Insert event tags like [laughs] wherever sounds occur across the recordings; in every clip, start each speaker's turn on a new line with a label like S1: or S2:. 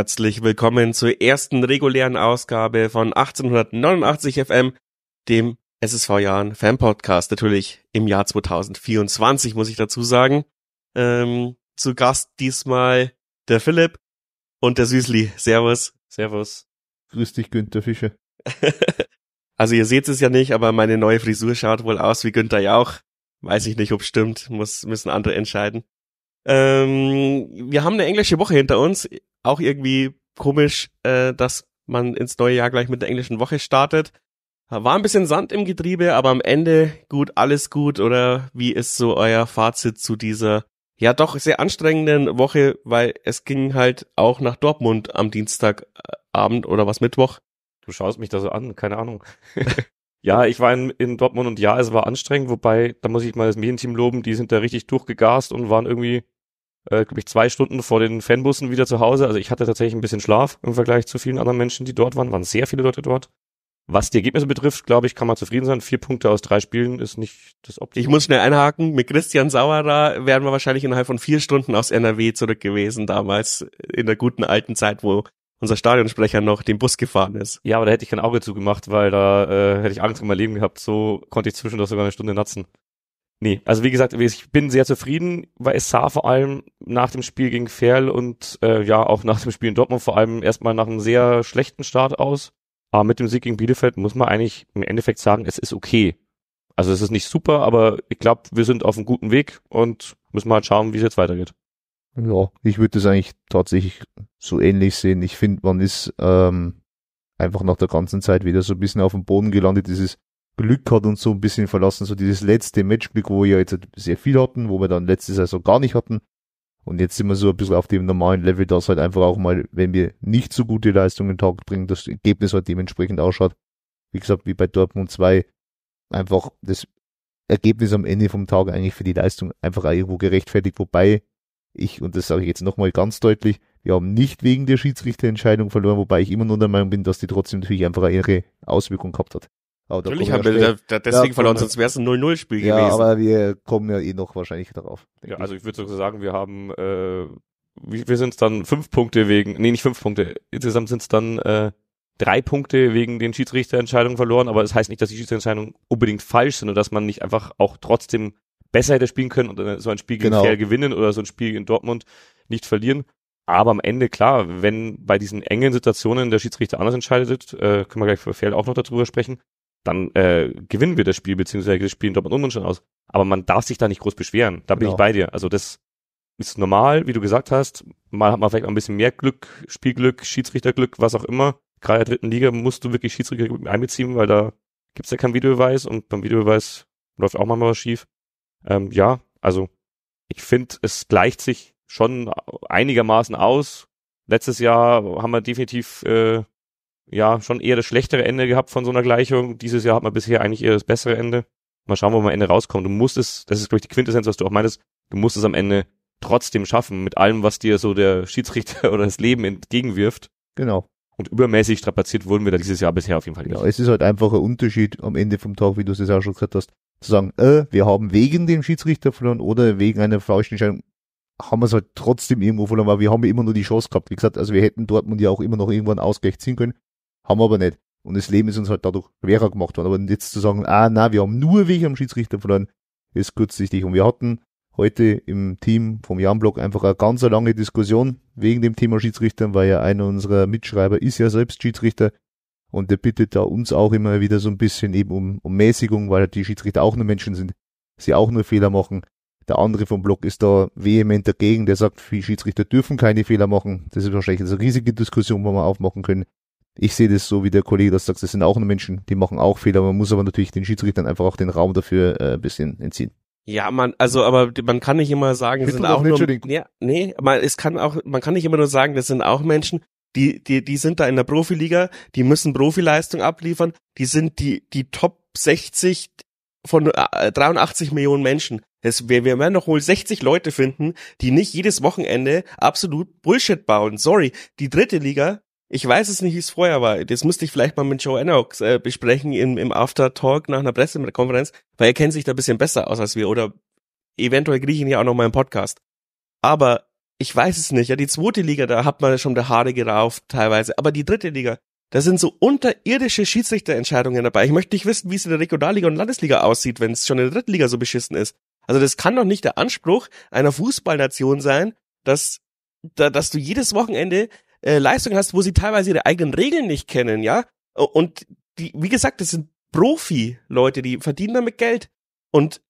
S1: herzlich willkommen zur ersten regulären Ausgabe von 1889 FM, dem SSV Jahren Fan Podcast. Natürlich im Jahr 2024, muss ich dazu sagen. Ähm, zu Gast diesmal der Philipp und der Süßli. Servus. Servus.
S2: Grüß dich, Günther Fischer. [laughs]
S1: also ihr seht es ja nicht, aber meine neue Frisur schaut wohl aus wie Günther Jauch. Weiß ich nicht, ob stimmt. Muss, müssen andere entscheiden. Ähm, wir haben eine englische Woche hinter uns. Auch irgendwie komisch, äh, dass man ins neue Jahr gleich mit der englischen Woche startet. War ein bisschen Sand im Getriebe, aber am Ende gut, alles gut. Oder wie ist so euer Fazit zu dieser ja doch sehr anstrengenden Woche, weil es ging halt auch nach Dortmund am Dienstagabend oder was Mittwoch. Du schaust mich da so an, keine Ahnung. [laughs] Ja, ich
S3: war in, in Dortmund und ja, es war anstrengend, wobei, da muss ich mal das Medienteam loben, die sind da richtig durchgegast und waren irgendwie, äh, glaube ich, zwei Stunden vor den Fanbussen wieder zu Hause. Also ich hatte tatsächlich ein bisschen Schlaf im Vergleich zu vielen anderen Menschen, die dort waren, waren sehr viele Leute dort. Was die Ergebnisse betrifft, glaube ich, kann man zufrieden
S1: sein. Vier Punkte aus drei Spielen ist nicht das Optimum. Ich muss schnell einhaken. Mit Christian Sauerer wären wir wahrscheinlich innerhalb von vier Stunden aus NRW zurück gewesen damals, in der guten alten Zeit, wo unser Stadionsprecher noch den Bus gefahren ist. Ja, aber da hätte ich kein Auge zugemacht, weil da äh, hätte ich Angst um mein Leben
S3: gehabt. So konnte ich zwischendurch sogar eine Stunde natzen. Nee, also wie gesagt, ich bin sehr zufrieden, weil es sah vor allem nach dem Spiel gegen Ferl und äh, ja auch nach dem Spiel in Dortmund vor allem erstmal nach einem sehr schlechten Start aus. Aber mit dem Sieg gegen Bielefeld muss man eigentlich im Endeffekt sagen, es ist okay. Also es ist nicht super, aber ich glaube, wir sind auf einem guten Weg und müssen mal halt schauen, wie es jetzt weitergeht.
S2: Ja, ich würde das eigentlich tatsächlich so ähnlich sehen. Ich finde, man ist ähm, einfach nach der ganzen Zeit wieder so ein bisschen auf dem Boden gelandet. Dieses Glück hat uns so ein bisschen verlassen. So dieses letzte Matchglück, wo wir ja jetzt halt sehr viel hatten, wo wir dann letztes Jahr so gar nicht hatten. Und jetzt sind wir so ein bisschen auf dem normalen Level, dass halt einfach auch mal, wenn wir nicht so gute Leistungen Tag bringen, das Ergebnis halt dementsprechend ausschaut. Wie gesagt, wie bei Dortmund 2, einfach das Ergebnis am Ende vom Tag eigentlich für die Leistung einfach irgendwo gerechtfertigt. Wobei ich, und das sage ich jetzt nochmal ganz deutlich, wir haben nicht wegen der Schiedsrichterentscheidung verloren, wobei ich immer nur der Meinung bin, dass die trotzdem natürlich einfach eine ihre Auswirkung gehabt hat. Aber natürlich haben wir da, da deswegen verloren, sonst wäre es ein 0-0-Spiel ja, gewesen. aber wir kommen ja eh noch wahrscheinlich darauf. Ja, also ich würde sogar
S3: sagen, wir haben, äh, wir, wir sind dann fünf Punkte wegen, nee, nicht fünf Punkte, insgesamt sind es dann äh, drei Punkte wegen den Schiedsrichterentscheidungen verloren, aber es das heißt nicht, dass die Schiedsrichterentscheidungen unbedingt falsch sind und dass man nicht einfach auch trotzdem besser hätte spielen können und so ein Spiel gegen genau. Fair gewinnen oder so ein Spiel in Dortmund nicht verlieren. Aber am Ende, klar, wenn bei diesen engen Situationen der Schiedsrichter anders entscheidet, äh, können wir gleich für Fair auch noch darüber sprechen, dann äh, gewinnen wir das Spiel, beziehungsweise das Spiel in Dortmund und München aus. Aber man darf sich da nicht groß beschweren. Da bin ich genau. bei dir. Also das ist normal, wie du gesagt hast. Mal hat man vielleicht mal ein bisschen mehr Glück, Spielglück, Schiedsrichterglück, was auch immer. Gerade in der dritten Liga musst du wirklich Schiedsrichter einbeziehen, weil da gibt's ja keinen Videobeweis und beim Videobeweis läuft auch manchmal was schief. Ähm, ja, also ich finde, es gleicht sich schon einigermaßen aus. Letztes Jahr haben wir definitiv äh, ja schon eher das schlechtere Ende gehabt von so einer Gleichung. Dieses Jahr hat man bisher eigentlich eher das bessere Ende. Mal schauen, wo wir am Ende rauskommen. Du musst es, das ist, glaube ich, die Quintessenz, was du auch meintest, du musst es am Ende trotzdem schaffen, mit allem, was dir so der Schiedsrichter [laughs] oder das Leben entgegenwirft. Genau. Und übermäßig strapaziert wurden wir da dieses Jahr bisher auf jeden Fall genau, nicht. Ja, es
S2: ist halt einfach ein Unterschied am Ende vom Tag, wie du es jetzt auch schon gesagt hast zu sagen, äh, wir haben wegen dem Schiedsrichter verloren oder wegen einer falschen Entscheidung, haben wir es halt trotzdem irgendwo verloren, weil wir haben ja immer nur die Chance gehabt. Wie gesagt, also wir hätten Dortmund ja auch immer noch irgendwann Ausgleich ziehen können, haben wir aber nicht. Und das Leben ist uns halt dadurch schwerer gemacht worden. Aber jetzt zu sagen, ah, na, wir haben nur wegen dem Schiedsrichter verloren, ist kurzsichtig. Und wir hatten heute im Team vom Jan-Block einfach eine ganz lange Diskussion wegen dem Thema Schiedsrichter, weil ja einer unserer Mitschreiber ist ja selbst Schiedsrichter und der bittet da uns auch immer wieder so ein bisschen eben um, um Mäßigung, weil die Schiedsrichter auch nur Menschen sind, sie auch nur Fehler machen. Der andere vom Block ist da vehement dagegen, der sagt, die Schiedsrichter dürfen keine Fehler machen. Das ist wahrscheinlich eine riesige Diskussion, wo wir aufmachen können. Ich sehe das so, wie der Kollege das sagt, das sind auch nur Menschen, die machen auch Fehler. Man muss aber natürlich den Schiedsrichtern einfach auch den Raum dafür äh, ein bisschen entziehen.
S1: Ja, man, also, aber man kann nicht immer sagen, das sind auch nur, nee, nee, man, es kann auch, man kann nicht immer nur sagen, das sind auch Menschen, die, die, die sind da in der Profiliga, die müssen Profileistung abliefern, die sind die, die Top 60 von 83 äh, Millionen Menschen. Es, wir, wir werden doch wohl 60 Leute finden, die nicht jedes Wochenende absolut Bullshit bauen. Sorry, die dritte Liga, ich weiß es nicht, wie es vorher war. Das müsste ich vielleicht mal mit Joe Enox äh, besprechen im, im After-Talk nach einer Pressekonferenz, weil er kennt sich da ein bisschen besser aus als wir oder eventuell kriege ich ihn ja auch noch mal im Podcast. Aber ich weiß es nicht. Ja, die zweite Liga, da hat man schon der Haare gerauft teilweise. Aber die dritte Liga, da sind so unterirdische Schiedsrichterentscheidungen dabei. Ich möchte nicht wissen, wie es in der Regionalliga und Landesliga aussieht, wenn es schon in der dritten Liga so beschissen ist. Also das kann doch nicht der Anspruch einer Fußballnation sein, dass, da, dass du jedes Wochenende äh, Leistungen hast, wo sie teilweise ihre eigenen Regeln nicht kennen, ja? Und die, wie gesagt, das sind Profi-Leute, die verdienen damit Geld. Und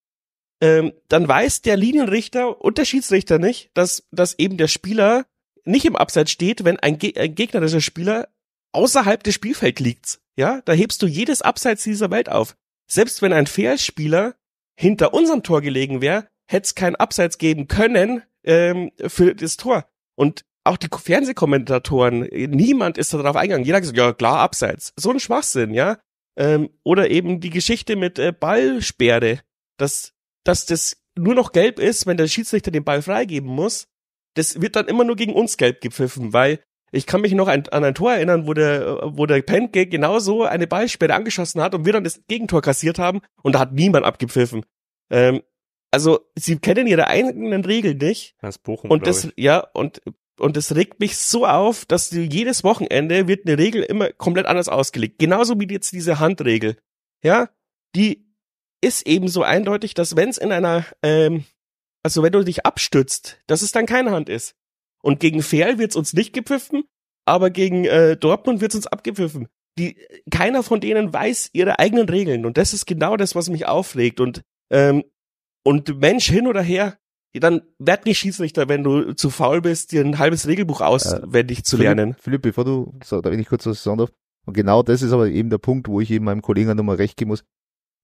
S1: ähm, dann weiß der Linienrichter und der Schiedsrichter nicht, dass, dass eben der Spieler nicht im Abseits steht, wenn ein, Ge ein gegnerischer Spieler außerhalb des Spielfelds liegt. Ja, da hebst du jedes Abseits dieser Welt auf. Selbst wenn ein Fehlspieler hinter unserem Tor gelegen wäre, hätte es kein Abseits geben können ähm, für das Tor. Und auch die Fernsehkommentatoren, äh, niemand ist da darauf eingegangen. Jeder hat gesagt, ja klar, Abseits. So ein Schwachsinn, ja. Ähm, oder eben die Geschichte mit äh, Ballsperre, dass dass das nur noch gelb ist, wenn der Schiedsrichter den Ball freigeben muss. Das wird dann immer nur gegen uns gelb gepfiffen, weil ich kann mich noch an, an ein Tor erinnern, wo der, wo der Penke genauso eine Ballsperre angeschossen hat und wir dann das Gegentor kassiert haben und da hat niemand abgepfiffen. Ähm, also sie kennen ihre eigenen Regeln nicht. Das Bochum, und das, ich. ja, und, und das regt mich so auf, dass du jedes Wochenende wird eine Regel immer komplett anders ausgelegt. Genauso wie jetzt diese Handregel. Ja, die ist eben so eindeutig, dass wenn es in einer, ähm, also wenn du dich abstützt, dass es dann keine Hand ist. Und gegen Ferl wird's uns nicht gepfiffen, aber gegen äh, Dortmund wird's uns abgepfiffen. Die, keiner von denen weiß ihre eigenen Regeln und das ist genau das, was mich aufregt und ähm, und Mensch hin oder her, dann werd nicht Schiedsrichter, wenn du zu faul bist, dir ein halbes Regelbuch äh, auswendig äh, zu Philipp, lernen.
S2: Philipp, bevor du, so, da bin ich kurz was sagen darf, und genau das ist aber eben der Punkt, wo ich eben meinem Kollegen nochmal recht geben muss.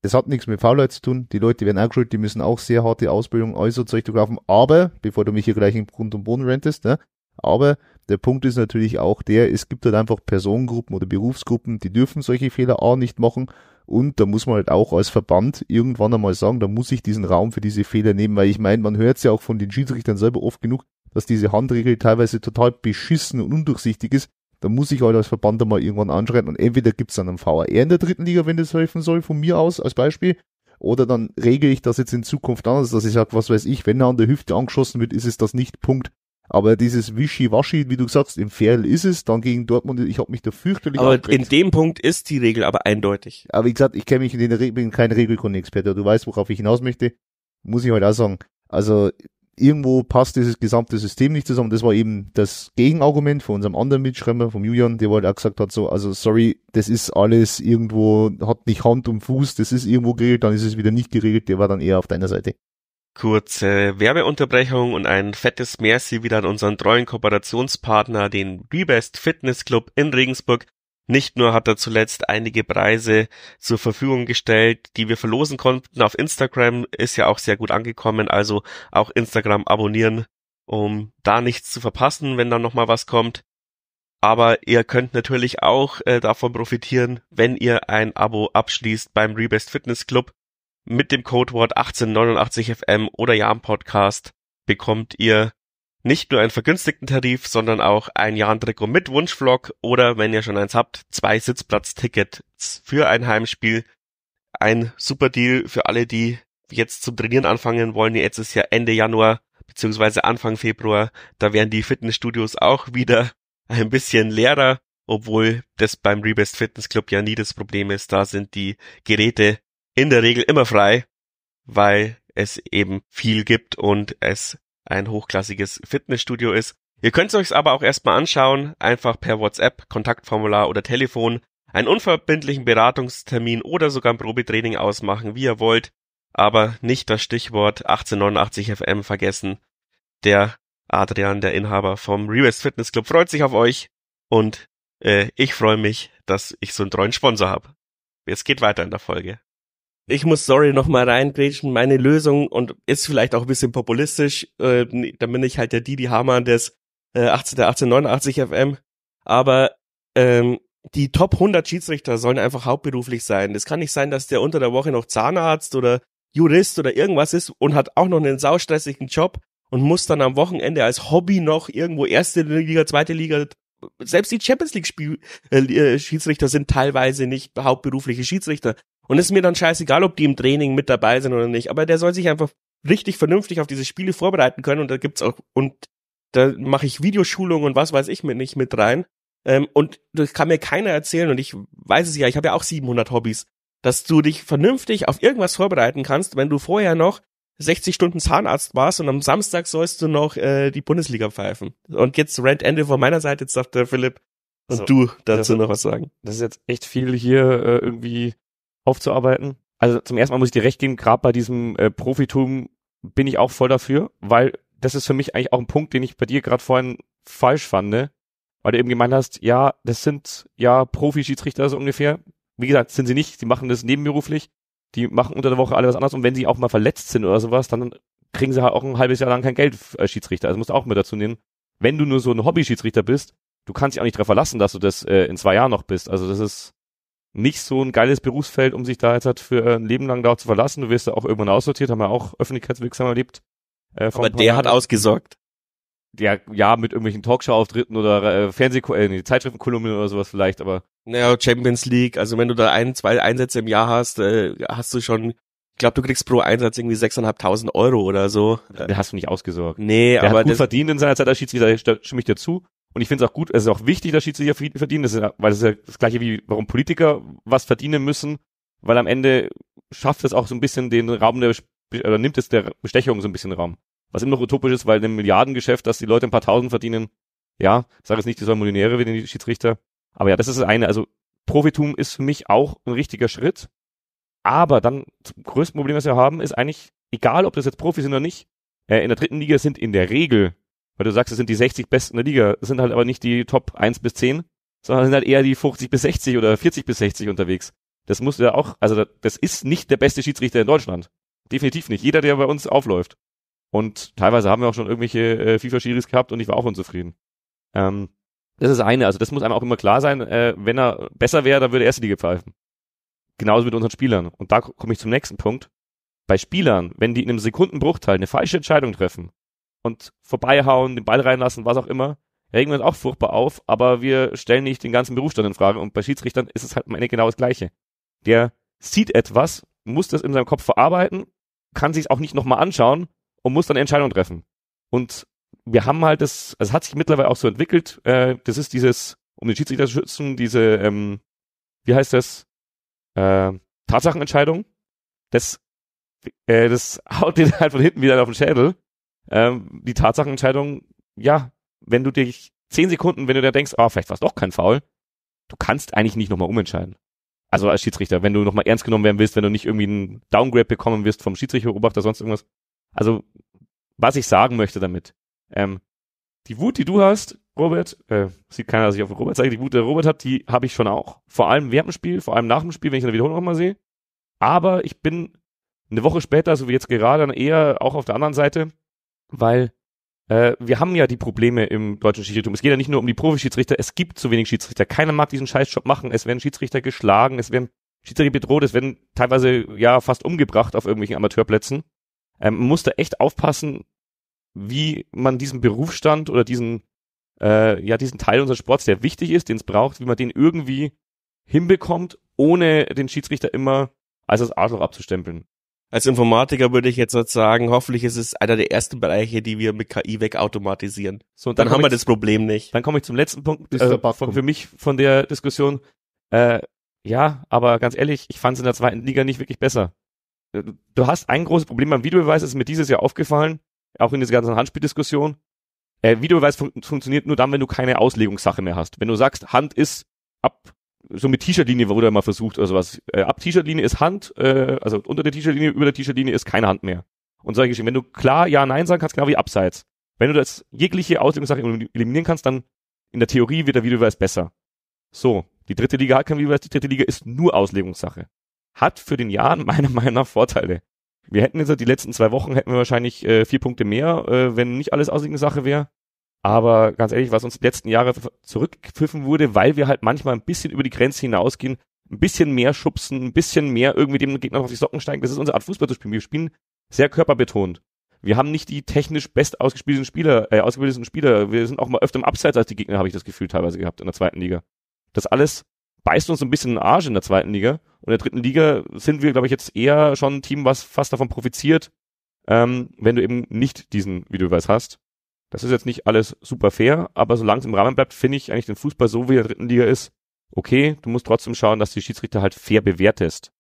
S2: Das hat nichts mit Faulheit zu tun. Die Leute werden auch geschult, die müssen auch sehr harte Ausbildung, also Zeug durchlaufen. Aber, bevor du mich hier gleich im Grund und Boden rentest, ne? Aber der Punkt ist natürlich auch der, es gibt halt einfach Personengruppen oder Berufsgruppen, die dürfen solche Fehler A nicht machen. Und da muss man halt auch als Verband irgendwann einmal sagen, da muss ich diesen Raum für diese Fehler nehmen, weil ich meine, man hört es ja auch von den Schiedsrichtern selber oft genug, dass diese Handregel teilweise total beschissen und undurchsichtig ist da muss ich halt als Verband einmal irgendwann anschreiten und entweder gibt es dann einen VAR in der dritten Liga, wenn das helfen soll, von mir aus als Beispiel, oder dann regel ich das jetzt in Zukunft anders, also dass ich sage, was weiß ich, wenn er an der Hüfte angeschossen wird, ist es das nicht, Punkt. Aber dieses Wischiwaschi, wie du sagst, im Ferl ist es, dann gegen Dortmund, ich habe mich da fürchterlich Aber aufgeregt. in dem
S1: Punkt ist die Regel aber eindeutig.
S2: Aber wie gesagt, ich kenne mich in den Regeln, bin kein Regelkundenexperte, du weißt, worauf ich hinaus möchte, muss ich halt auch sagen. Also irgendwo passt dieses gesamte System nicht zusammen. Das war eben das Gegenargument von unserem anderen Mitschreiber, vom Julian, der halt auch gesagt hat, so, also sorry, das ist alles irgendwo, hat nicht Hand und Fuß, das ist irgendwo geregelt, dann ist es wieder nicht geregelt, der war dann eher auf deiner Seite.
S1: Kurze Werbeunterbrechung und ein fettes Merci wieder an unseren treuen Kooperationspartner, den Rebest Fitness Club in Regensburg nicht nur hat er zuletzt einige Preise zur Verfügung gestellt, die wir verlosen konnten auf Instagram, ist ja auch sehr gut angekommen, also auch Instagram abonnieren, um da nichts zu verpassen, wenn da nochmal was kommt. Aber ihr könnt natürlich auch äh, davon profitieren, wenn ihr ein Abo abschließt beim Rebest Fitness Club. Mit dem Codewort 1889FM oder Jam Podcast bekommt ihr nicht nur einen vergünstigten Tarif, sondern auch ein Jahrentrikot mit Wunschvlog oder wenn ihr schon eins habt, zwei Sitzplatztickets für ein Heimspiel. Ein super Deal für alle, die jetzt zum Trainieren anfangen wollen. Jetzt ist ja Ende Januar beziehungsweise Anfang Februar. Da werden die Fitnessstudios auch wieder ein bisschen leerer, obwohl das beim Rebest Fitness Club ja nie das Problem ist. Da sind die Geräte in der Regel immer frei, weil es eben viel gibt und es ein hochklassiges Fitnessstudio ist. Ihr könnt es euch aber auch erstmal anschauen, einfach per WhatsApp, Kontaktformular oder Telefon, einen unverbindlichen Beratungstermin oder sogar ein Probetraining ausmachen, wie ihr wollt, aber nicht das Stichwort 1889 FM vergessen. Der Adrian, der Inhaber vom Rewest Fitness Club, freut sich auf euch und äh, ich freue mich, dass ich so einen treuen Sponsor habe. Es geht weiter in der Folge ich muss sorry nochmal reingrätschen, meine Lösung und ist vielleicht auch ein bisschen populistisch, äh, da bin ich halt der Didi Hamann des äh, 18, der 1889 FM, aber ähm, die Top 100 Schiedsrichter sollen einfach hauptberuflich sein. Es kann nicht sein, dass der unter der Woche noch Zahnarzt oder Jurist oder irgendwas ist und hat auch noch einen saustressigen Job und muss dann am Wochenende als Hobby noch irgendwo erste Liga, zweite Liga, selbst die Champions League Spiel, äh, Schiedsrichter sind teilweise nicht hauptberufliche Schiedsrichter. Und es ist mir dann scheißegal, ob die im Training mit dabei sind oder nicht. Aber der soll sich einfach richtig vernünftig auf diese Spiele vorbereiten können. Und da gibt's auch, und da mache ich Videoschulungen und was weiß ich mir nicht mit rein. Ähm, und das kann mir keiner erzählen. Und ich weiß es ja, ich habe ja auch 700 Hobbys, dass du dich vernünftig auf irgendwas vorbereiten kannst, wenn du vorher noch 60 Stunden Zahnarzt warst und am Samstag sollst du noch äh, die Bundesliga pfeifen. Und jetzt Rant Ende von meiner Seite, jetzt sagt der Philipp, und so, du dazu noch was sagen. Das ist jetzt echt viel hier äh, irgendwie aufzuarbeiten.
S3: Also zum ersten Mal muss ich dir recht geben, gerade bei diesem äh, Profitum bin ich auch voll dafür, weil das ist für mich eigentlich auch ein Punkt, den ich bei dir gerade vorhin falsch fand, ne? weil du eben gemeint hast, ja, das sind ja Profi-Schiedsrichter so ungefähr. Wie gesagt, sind sie nicht, sie machen das nebenberuflich, die machen unter der Woche alles was anderes und wenn sie auch mal verletzt sind oder sowas, dann kriegen sie halt auch ein halbes Jahr lang kein Geld als äh, Schiedsrichter. Also musst du auch mit dazu nehmen. Wenn du nur so ein Hobby-Schiedsrichter bist, du kannst dich auch nicht darauf verlassen, dass du das äh, in zwei Jahren noch bist. Also das ist nicht so ein geiles Berufsfeld, um sich da jetzt halt für äh, ein Leben lang darauf zu verlassen. Du wirst da auch irgendwann aussortiert, haben wir auch öffentlichkeitswirksam erlebt. Äh, Aber der hat ausgesorgt. Ja, ja, mit irgendwelchen Talkshow-Auftritten oder äh, Fernseh äh, Zeitschriftenkolumnen oder sowas vielleicht, aber.
S1: Naja, Champions League, also wenn du da ein, zwei Einsätze im Jahr hast, äh, hast du schon, ich glaube, du kriegst pro Einsatz irgendwie 6.500 Euro oder so. Den hast du nicht
S3: ausgesorgt. Nee, der aber. Hat gut das
S1: verdient in seiner Zeit als Schiedsrichter, stimme ich dir zu. Und ich finde es auch gut, es ist auch wichtig, dass Schiedsrichter verdienen,
S3: das ist, weil das ist ja das gleiche wie, warum Politiker was verdienen müssen, weil am Ende schafft es auch so ein bisschen den Raum der, oder nimmt es der Bestechung so ein bisschen Raum. Was immer noch utopisch ist, weil in einem Milliardengeschäft, dass die Leute ein paar Tausend verdienen, ja, ich sage jetzt nicht, die sollen Millionäre werden, die Schiedsrichter. Aber ja, das ist das eine. Also Profitum ist für mich auch ein richtiger Schritt. Aber dann, zum größten Problem, was wir haben, ist eigentlich, egal ob das jetzt Profis sind oder nicht, äh, in der dritten Liga sind in der Regel weil du sagst, es sind die 60 Besten der Liga. Es sind halt aber nicht die Top 1 bis 10, sondern sind halt eher die 50 bis 60 oder 40 bis 60 unterwegs. Das musst du ja auch, also das ist nicht der beste Schiedsrichter in Deutschland. Definitiv nicht. Jeder, der bei uns aufläuft. Und teilweise haben wir auch schon irgendwelche äh, FIFA-Schiris gehabt und ich war auch unzufrieden. Ähm, das ist eine, also das muss einem auch immer klar sein, äh, wenn er besser wäre, dann würde er erste Liga pfeifen. Genauso mit unseren Spielern. Und da komme ich zum nächsten Punkt. Bei Spielern, wenn die in einem Sekundenbruchteil eine falsche Entscheidung treffen, und vorbeihauen, den Ball reinlassen, was auch immer, regen wir uns auch furchtbar auf, aber wir stellen nicht den ganzen Berufsstand in Frage. Und bei Schiedsrichtern ist es halt am Ende genau das Gleiche. Der sieht etwas, muss das in seinem Kopf verarbeiten, kann sich auch nicht nochmal anschauen und muss dann eine Entscheidung treffen. Und wir haben halt das, also es hat sich mittlerweile auch so entwickelt, äh, das ist dieses, um den Schiedsrichter zu schützen, diese, ähm, wie heißt das, äh, Tatsachenentscheidung. Das, äh, das [laughs] haut dir halt von hinten wieder auf den Schädel ähm, die Tatsachenentscheidung, ja, wenn du dich zehn Sekunden, wenn du da denkst, ah, oh, vielleicht war es doch kein Foul, du kannst eigentlich nicht nochmal umentscheiden. Also als Schiedsrichter, wenn du nochmal ernst genommen werden willst, wenn du nicht irgendwie einen Downgrade bekommen wirst vom Schiedsrichterbeobachter, sonst irgendwas. Also, was ich sagen möchte damit, ähm, die Wut, die du hast, Robert, äh, sieht keiner, dass ich auf Robert zeige, die Wut, die Robert hat, die habe ich schon auch. Vor allem während dem Spiel, vor allem nach dem Spiel, wenn ich eine Wiederholung nochmal sehe. Aber ich bin eine Woche später, so wie jetzt gerade, eher auch auf der anderen Seite, weil äh, wir haben ja die Probleme im deutschen Schiedsrichtertum. Es geht ja nicht nur um die Profi-Schiedsrichter. es gibt zu wenig Schiedsrichter. Keiner mag diesen Scheißjob machen. Es werden Schiedsrichter geschlagen, es werden Schiedsrichter bedroht, es werden teilweise ja fast umgebracht auf irgendwelchen Amateurplätzen. Ähm, man muss da echt aufpassen, wie man diesen Berufsstand oder diesen, äh, ja, diesen Teil unseres Sports, der wichtig ist, den es braucht,
S1: wie man den irgendwie hinbekommt, ohne den Schiedsrichter immer als das Arschloch abzustempeln als Informatiker würde ich jetzt nicht sagen, hoffentlich ist es einer der ersten Bereiche, die wir mit KI wegautomatisieren. So, und dann, dann haben wir das Problem
S3: nicht. Dann komme ich zum letzten Punkt Das äh, von, für mich von der Diskussion. Äh, ja, aber ganz ehrlich, ich fand es in der zweiten Liga nicht wirklich besser. Äh, du hast ein großes Problem beim Videobeweis, ist mir dieses Jahr aufgefallen, auch in dieser ganzen Handspieldiskussion. Äh, Videobeweis fun funktioniert nur dann, wenn du keine Auslegungssache mehr hast. Wenn du sagst, Hand ist ab so mit T-Shirt-Linie wurde mal versucht also was, Äh, ab T-Shirt-Linie ist Hand, äh, also unter der T-Shirt-Linie, über der T-Shirt-Linie ist keine Hand mehr. Und solche Geschichten. Wenn du klar Ja, Nein sagen kannst, genau wie abseits. Wenn du das jegliche Auslegungssache eliminieren kannst, dann in der Theorie wird der Videobeweis besser. So, die dritte Liga hat keinen Videobeweis, die dritte Liga ist nur Auslegungssache. Hat für den Jahren [laughs] meiner Meinung nach Vorteile. Wir hätten jetzt die letzten zwei Wochen hätten wir wahrscheinlich äh, vier Punkte mehr, äh, wenn nicht alles Auslegungssache wäre. Aber ganz ehrlich, was uns die letzten Jahre zurückgepfiffen wurde, weil wir halt manchmal ein bisschen über die Grenze hinausgehen, ein bisschen mehr schubsen, ein bisschen mehr irgendwie dem Gegner auf die Socken steigen. Das ist unsere Art Fußball zu spielen. Wir spielen sehr körperbetont. Wir haben nicht die technisch best ausgespielten Spieler, äh, ausgebildeten Spieler. Wir sind auch mal öfter im Abseits als die Gegner, habe ich das Gefühl teilweise gehabt in der zweiten Liga. Das alles beißt uns ein bisschen in den Arsch in der zweiten Liga. Und in der dritten Liga sind wir, glaube ich, jetzt eher schon ein Team, was fast davon profitiert, ähm, wenn du eben nicht diesen Videobeweis hast. Das ist jetzt nicht alles super fair, aber solange es im Rahmen bleibt, finde ich eigentlich den Fußball so, wie er in der dritten Liga ist, okay, du musst trotzdem schauen, dass die Schiedsrichter halt fair bewertest.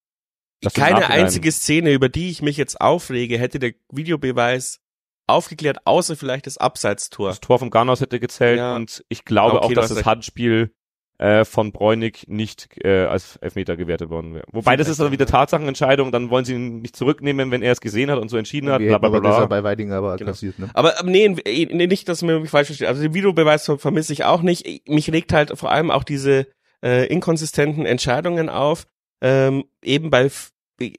S3: Keine einzige
S1: Szene, über die ich mich jetzt aufrege, hätte der Videobeweis aufgeklärt, außer vielleicht das Abseitstor. Das Tor vom Garnos hätte gezählt ja. und ich glaube okay, auch, dass das
S3: Handspiel äh, von Bräunig nicht äh, als Elfmeter gewertet worden wäre. Wobei das ist dann wieder ne? Tatsachenentscheidung, dann
S1: wollen sie ihn nicht zurücknehmen, wenn er es gesehen hat und so entschieden hat. Bla, bla, Das ist ja bei Weidinger aber genau. passiert, ne? Aber, aber ähm, nee, nee, nicht, dass man mich falsch versteht. Also den Videobeweis vermisse ich auch nicht. Mich regt halt vor allem auch diese äh, inkonsistenten Entscheidungen auf. Ähm, eben bei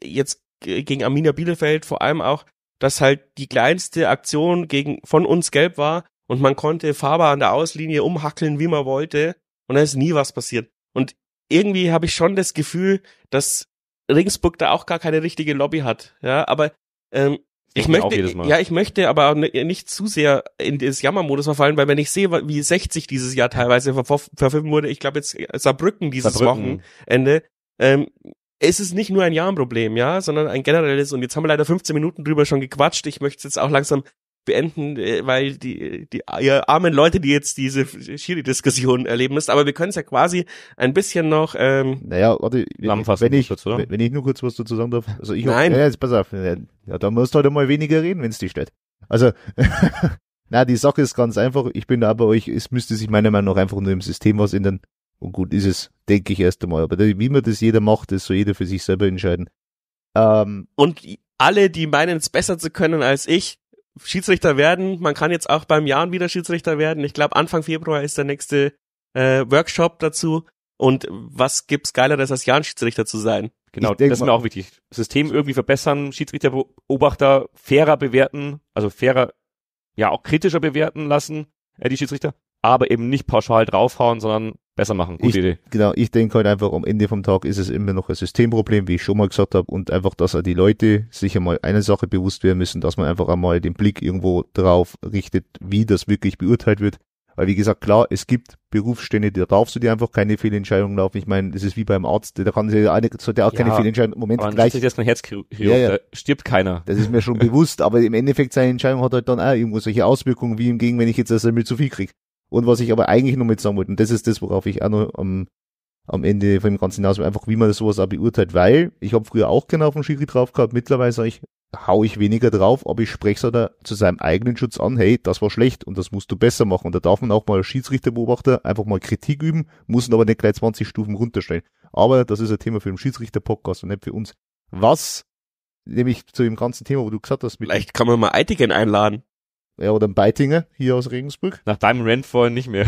S1: jetzt gegen Arminia Bielefeld vor allem auch, dass halt die kleinste Aktion gegen von uns gelb war und man konnte Faber an der Auslinie umhackeln, wie man wollte und da ist nie was passiert. Und irgendwie habe ich schon das Gefühl, dass Regensburg da auch gar keine richtige Lobby hat. Ja, aber ähm, ich, möchte, ja, ich möchte aber nicht zu sehr in das Jammermodus verfallen, weil wenn ich sehe, wie 60 dieses Jahr teilweise verfilmt wurde, ich glaube jetzt äh, Saarbrücken dieses Saarbrücken. Wochenende, ähm, es ist nicht nur ein Jahrenproblem, ja, sondern ein generelles, und jetzt haben wir leider 15 Minuten drüber schon gequatscht, ich möchte es jetzt auch langsam beenden, äh, weil die, die ihr armen Leute, die jetzt diese Schiri-Diskussion erleben müssen, aber wir können es ja quasi
S2: ein bisschen noch ähm, Naja, warte, wenn, wenn ich, kurz, wenn ich nur kurz was dazu sagen darf. Also ich Nein. Hab, ja, jetzt pass auf, ja, da musst du halt mal weniger reden, wenn es dich stört. Also, [laughs] na, die Sache ist ganz einfach, ich bin da bei euch, es müsste sich meiner Meinung nach einfach nur im System was ändern. Und gut ist es, denke ich erst einmal. Aber wie man das jeder macht, das soll jeder für sich selber entscheiden. Ähm,
S1: und alle, die meinen, es besser zu können als ich, Schiedsrichter werden. Man kann jetzt auch beim Jahren wieder Schiedsrichter werden. Ich glaube, Anfang Februar ist der nächste äh, Workshop dazu. Und was gibt's geileres als Jahrenschiedsrichter zu sein? Genau, das ist mir auch wichtig. System
S3: irgendwie verbessern, Schiedsrichterbeobachter fairer bewerten, also fairer, ja auch kritischer bewerten lassen, äh, die Schiedsrichter aber eben nicht pauschal draufhauen, sondern besser machen. Gute ich, Idee.
S2: Genau, ich denke halt einfach, am Ende vom Tag ist es immer noch ein Systemproblem, wie ich schon mal gesagt habe, und einfach, dass die Leute sich einmal eine Sache bewusst werden müssen, dass man einfach einmal den Blick irgendwo drauf richtet, wie das wirklich beurteilt wird. Weil wie gesagt, klar, es gibt Berufsstände, da darfst du dir einfach keine Fehlentscheidungen laufen. Ich meine, das ist wie beim Arzt, da kann ja eine, sollte auch ja, keine Fehlentscheidung. Moment, aber gleich. Das ist jetzt Herz
S3: Herzchirurg, ja, ja. da stirbt keiner.
S2: Das ist mir schon [laughs] bewusst, aber im Endeffekt seine Entscheidung hat halt dann auch irgendwo solche Auswirkungen, wie im Gegen, wenn ich jetzt das mit zu viel kriege. Und was ich aber eigentlich nur mit sagen wollte, und das ist das, worauf ich auch noch am, am Ende von dem Ganzen hinaus einfach, wie man das sowas auch beurteilt, weil ich habe früher auch genau auf den Schiri drauf gehabt, mittlerweile sage ich, hau ich weniger drauf, aber ich spreche es da zu seinem eigenen Schutz an, hey, das war schlecht und das musst du besser machen. Und da darf man auch mal als Schiedsrichterbeobachter einfach mal Kritik üben, muss ihn aber nicht gleich 20 Stufen runterstellen. Aber das ist ein Thema für den Schiedsrichter-Podcast und nicht für uns. Was, nämlich zu dem ganzen Thema, wo du gesagt hast, mit. Vielleicht kann man mal Eitigen einladen. Ja, oder ein Beitinger hier aus Regensburg. Nach deinem Rent vorhin nicht mehr.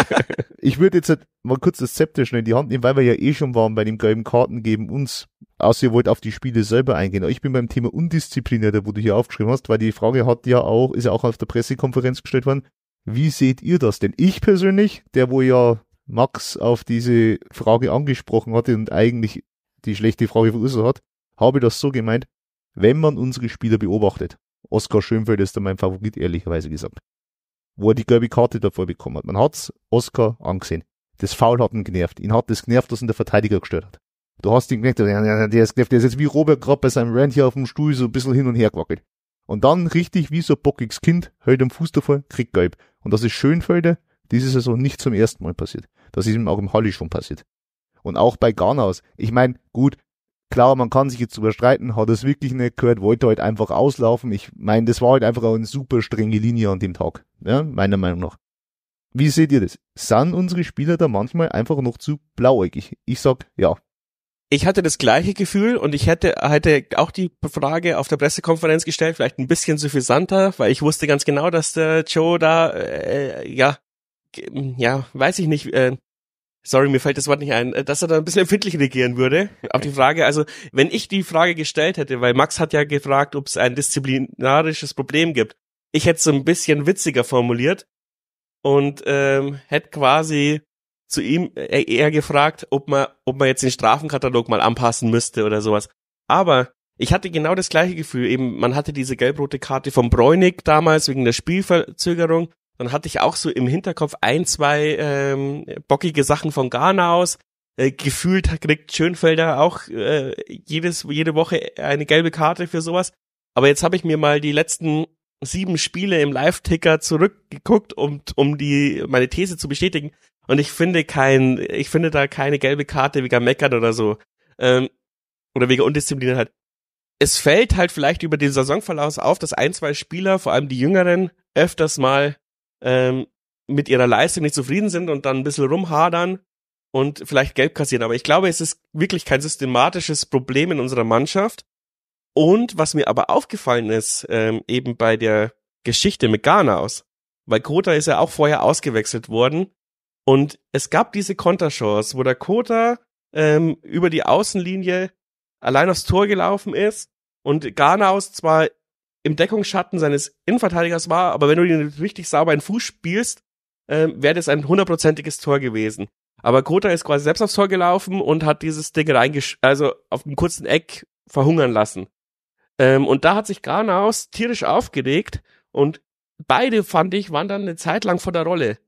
S2: [laughs] ich würde jetzt halt mal kurz das Zepter schnell in die Hand nehmen, weil wir ja eh schon waren bei dem gelben Karten geben uns. Außer ihr wollt auf die Spiele selber eingehen. ich bin beim Thema Undisziplinierter, wo du hier aufgeschrieben hast, weil die Frage hat ja auch, ist ja auch auf der Pressekonferenz gestellt worden. Wie seht ihr das denn? Ich persönlich, der wo ja Max auf diese Frage angesprochen hatte und eigentlich die schlechte Frage verursacht hat, habe das so gemeint, wenn man unsere Spieler beobachtet Oskar Schönfeld ist da mein Favorit, ehrlicherweise gesagt. Wo er die gelbe Karte davor bekommen hat. Man hat's Oskar angesehen. Das Foul hat ihn genervt. Ihn hat das genervt, dass ihn der Verteidiger gestört hat. Du hast ihn gemerkt, der ist genervt, der ist jetzt wie Robert gerade bei seinem Rand hier auf dem Stuhl so ein bisschen hin und her gewackelt. Und dann richtig wie so ein bockiges Kind, hält am Fuß davor, kriegt gelb. Und das ist Schönfelder ist also nicht zum ersten Mal passiert. Das ist ihm auch im Halle schon passiert. Und auch bei Ghanaus. Ich meine, gut, Klar, man kann sich jetzt überstreiten, hat es wirklich nicht gehört, wollte halt einfach auslaufen. Ich meine, das war halt einfach eine super strenge Linie an dem Tag, ja, meiner Meinung nach. Wie seht ihr das? Sind unsere Spieler da manchmal einfach noch zu blauäugig? Ich sag ja. Ich hatte das gleiche Gefühl und ich hätte, hätte
S1: auch die Frage auf der Pressekonferenz gestellt, vielleicht ein bisschen zu suffisanter, weil ich wusste ganz genau, dass der Joe da, äh, äh ja, ja, weiß ich nicht, äh, Sorry, mir fällt das Wort nicht ein, äh, dass er da ein bisschen empfindlich reagieren würde. Auf die Frage, also wenn ich die Frage gestellt hätte, weil Max hat ja gefragt, ob es ein disziplinarisches Problem gibt. Ich hätte es so ein bisschen witziger formuliert und ähm, hätte quasi zu ihm äh, eher gefragt, ob man, ob man jetzt den Strafenkatalog mal anpassen müsste oder sowas. Aber ich hatte genau das gleiche Gefühl. Eben, man hatte diese gelb-rote Karte vom Bräunig damals wegen der Spielverzögerung dann hatte ich auch so im Hinterkopf ein, zwei ähm, bockige Sachen von Ghana aus. Äh, gefühlt kriegt Schönfelder auch äh, jedes, jede Woche eine gelbe Karte für sowas. Aber jetzt habe ich mir mal die letzten sieben Spiele im Live-Ticker zurückgeguckt, um, um die, meine These zu bestätigen. Und ich finde kein, ich finde da keine gelbe Karte wegen Meckern oder so. Ähm, oder wegen Undisziplin Halt. Es fällt halt vielleicht über den Saisonverlauf auf, dass ein, zwei Spieler, vor allem die Jüngeren, öfters mal ähm, mit ihrer Leistung nicht zufrieden sind und dann ein bisschen rumhadern und vielleicht gelb kassieren. Aber ich glaube, es ist wirklich kein systematisches Problem in unserer Mannschaft. Und was mir aber aufgefallen ist, ähm, eben bei der Geschichte mit Ghana aus, weil Kota ist ja auch vorher ausgewechselt worden und es gab diese Konterchance, wo der Kota ähm, über die Außenlinie allein aufs Tor gelaufen ist und Ghana aus zwar im Deckungsschatten seines Innenverteidigers war, aber wenn du ihn richtig sauber in den Fuß spielst, äh, wäre das ein hundertprozentiges Tor gewesen. Aber Kota ist quasi selbst aufs Tor gelaufen und hat dieses Ding reingesch also auf dem kurzen Eck verhungern lassen. Ähm, und da hat sich Garnaus tierisch aufgeregt und beide, fand ich, waren dann eine Zeit lang vor der Rolle.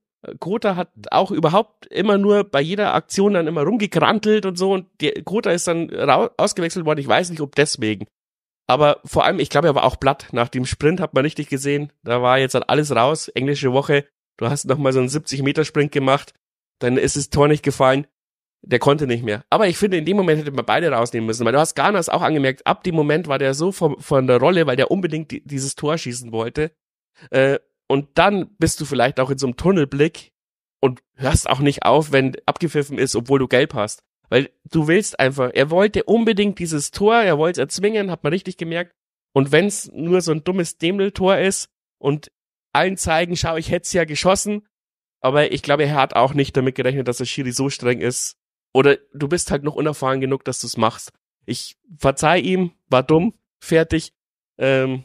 S1: Kota hat auch überhaupt immer nur bei jeder Aktion dann immer rumgekrantelt und so und Kota ist dann ausgewechselt worden. Ich weiß nicht, ob deswegen. Aber vor allem, ich glaube, er war auch blatt. Nach dem Sprint hat man richtig gesehen, da war jetzt halt alles raus. Englische Woche, du hast nochmal so einen 70-Meter-Sprint gemacht, dann ist das Tor nicht gefallen. Der konnte nicht mehr. Aber ich finde, in dem Moment hätte man beide rausnehmen müssen, weil du hast Garnas auch angemerkt, ab dem Moment war der so von, von der Rolle, weil der unbedingt die, dieses Tor schießen wollte. Äh, und dann bist du vielleicht auch in so einem Tunnelblick und hörst auch nicht auf, wenn abgepfiffen ist, obwohl du gelb hast. Weil du willst einfach, er wollte unbedingt dieses Tor, er wollte es erzwingen, hat man richtig gemerkt. Und wenn es nur so ein dummes Demel-Tor ist und allen zeigen, schau, ich hätte es ja geschossen, aber ich glaube, er hat auch nicht damit gerechnet, dass der Schiri so streng ist. Oder du bist halt noch unerfahren genug, dass du es machst. Ich verzeih ihm, war dumm, fertig. Ähm,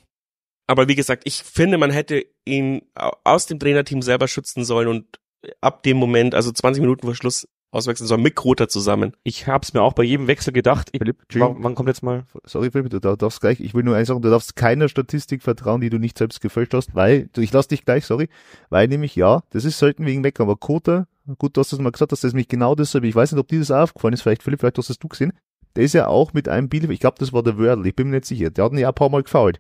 S1: aber wie gesagt, ich finde, man hätte ihn aus dem Trainerteam selber schützen sollen und ab dem Moment, also 20 Minuten vor Schluss, auswechseln, sondern mit Krota zusammen. Ich habe es mir auch bei jedem Wechsel gedacht. Ich, Philipp, wann,
S2: wann kommt jetzt mal? Sorry, Philipp, du darfst gleich, ich will nur eins sagen, du darfst keiner Statistik vertrauen, die du nicht selbst gefälscht hast, weil, ich lass dich gleich, sorry, weil nämlich, ja, das ist selten wegen Wecker, aber Krota, gut, du hast das mal gesagt, dass das mich genau deshalb, ich weiß nicht, ob dir das aufgefallen ist, vielleicht, Philipp, vielleicht hast das du gesehen, der ist ja auch mit einem Bielefeld, ich glaube, das war der Wörl, ich bin mir nicht sicher, der hat ihn ja ein paar Mal gefault.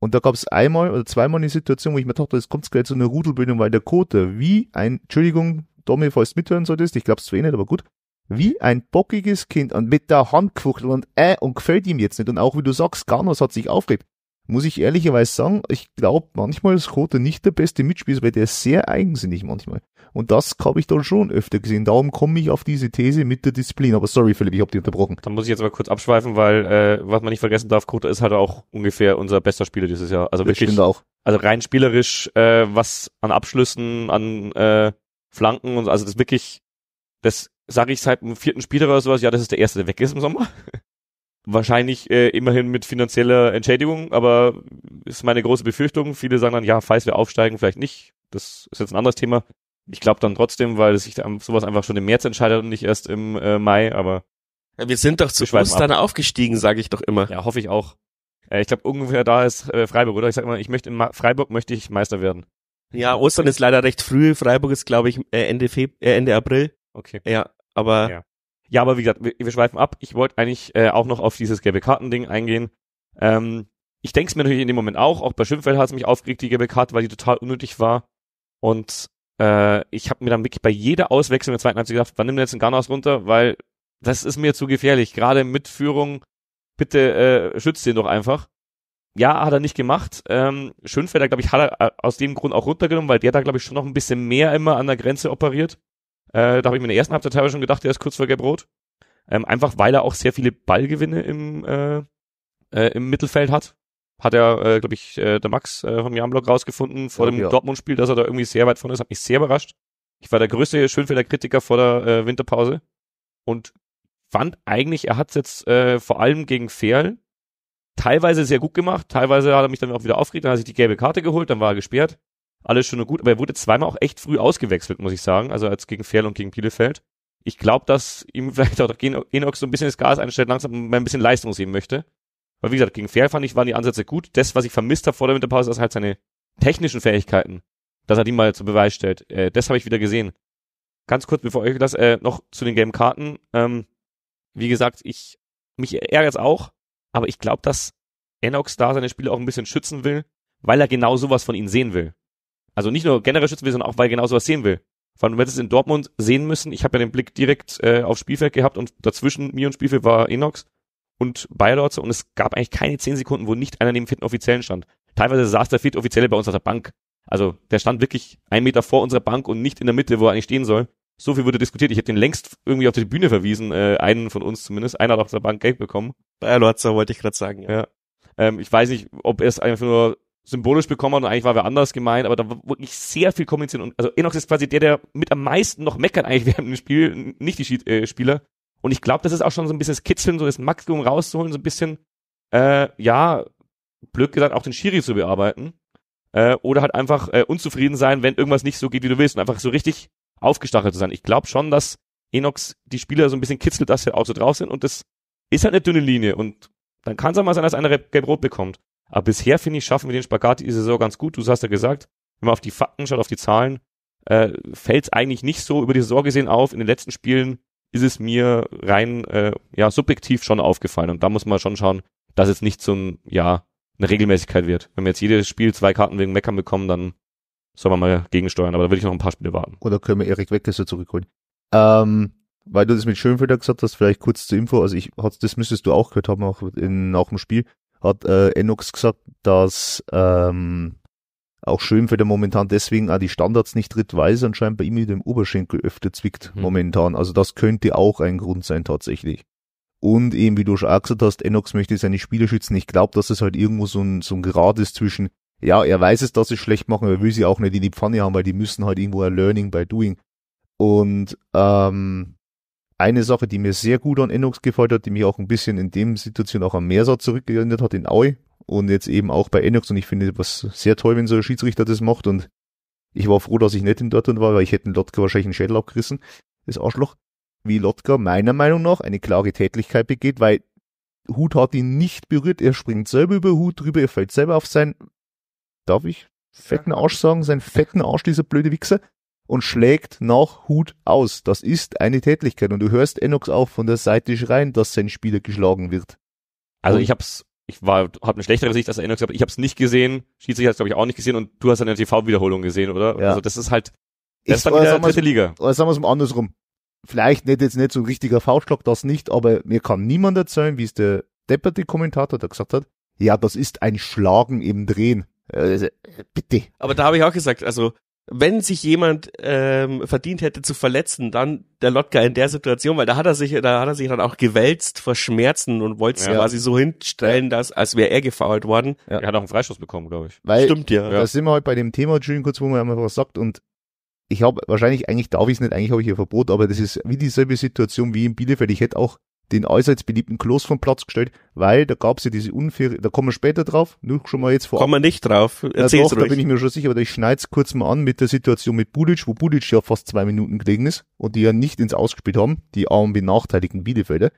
S2: Und da gab es einmal oder zweimal eine Situation, wo ich mir dachte, jetzt kommt gleich zu einer Rudelbildung, weil der Kote wie ein, Entschuldigung, Tommy, falls du mithören solltest, ich glaub's zwar eh nicht, aber gut. Wie ein bockiges Kind und mit der Hand gefuchtelt und äh, und gefällt ihm jetzt nicht. Und auch wie du sagst, Garnos hat sich aufgeregt. Muss ich ehrlicherweise sagen, ich glaube manchmal ist Kote nicht der beste Mitspieler, weil der ist sehr eigensinnig manchmal. Und das habe ich dann schon öfter gesehen. Darum komme ich auf diese These mit der Disziplin. Aber sorry, Philipp, ich habe dich unterbrochen. Dann
S3: muss ich jetzt mal kurz abschweifen, weil äh, was man nicht vergessen darf, Kota ist halt auch ungefähr unser bester Spieler dieses Jahr. Also das wirklich. Stimmt auch. Also rein spielerisch, äh, was an Abschlüssen, an äh, Flanken und so. Also das wirklich, das sage ich seit halt dem vierten Spieler oder sowas, ja, das ist der erste, der weg ist im Sommer. [laughs] Wahrscheinlich äh, immerhin mit finanzieller Entschädigung, aber ist meine große Befürchtung. Viele sagen dann, ja, falls wir aufsteigen, vielleicht nicht. Das ist jetzt ein anderes Thema. Ich glaube dann trotzdem, weil sich sowas einfach schon im März entscheidet und nicht erst im äh, Mai, aber. Ja, wir sind doch zu Schluss dann aufgestiegen, sage ich doch immer. Ja, hoffe ich auch. Äh, ich glaube, ungefähr da ist äh, Freiburg, oder? Ich sag immer, ich möchte in Ma Freiburg möchte ich Meister werden. Ja, Ostern ist leider recht früh. Freiburg ist, glaube ich, äh, Ende, Feb äh, Ende April. Okay. Ja, aber. Ja. ja aber wie gesagt, wir, wir schweifen ab. Ich wollte eigentlich äh, auch noch auf dieses gelbe Kartending eingehen. Ähm, ich denke es mir natürlich in dem Moment auch. Auch bei Schimpfeld hat es mich aufgeregt, die gelbe Karte, weil die total unnötig war. Und äh, ich habe mir dann wirklich bei jeder Auswechslung der zweiten Halbzeit gedacht, wann nimmt jetzt ein Ganas runter? Weil das ist mir zu gefährlich. Gerade mit Führung, bitte äh, schützt den doch einfach ja, hat er nicht gemacht. Ähm, Schönfelder, glaube ich, hat er äh, aus dem Grund auch runtergenommen, weil der da, glaube ich, schon noch ein bisschen mehr immer an der Grenze operiert. Äh, da habe ich mir in der ersten Halbzeit teilweise schon gedacht, der ist kurz vor Gelb-Rot. Ähm, einfach weil er auch sehr viele Ballgewinne im, äh, äh, im Mittelfeld hat. Hat er, äh, glaube ich, äh, der Max äh, vom Jamblock rausgefunden vor ja, dem ja. Dortmund-Spiel, dass er da irgendwie sehr weit vorne ist. Hat mich sehr überrascht. Ich war der größte Schönfelder-Kritiker vor der äh, Winterpause und fand eigentlich, er hat jetzt äh, vor allem gegen Ferl teilweise sehr gut gemacht, teilweise hat er mich dann auch wieder aufgeregt, dann hat er sich die gelbe Karte geholt, dann war er gesperrt. Alles schon und gut, aber er wurde zweimal auch echt früh ausgewechselt, muss ich sagen, also als gegen Ferl und gegen Bielefeld. Ich glaube, dass ihm [laughs] vielleicht auch Enox so ein bisschen das Gas einstellt, langsam mal ein bisschen Leistung sehen möchte. Weil wie gesagt, gegen Ferl fand ich, waren die Ansätze gut. Das, was ich vermisst habe vor der Winterpause, ist halt seine technischen Fähigkeiten, dass er die mal zu Beweis stellt. Äh, das habe ich wieder gesehen. Ganz kurz, bevor ich das, äh, noch zu den gelben Karten. Ähm, wie gesagt, ich mich ärgert es auch, aber ich glaube, dass Enox da seine Spiele auch ein bisschen schützen will, weil er genau sowas von ihnen sehen will. Also nicht nur generell schützen will, sondern auch, weil er genau sowas sehen will. Vor allem, wenn hättest es in Dortmund sehen müssen. Ich habe ja den Blick direkt äh, auf Spielfeld gehabt und dazwischen mir und Spielfeld war Enox und Bayerlorze und es gab eigentlich keine zehn Sekunden, wo nicht einer neben vierten Offiziellen stand. Teilweise saß der vierte Offizielle bei uns auf der Bank. Also der stand wirklich einen Meter vor unserer Bank und nicht in der Mitte, wo er eigentlich stehen soll so viel wurde diskutiert. Ich hätte den längst irgendwie auf die Bühne verwiesen, äh, einen von uns zumindest. Einer hat auf der Bank Geld bekommen. Bei Lotzer wollte ich gerade sagen. Ja. ja. Ähm, ich weiß nicht, ob er es einfach nur symbolisch bekommen hat und eigentlich war wer anders gemeint, aber da war wirklich sehr viel kommuniziert. Und also Enox ist quasi der, der mit am meisten noch meckert eigentlich [laughs] während dem Spiel, nicht die Schied äh, Spieler. Und ich glaube, das ist auch schon so ein bisschen das Kitzeln, so das Maximum rauszuholen, so ein bisschen, äh, ja, blöd gesagt, auch den Schiri zu bearbeiten. Äh, oder halt einfach äh, unzufrieden sein, wenn irgendwas nicht so geht, wie du willst. Und einfach so richtig aufgestachelt zu sein. Ich glaube schon, dass Enox die Spieler so ein bisschen kitzelt, dass sie auch so drauf sind und das ist halt eine dünne Linie und dann kann es auch mal sein, dass einer gelb-rot bekommt. Aber bisher, finde ich, schaffen wir den Spagat diese Saison ganz gut. Du hast ja gesagt, wenn man auf die Fakten schaut, auf die Zahlen, äh, fällt es eigentlich nicht so über die Saison gesehen auf. In den letzten Spielen ist es mir rein äh, ja subjektiv schon aufgefallen. Und da muss man schon schauen, dass es nicht zum, ja, eine Regelmäßigkeit wird. Wenn wir jetzt jedes Spiel zwei Karten wegen Meckern bekommen, dann soll man mal gegensteuern, aber da würde ich noch ein paar Spiele warten.
S2: Oder können wir Erik Weckesser zurückholen? Ähm, weil du das mit Schönfelder gesagt hast, vielleicht kurz zur Info, also ich hat, das müsstest du auch gehört haben, auch in, nach dem Spiel, hat äh, Enox gesagt, dass ähm, auch Schönfelder momentan deswegen auch die Standards nicht tritt, weil es anscheinend bei ihm mit dem Oberschenkel öfter zwickt hm. momentan. Also das könnte auch ein Grund sein tatsächlich. Und eben, wie du schon auch gesagt hast, Enox möchte seine Spieler schützen. Ich glaube, dass es halt irgendwo so ein, so ein Grad ist zwischen, ja, er weiß es, dass sie es schlecht machen, aber will sie auch nicht in die Pfanne haben, weil die müssen halt irgendwo ein Learning by Doing. Und ähm, eine Sache, die mir sehr gut an Enox gefällt hat, die mich auch ein bisschen in dem Situation auch am Meersaat zurückgeändert hat, in Aue und jetzt eben auch bei Enox. Und ich finde was sehr toll, wenn so ein Schiedsrichter das macht. Und ich war froh, dass ich nicht in Dortmund war, weil ich hätte Lotka wahrscheinlich einen Schädel abgerissen, das Arschloch. Wie Lotka meiner Meinung nach eine klare Tätigkeit begeht, weil Hut hat ihn nicht berührt, er springt selber über Hut drüber, er fällt selber auf sein darf ich fetten Arsch sagen, seinen fetten Arsch, dieser blöde Wichser, und schlägt nach Hut aus. Das ist eine Tätigkeit. Und du hörst Enox eh auch von der Seite schreien, dass sein Spieler geschlagen wird. Also ich hab's,
S3: ich war, hab eine schlechtere Sicht als Enox, aber ich hab's nicht gesehen. Schiedsrichter hat's, glaube ich, auch nicht gesehen und du hast eine TV-Wiederholung gesehen, oder? Ja. Also das ist halt, das ich, ist dann wieder dritte Liga.
S2: Oder sagen wir es mal andersrum. Vielleicht nicht jetzt nicht so ein richtiger Faustschlag, das nicht, aber mir kann niemand erzählen, wie es der depperte Kommentator da gesagt hat, ja, das ist ein Schlagen im Drehen. Also, bitte.
S1: Aber da habe ich auch gesagt, also wenn sich jemand ähm, verdient hätte zu verletzen, dann der Lotka in der Situation, weil da hat er sich, da hat er sich dann auch gewälzt vor Schmerzen und wollte es ja. quasi so hinstellen, dass als wäre er gefault worden. Ja. Er hat auch einen Freischuss bekommen, glaube ich. Weil, Stimmt
S2: ja. Da ja. sind wir heute halt bei dem Thema, schön kurz, wo man einmal was sagt und ich habe wahrscheinlich eigentlich darf ich es nicht, eigentlich habe ich hier Verbot, aber das ist wie dieselbe Situation wie in Bielefeld. Ich hätte auch den allseits beliebten Klos vom Platz gestellt, weil da gab's ja diese unfaire, da kommen wir später drauf, nur schon mal jetzt vor. Kommen wir nicht drauf, erzähl's Na doch, ruhig. da bin ich mir schon sicher, aber ich schneid's kurz mal an mit der Situation mit Budic, wo Budic ja fast zwei Minuten gelegen ist und die ja nicht ins Ausgespielt haben, die armen benachteiligten Bielefelder.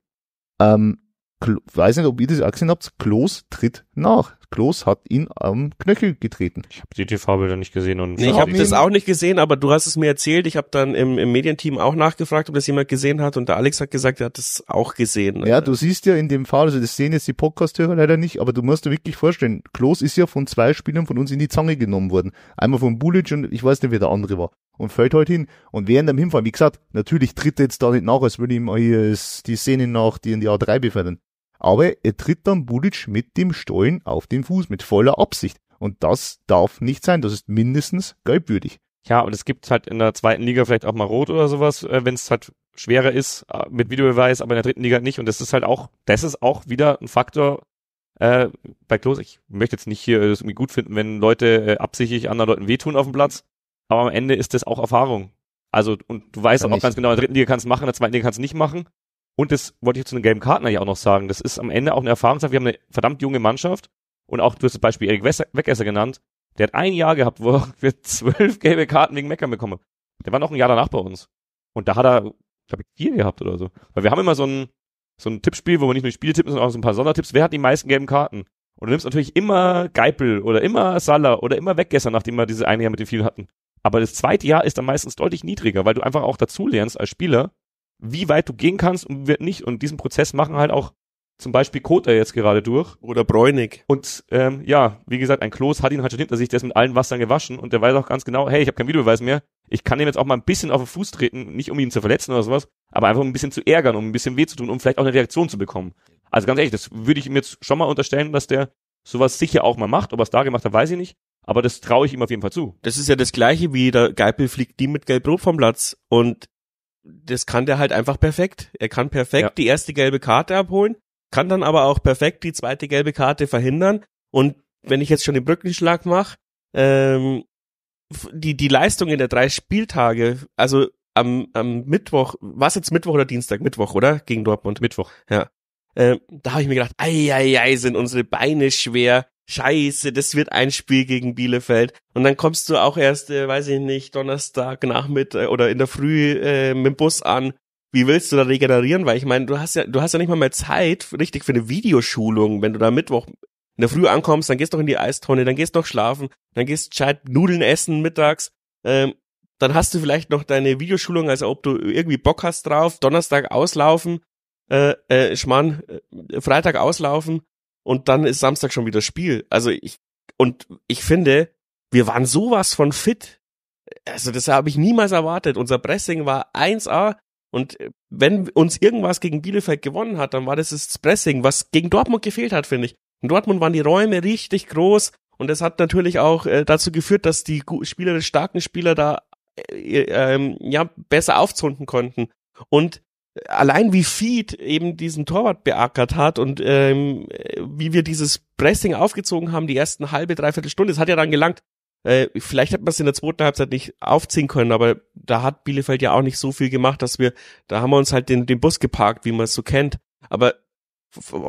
S2: Ähm, Klo, weiß nicht, ob ihr das auch gesehen habt, Klos tritt nach. Klos hat ihn am Knöchel getreten. Ich habe die TV-Bilder nicht gesehen und nee, ich habe das auch
S1: nicht gesehen, aber du hast es mir erzählt. Ich habe dann im, im Medienteam auch nachgefragt, ob das jemand gesehen
S2: hat und der Alex hat gesagt, er hat das auch gesehen. Ja, du siehst ja in dem Fall, also das sehen jetzt die Podcast-Hörer leider nicht, aber du musst dir wirklich vorstellen, Klos ist ja von zwei Spielern von uns in die Zange genommen worden. Einmal von Bulic und ich weiß nicht, wer der andere war. Und fällt heute halt hin. Und während dem Hinfall, wie gesagt, natürlich tritt er jetzt da nicht nach, als würde ihm hier die Szene nach, die in die A3 befördern. Aber er tritt dann Budic mit dem Stollen auf den Fuß, mit voller Absicht. Und das darf nicht sein. Das ist mindestens
S3: gelbwürdig. Ja, und es gibt halt in der zweiten Liga vielleicht auch mal rot oder sowas, äh, wenn es halt schwerer ist äh, mit Videobeweis, aber in der dritten Liga nicht. Und das ist halt auch, das ist auch wieder ein Faktor äh, bei Klos. Ich möchte jetzt nicht hier äh, das irgendwie gut finden, wenn Leute äh, absichtlich anderen Leuten wehtun auf dem Platz. Aber am Ende ist das auch Erfahrung. Also, und du weißt auch nicht. ganz genau, in der dritten Liga kannst du machen, in der zweiten Liga kannst du nicht machen. Und das wollte ich zu den gelben Karten ja auch noch sagen. Das ist am Ende auch eine Erfahrungssache. Wir haben eine verdammt junge Mannschaft. Und auch, du hast das Beispiel Erik Wegesser genannt. Der hat ein Jahr gehabt, wo [laughs] wir zwölf gelbe Karten wegen Meckern bekommen. Der war noch ein Jahr danach bei uns. Und da hat er, glaube ich, vier gehabt oder so. Weil wir haben immer so ein, so ein Tippspiel, wo wir nicht nur Spiele tippen, sondern auch so ein paar Sondertipps. Wer hat die meisten gelben Karten? Und du nimmst natürlich immer Geipel oder immer Salah oder immer Weggesser, nachdem wir diese eine Jahr mit den viel hatten. Aber das zweite Jahr ist dann meistens deutlich niedriger, weil du einfach auch dazulernst als Spieler, wie weit du gehen kannst und wird nicht. Und diesen Prozess machen halt auch zum Beispiel Kota jetzt gerade durch. Oder Bräunig. Und ähm, ja, wie gesagt, ein Klos hat ihn halt schon hinter sich, der ist mit allen Wassern gewaschen und der weiß auch ganz genau, hey, ich habe keinen Videobeweis mehr. Ich kann ihm jetzt auch mal ein bisschen auf den Fuß treten, nicht um ihn zu verletzen oder sowas, aber einfach um ein bisschen zu ärgern, um ein bisschen weh zu tun, um vielleicht auch eine Reaktion zu bekommen. Also ganz ehrlich, das würde ich ihm jetzt schon mal unterstellen, dass der sowas sicher auch mal macht. Ob er es da gemacht hat, weiß ich nicht. Aber das traue ich ihm auf jeden Fall zu. Das ist ja das
S1: gleiche wie der Geipel fliegt die mit Gelb-Rot vom Platz. Und das kann der halt einfach perfekt. Er kann perfekt ja. die erste gelbe Karte abholen, kann dann aber auch perfekt die zweite gelbe Karte verhindern. Und wenn ich jetzt schon den Brückenschlag mache, ähm, die, die Leistung in der drei Spieltage, also am, am Mittwoch, was jetzt Mittwoch oder Dienstag? Mittwoch, oder? Gegen Dortmund. Mittwoch. Ja. Ähm, da habe ich mir gedacht, ei, ei, ei, sind unsere Beine schwer. Scheiße, das wird ein Spiel gegen Bielefeld. Und dann kommst du auch erst, äh, weiß ich nicht, Donnerstag Nachmittag äh, oder in der Früh äh, mit dem Bus an. Wie willst du da regenerieren? Weil ich meine, du hast ja, du hast ja nicht mal mehr Zeit, richtig für eine Videoschulung. Wenn du da Mittwoch in der Früh ankommst, dann gehst du noch in die Eistonne, dann gehst du noch schlafen, dann gehst Scheit Nudeln essen mittags. Ähm, dann hast du vielleicht noch deine Videoschulung, also ob du irgendwie Bock hast drauf, Donnerstag auslaufen, äh, äh, Schmarrn, äh, Freitag auslaufen und dann ist Samstag schon wieder Spiel. Also ich, und ich finde, wir waren sowas von fit. Also das habe ich niemals erwartet. Unser Pressing war 1A und äh, wenn uns irgendwas gegen Bielefeld gewonnen hat, dann war das das Pressing, was gegen Dortmund gefehlt hat, finde ich. In Dortmund waren die Räume richtig groß und das hat natürlich auch äh, dazu geführt, dass die Spieler, die starken Spieler da äh, äh ähm, ja besser aufzunden konnten. Und allein wie Feed eben diesen Torwart beackert hat und ähm, wie wir dieses Pressing aufgezogen haben, die ersten halbe, dreiviertel Stunde, es hat ja dann gelangt. Äh, vielleicht hat man es in der zweiten Halbzeit nicht aufziehen können, aber da hat Bielefeld ja auch nicht so viel gemacht, dass wir, da haben wir uns halt den, den Bus geparkt, wie man es so kennt. Aber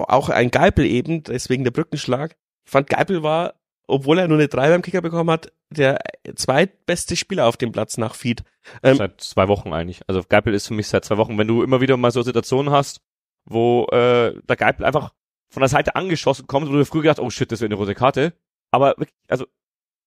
S1: auch ein Geipel eben, deswegen der Brückenschlag. Ich fand Geipel war obwohl er nur eine 3 beim Kicker bekommen hat, der zweitbeste Spieler auf dem Platz nach Feed. Ähm, seit zwei Wochen eigentlich. Also Geipel ist für mich seit zwei Wochen, wenn du immer
S3: wieder mal so Situationen hast, wo äh, der Geipel einfach von der Seite angeschossen kommt, wo du früher gedacht, oh shit, das wäre eine rote Karte. Aber wirklich, also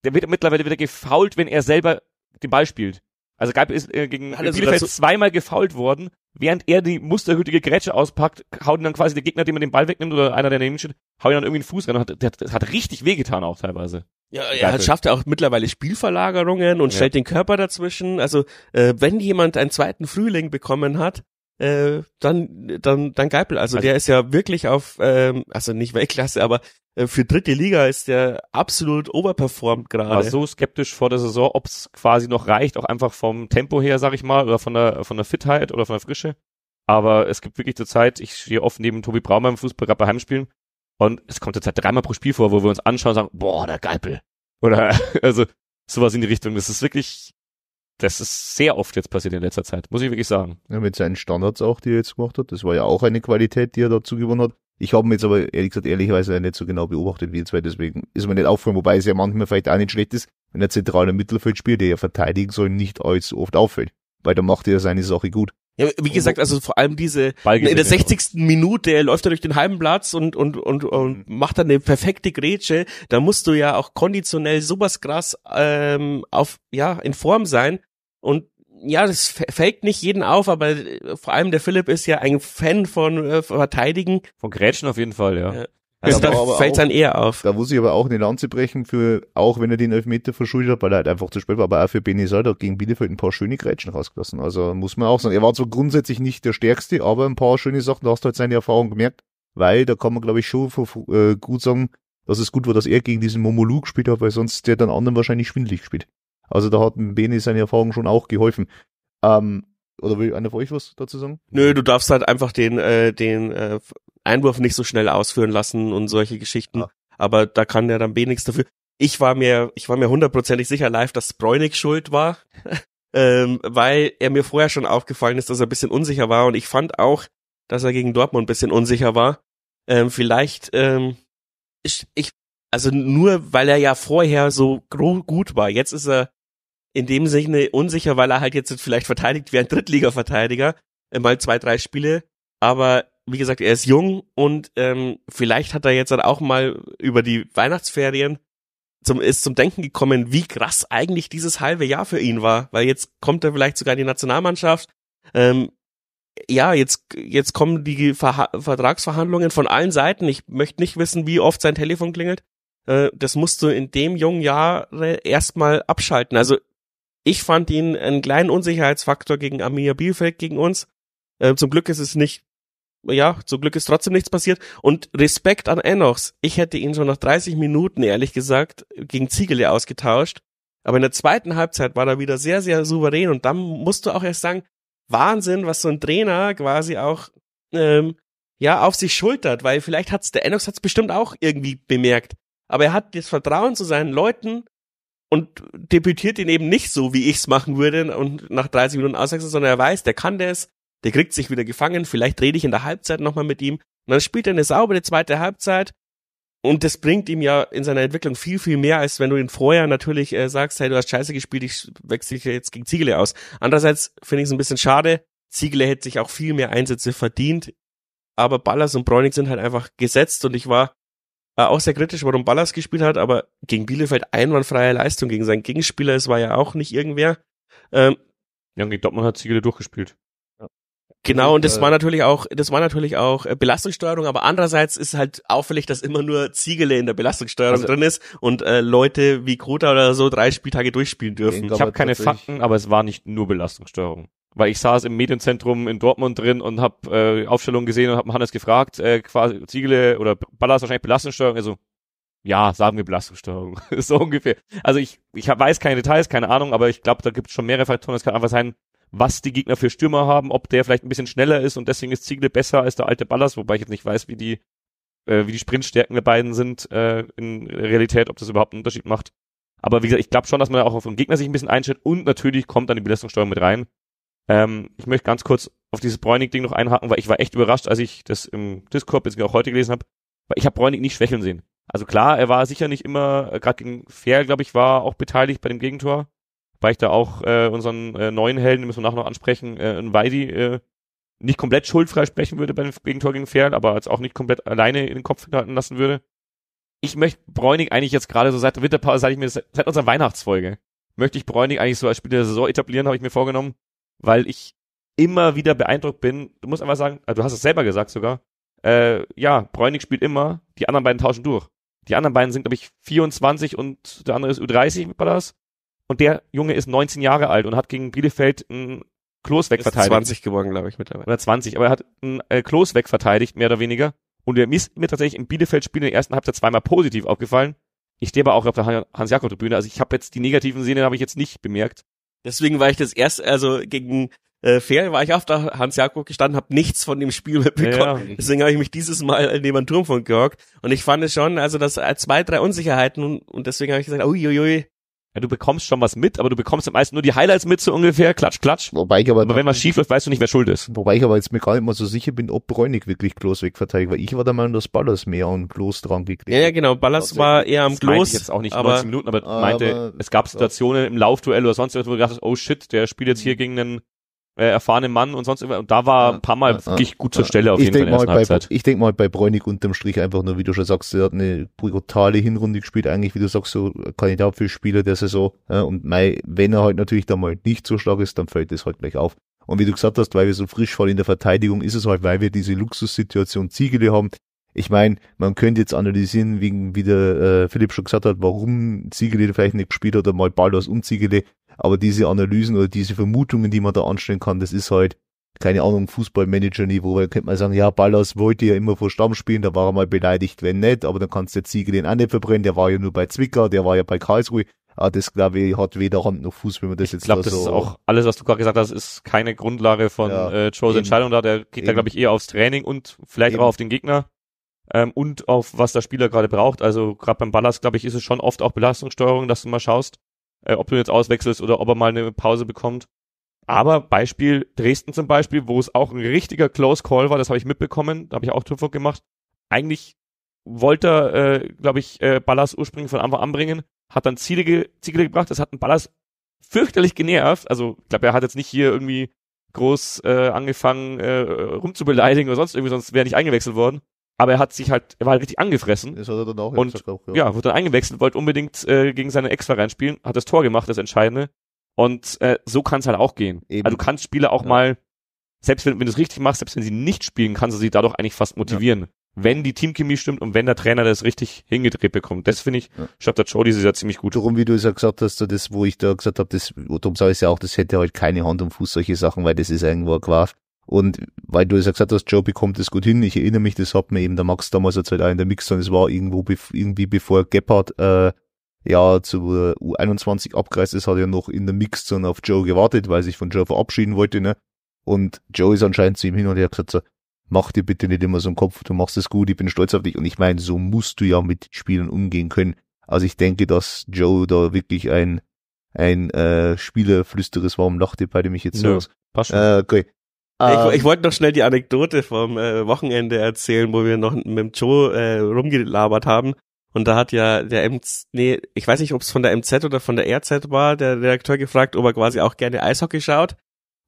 S3: der wird mittlerweile wieder gefault, wenn er selber den Ball spielt. Also Geipel ist äh, gegen Bielefeld so zweimal gefault worden, während er die mustergültige Grätsche auspackt, haut ihn dann quasi der Gegner, dem er den Ball wegnimmt oder einer, der neben ihm steht, haut ihn dann irgendwie den
S1: Fuß rein. Und hat, der, das hat richtig wehgetan auch teilweise. Ja, er hat, schafft ja auch mittlerweile Spielverlagerungen und ja. stellt den Körper dazwischen. Also äh, wenn jemand einen zweiten Frühling bekommen hat, äh, dann, dann, dann Geipel. Also, also der ist ja wirklich auf, ähm, also nicht Weltklasse, aber äh, für dritte Liga ist der absolut overperformed gerade. War so skeptisch vor der Saison, ob
S3: es quasi noch reicht, auch einfach vom Tempo her, sag ich mal, oder von der, von der Fitheit oder von der Frische. Aber es gibt wirklich zur Zeit, ich stehe oft neben Tobi Braumer im Fußball, gerade bei Heimspielen, und es kommt zurzeit dreimal pro Spiel vor, wo wir uns anschauen und sagen, boah, der Geipel. Oder, [laughs] also, sowas in die Richtung. Das ist wirklich, das ist sehr oft jetzt passiert in letzter Zeit, muss ich wirklich sagen.
S2: Ja, mit seinen Standards auch, die er jetzt gemacht hat, das war ja auch eine Qualität, die er dazu gewonnen hat. Ich habe ihn jetzt aber ehrlich gesagt ehrlicherweise nicht so genau beobachtet wie jetzt, weil deswegen ist mir nicht aufgefallen, wobei es ja manchmal vielleicht auch nicht schlecht ist, wenn er zentral im Mittelfeld spielt, der ja verteidigen soll, nicht allzu oft auffällt. Weil dann macht er seine Sache gut. Ja, wie gesagt, also vor allem diese in der 60.
S1: Minute läuft er durch den halben Platz und, und, und, und mhm. macht dann eine perfekte Grätsche. Da musst du ja auch konditionell sowas krass ähm, auf ja in Form sein, und ja, das fällt nicht jeden auf, aber äh, vor allem der
S2: Philipp ist ja ein Fan von äh, Verteidigen. Von Grätschen auf jeden Fall, ja. ja. Also da fällt dann eher auf. Da muss ich aber auch eine Lanze brechen für, auch wenn er den Elfmeter verschuldet hat, weil er halt einfach zu spät war, aber auch für Benny Salda gegen Bielefeld ein paar schöne Grätschen rausgelassen. Also muss man auch sagen, er war zwar grundsätzlich nicht der Stärkste, aber ein paar schöne Sachen, da hast du halt seine Erfahrung gemerkt, weil da kann man glaube ich schon äh, gut sagen, dass es gut war, dass er gegen diesen Momolu gespielt hat, weil sonst der dann anderen wahrscheinlich schwindlig spielt. Also da hat Bene seine Erfahrung schon auch geholfen. Ähm, oder will einer von euch was dazu sagen? Nö,
S1: du darfst halt einfach den, äh, den äh, Einwurf nicht so schnell ausführen lassen und solche Geschichten. Ah. Aber da kann ja dann wenigstens dafür. Ich war mir, ich war mir hundertprozentig sicher live, dass Bräunig schuld war, [laughs] ähm, weil er mir vorher schon aufgefallen ist, dass er ein bisschen unsicher war und ich fand auch, dass er gegen Dortmund ein bisschen unsicher war. Ähm, vielleicht, ähm, ich, ich, also nur weil er ja vorher so gut war. Jetzt ist er in dem Sinne unsicher, weil er halt jetzt vielleicht verteidigt wie ein Drittliga-Verteidiger, äh, mal zwei, drei Spiele. Aber wie gesagt, er ist jung und ähm, vielleicht hat er jetzt dann auch mal über die Weihnachtsferien zum, ist zum Denken gekommen, wie krass eigentlich dieses halbe Jahr für ihn war, weil jetzt kommt er vielleicht sogar in die Nationalmannschaft. Ähm, ja, jetzt, jetzt kommen die Verha Vertragsverhandlungen von allen Seiten. Ich möchte nicht wissen, wie oft sein Telefon klingelt. Äh, das musst du in dem jungen Jahr erstmal abschalten. Also ich fand ihn einen kleinen Unsicherheitsfaktor gegen Amir Bielefeld gegen uns. Äh, zum Glück ist es nicht, ja, zum Glück ist trotzdem nichts passiert. Und Respekt an Enochs. Ich hätte ihn schon nach 30 Minuten, ehrlich gesagt, gegen Ziegele ausgetauscht. Aber in der zweiten Halbzeit war er wieder sehr, sehr souverän. Und dann musst du auch erst sagen, Wahnsinn, was so ein Trainer quasi auch ähm, ja auf sich schultert, weil vielleicht hat's der Enox hat's bestimmt auch irgendwie bemerkt, aber er hat das Vertrauen zu seinen Leuten und debütiert ihn eben nicht so, wie ich's machen würde und nach 30 Minuten auswechseln, sondern er weiß, der kann das, der kriegt sich wieder gefangen, vielleicht rede ich in der Halbzeit nochmal mit ihm. Und dann spielt er eine saubere zweite Halbzeit und das bringt ihm ja in seiner Entwicklung viel, viel mehr, als wenn du ihn vorher natürlich äh, sagst, hey, du hast scheiße gespielt, ich wechsle dich jetzt gegen Ziegele aus. Andererseits finde ich es ein bisschen schade, Ziegele hätte sich auch viel mehr Einsätze verdient, aber Ballas und Bräunig sind halt einfach gesetzt und ich war äh, auch sehr kritisch, warum Ballas gespielt hat, aber gegen Bielefeld einwandfreie Leistung gegen seinen Gegenspieler, es war ja auch nicht irgendwer. Ähm, ja, gegen Dortmund hat Ziegele durchgespielt. Genau, und das äh, war natürlich auch, das war natürlich auch äh, Belastungssteuerung, aber andererseits ist halt auffällig, dass immer nur Ziegele in der Belastungssteuerung also, drin ist und äh, Leute wie Krota oder so drei Spieltage durchspielen dürfen.
S3: Ich habe keine Fakten, aber es war nicht nur Belastungssteuerung weil ich saß im Medienzentrum in Dortmund drin und habe äh, Aufstellungen gesehen und habe Hannes gefragt, äh, quasi Ziegele oder Baller wahrscheinlich Belastungssteuerung, also ja, sagen wir Belastungssteuerung, [laughs] so ungefähr. Also ich, ich weiß keine Details, keine Ahnung, aber ich glaube, da gibt es schon mehrere Faktoren. Es kann einfach sein, was die Gegner für Stürmer haben, ob der vielleicht ein bisschen schneller ist und deswegen ist Ziegele besser als der alte Ballas, wobei ich jetzt nicht weiß, wie die, äh, wie die Sprintstärken der beiden sind äh, in Realität, ob das überhaupt einen Unterschied macht. Aber wie gesagt, ich glaube schon, dass man da auch auf den Gegner sich ein bisschen einstellt und natürlich kommt dann die Belastungssteuerung mit rein. Ähm, ich möchte ganz kurz auf dieses Bräunig-Ding noch einhaken, weil ich war echt überrascht, als ich das im Discord, jetzt auch heute gelesen habe, weil ich habe Bräunig nicht schwächeln sehen. Also klar, er war sicher nicht immer, äh, gerade gegen Fair, glaube ich, war auch beteiligt bei dem Gegentor, weil ich da auch äh, unseren äh, neuen Helden, den müssen wir nachher noch ansprechen, äh, Weidi, äh, nicht komplett schuldfrei sprechen würde beim Gegentor gegen Fair, aber als auch nicht komplett alleine in den Kopf halten lassen würde. Ich möchte Bräunig eigentlich jetzt gerade so seit der Winterpause, seit ich mir seit unserer Weihnachtsfolge, möchte ich Bräunig eigentlich so als Spieler der Saison etablieren, habe ich mir vorgenommen weil ich immer wieder beeindruckt bin. Du musst einfach sagen, also du hast es selber gesagt sogar, äh, ja, Bräunig spielt immer, die anderen beiden tauschen durch. Die anderen beiden sind, glaube ich, 24 und der andere ist Ü30, war das? Und der Junge ist 19 Jahre alt und hat gegen Bielefeld ein Klos wegverteidigt. 20 geworden, glaube ich, mittlerweile. Oder 20, aber er hat ein äh, Klos wegverteidigt, mehr oder weniger. Und mir ist mir tatsächlich im Bielefeld-Spiel in der ersten Halbzeit zweimal positiv aufgefallen. Ich stehe aber auch auf der Hans-Jakob-Tribüne, also ich habe jetzt die negativen Szenen habe ich jetzt nicht
S1: bemerkt. Deswegen war ich das erste, also gegen äh, Fair war ich auf der Hans Jakob gestanden, habe nichts von dem Spiel mitbekommen. Ja. Deswegen habe ich mich dieses Mal neben den Turm von Georg Und ich fand es schon, also das äh, zwei, drei Unsicherheiten und, und deswegen habe ich gesagt, uiuiui, ja, du bekommst schon was mit, aber du
S3: bekommst am meisten nur die Highlights mit, so ungefähr, klatsch, klatsch. Wobei ich aber, aber wenn was schief läuft, weißt du nicht, wer schuld ist.
S2: Wobei ich aber jetzt mir gar nicht mal so sicher bin, ob Bräunig wirklich Klos wegverteidigt, weil ich war der Meinung, dass Ballas mehr an Klos dran gekriegt Ja, ja,
S1: genau, Ballas war eher am Klos. jetzt auch nicht aber, 90 Minuten, aber, aber meinte, aber, es gab Situationen im Laufduell
S3: oder sonst was, wo du gedacht hast, oh shit, der spielt jetzt hier mhm. gegen einen äh, erfahrene Mann und sonst immer. Und da war ein paar Mal wirklich gut zur Stelle auf ich jeden Fall in der mal, Bei,
S2: ich denke mal, bei Bräunig unterm Strich einfach nur, wie du schon sagst, er hat eine brutale Hinrunde gespielt, eigentlich, wie du sagst, so Kandidat für Spieler der Saison. Und mein, wenn er halt natürlich dann mal nicht so stark ist, dann fällt das halt gleich auf. Und wie du gesagt hast, weil wir so frisch voll in der Verteidigung ist es halt, weil wir diese Luxussituation Ziegele haben. Ich meine, man könnte jetzt analysieren, wegen, wie der äh, Philipp schon gesagt hat, warum Ziegele vielleicht nicht gespielt hat oder mal Baldos und Ziegele. Aber diese Analysen oder diese Vermutungen, die man da anstellen kann, das ist halt, keine Ahnung, Fußballmanager-Niveau, weil könnte man sagen, ja, Ballas wollte ja immer vor Stamm spielen, da war er mal beleidigt, wenn nicht, aber dann kannst du der Sieger den auch nicht verbrennen, der war ja nur bei Zwickau, der war ja bei Karlsruhe. Aber ah, das, glaube ich, hat weder Hand noch Fuß, wenn man das ich jetzt glaub, da das so... Ich glaube, das ist
S3: auch alles, was du gerade gesagt hast, ist keine Grundlage von ja, äh, Joes Entscheidung da. Der geht eben. da, glaube ich, eher aufs Training und vielleicht eben. auch auf den Gegner ähm, und auf was der Spieler gerade braucht. Also gerade beim Ballast, glaube ich, ist es schon oft auch Belastungssteuerung, dass du mal schaust, äh, ob du jetzt auswechselst oder ob er mal eine Pause bekommt. Aber Beispiel Dresden zum Beispiel, wo es auch ein richtiger Close Call war, das habe ich mitbekommen, da habe ich auch Tüpfel gemacht. Eigentlich wollte er, äh, glaube ich, äh, Ballas ursprünglich von Anfang anbringen, hat dann Ziele, ge Ziele gebracht, das hat einen Ballas fürchterlich genervt. Also ich glaube, er hat jetzt nicht hier irgendwie groß äh, angefangen äh, rumzubeleidigen oder sonst irgendwie, sonst wäre nicht eingewechselt worden aber er hat sich halt, er war halt richtig angefressen. Das hat er dann auch und, auch, ja. ja, wurde dann eingewechselt, wollte unbedingt äh, gegen seine Ex-Verein spielen, hat das Tor gemacht, das Entscheidende. Und äh, so kann es halt auch gehen. Eben. Also du kannst Spieler auch ja. mal, selbst wenn, wenn du es richtig machst, selbst wenn sie nicht spielen, kannst du sie dadurch eigentlich fast motivieren. Ja. Wenn die Teamchemie stimmt und wenn der Trainer das richtig
S2: hingedreht bekommt. Das finde ich, ja. schafft der Joe dieses Jahr ziemlich gut. Darum, wie du es ja gesagt hast, so das, wo ich da gesagt habe, das, darum sage ich ja auch, das hätte halt keine Hand und Fuß, solche Sachen, weil das ist irgendwo ein Quark und weil du es ja gesagt hast, Joe bekommt es gut hin. Ich erinnere mich, das hat mir eben der Max damals erzählt, auch in der Mixer. Es war irgendwo bef irgendwie bevor Gebhardt äh, ja zu äh, U21 abgereist ist, hat er noch in der Mixzone auf Joe gewartet, weil er sich von Joe verabschieden wollte. Ne? Und Joe ist anscheinend zu ihm hin und er hat gesagt so, mach dir bitte nicht immer so einen Kopf, du machst es gut, ich bin stolz auf dich. Und ich meine, so musst du ja mit Spielern umgehen können. Also ich denke, dass Joe da wirklich ein, ein äh, Spielerflüsteres, war, warum lachte bei dem ich jetzt so aus? Passt schon. Äh, okay. Ich, ähm. ich
S1: wollte noch schnell die Anekdote vom äh, Wochenende erzählen, wo wir noch mit dem Joe äh, rumgelabert haben. Und da hat ja der MZ, nee, ich weiß nicht, ob es von der MZ oder von der RZ war, der Redakteur gefragt, ob er quasi auch gerne Eishockey schaut.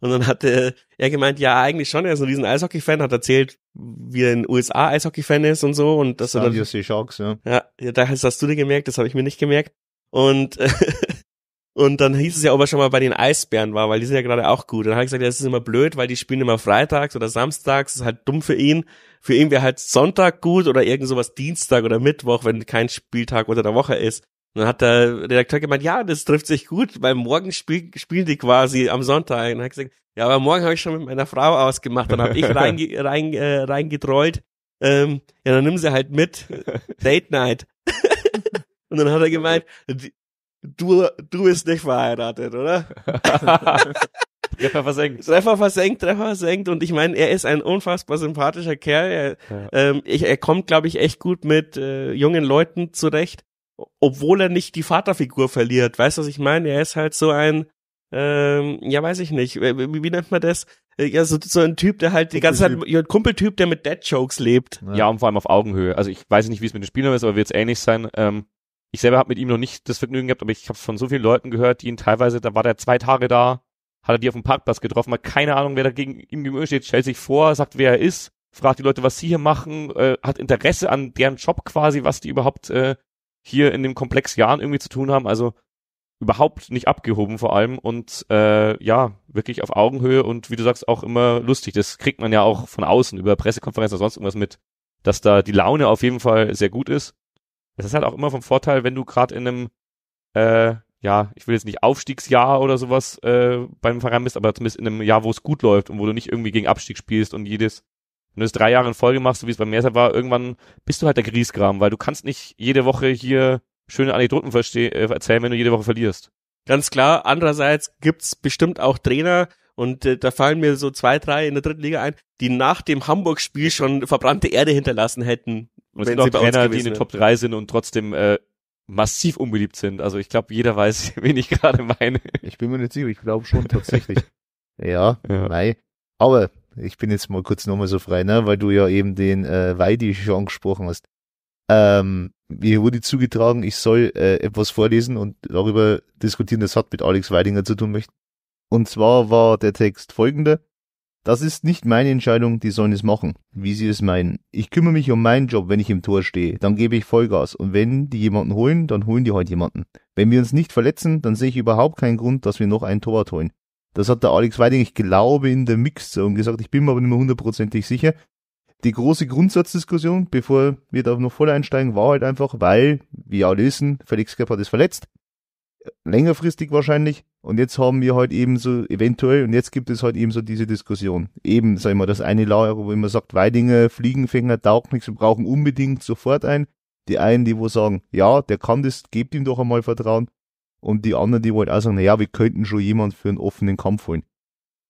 S1: Und dann hatte er gemeint, ja, eigentlich schon, er ist ein riesen Eishockey-Fan, hat erzählt, wie er ein USA-Eishockey-Fan ist und so. Und das San Jose Sharks, ja. Ja, ja hast, du dir gemerkt, das habe ich mir nicht gemerkt. Und äh, [laughs] Und dann hieß es ja, ob er schon mal bei den Eisbären war, weil die sind ja gerade auch gut. Und dann habe ich gesagt, ja, das ist immer blöd, weil die spielen immer freitags oder samstags, das ist halt dumm für ihn. Für ihn wäre halt Sonntag gut oder irgend sowas Dienstag oder Mittwoch, wenn kein Spieltag unter der Woche ist. Und dann hat der Redakteur gemeint, ja, das trifft sich gut, weil morgen spiel, spielen die quasi am Sonntag. Und dann habe ich gesagt, ja, aber morgen habe ich schon mit meiner Frau ausgemacht. Dann habe ich [laughs] reinge rein, äh, reingetreut. Ähm, ja, dann nimm sie halt mit. [laughs] Date Night. [laughs] Und dann hat er gemeint, du, du bist nicht verheiratet, oder? [laughs] Treffer versenkt. Treffer versenkt, Treffer versenkt. Und ich meine, er ist ein unfassbar sympathischer Kerl. Er, ja. ähm, ich, er kommt, glaube ich, echt gut mit äh, jungen Leuten zurecht, obwohl er nicht die Vaterfigur verliert. Weißt du, was ich meine? Er ist halt so ein, ähm, ja, weiß ich nicht. Äh, wie, wie nennt man das? Äh, ja, so, so ein Typ, der halt die ganze Zeit, ein Kumpeltyp, der mit Dead-Jokes lebt. Ja. ja. und vor allem auf Augenhöhe. Also ich weiß nicht, wie es mit den Spielern ist, aber wird es
S3: ähnlich sein. Ähm, ich selber habe mit ihm noch nicht das Vergnügen gehabt, aber ich habe von so vielen Leuten gehört, die ihn teilweise, da war der zwei Tage da, hat er die auf dem Parkplatz getroffen, hat keine Ahnung, wer da gegen ihm gegenüber steht, stellt sich vor, sagt, wer er ist, fragt die Leute, was sie hier machen, äh, hat Interesse an deren Job quasi, was die überhaupt äh, hier in dem Komplex Jahren irgendwie zu tun haben. Also überhaupt nicht abgehoben vor allem und äh, ja, wirklich auf Augenhöhe und wie du sagst, auch immer lustig. Das kriegt man ja auch von außen über Pressekonferenzen oder sonst irgendwas mit, dass da die Laune auf jeden Fall sehr gut ist. Es ist halt auch immer vom Vorteil, wenn du gerade in einem, äh, ja, ich will jetzt nicht Aufstiegsjahr oder sowas äh, beim Verein bist, aber zumindest in einem Jahr, wo es gut läuft und wo du nicht irgendwie gegen Abstieg spielst und jedes, wenn du es drei Jahre in Folge machst, so wie es bei Mercer war, irgendwann bist du halt der Griesgram, weil du kannst nicht
S1: jede Woche hier schöne Anekdoten äh, erzählen, wenn du jede Woche verlierst. Ganz klar. Andererseits gibt's bestimmt auch Trainer, und äh, da fallen mir so zwei, drei in der dritten Liga ein, die nach dem Hamburg-Spiel schon verbrannte Erde hinterlassen hätten. Und es sind auch Trainer, die in den Top
S3: 3 sind und trotzdem äh, massiv unbeliebt sind. Also ich glaube, jeder weiß, [laughs] wen ich gerade meine. Ich
S2: bin mir nicht sicher, ich glaube schon tatsächlich. [laughs] ja, ja, nein. Aber ich bin jetzt mal kurz nochmal so frei, ne? weil du ja eben den äh, Weidi schon angesprochen hast. Ähm, mir wurde zugetragen, ich soll äh, etwas vorlesen und darüber diskutieren, das hat mit Alex Weidinger zu tun möchten. Und zwar war der Text folgender. Das ist nicht meine Entscheidung, die sollen es machen, wie sie es meinen. Ich kümmere mich um meinen Job, wenn ich im Tor stehe, dann gebe ich Vollgas und wenn die jemanden holen, dann holen die halt jemanden. Wenn wir uns nicht verletzen, dann sehe ich überhaupt keinen Grund, dass wir noch einen Torwart holen. Das hat der Alex Weiding, ich glaube, in der Mixzone gesagt, ich bin mir aber nicht mehr hundertprozentig sicher. Die große Grundsatzdiskussion, bevor wir da noch voll einsteigen, war halt einfach, weil, wie alle wissen, Felix Köpp hat es verletzt längerfristig wahrscheinlich. Und jetzt haben wir halt eben so eventuell, und jetzt gibt es halt eben so diese Diskussion. Eben, sag ich mal, das eine Lager, wo immer sagt, Weidinger, Fliegenfänger, taugt nichts, wir brauchen unbedingt sofort ein. Die einen, die wo sagen, ja, der kann das, gebt ihm doch einmal Vertrauen. Und die anderen, die wollen auch sagen, naja, wir könnten schon jemand für einen offenen Kampf holen.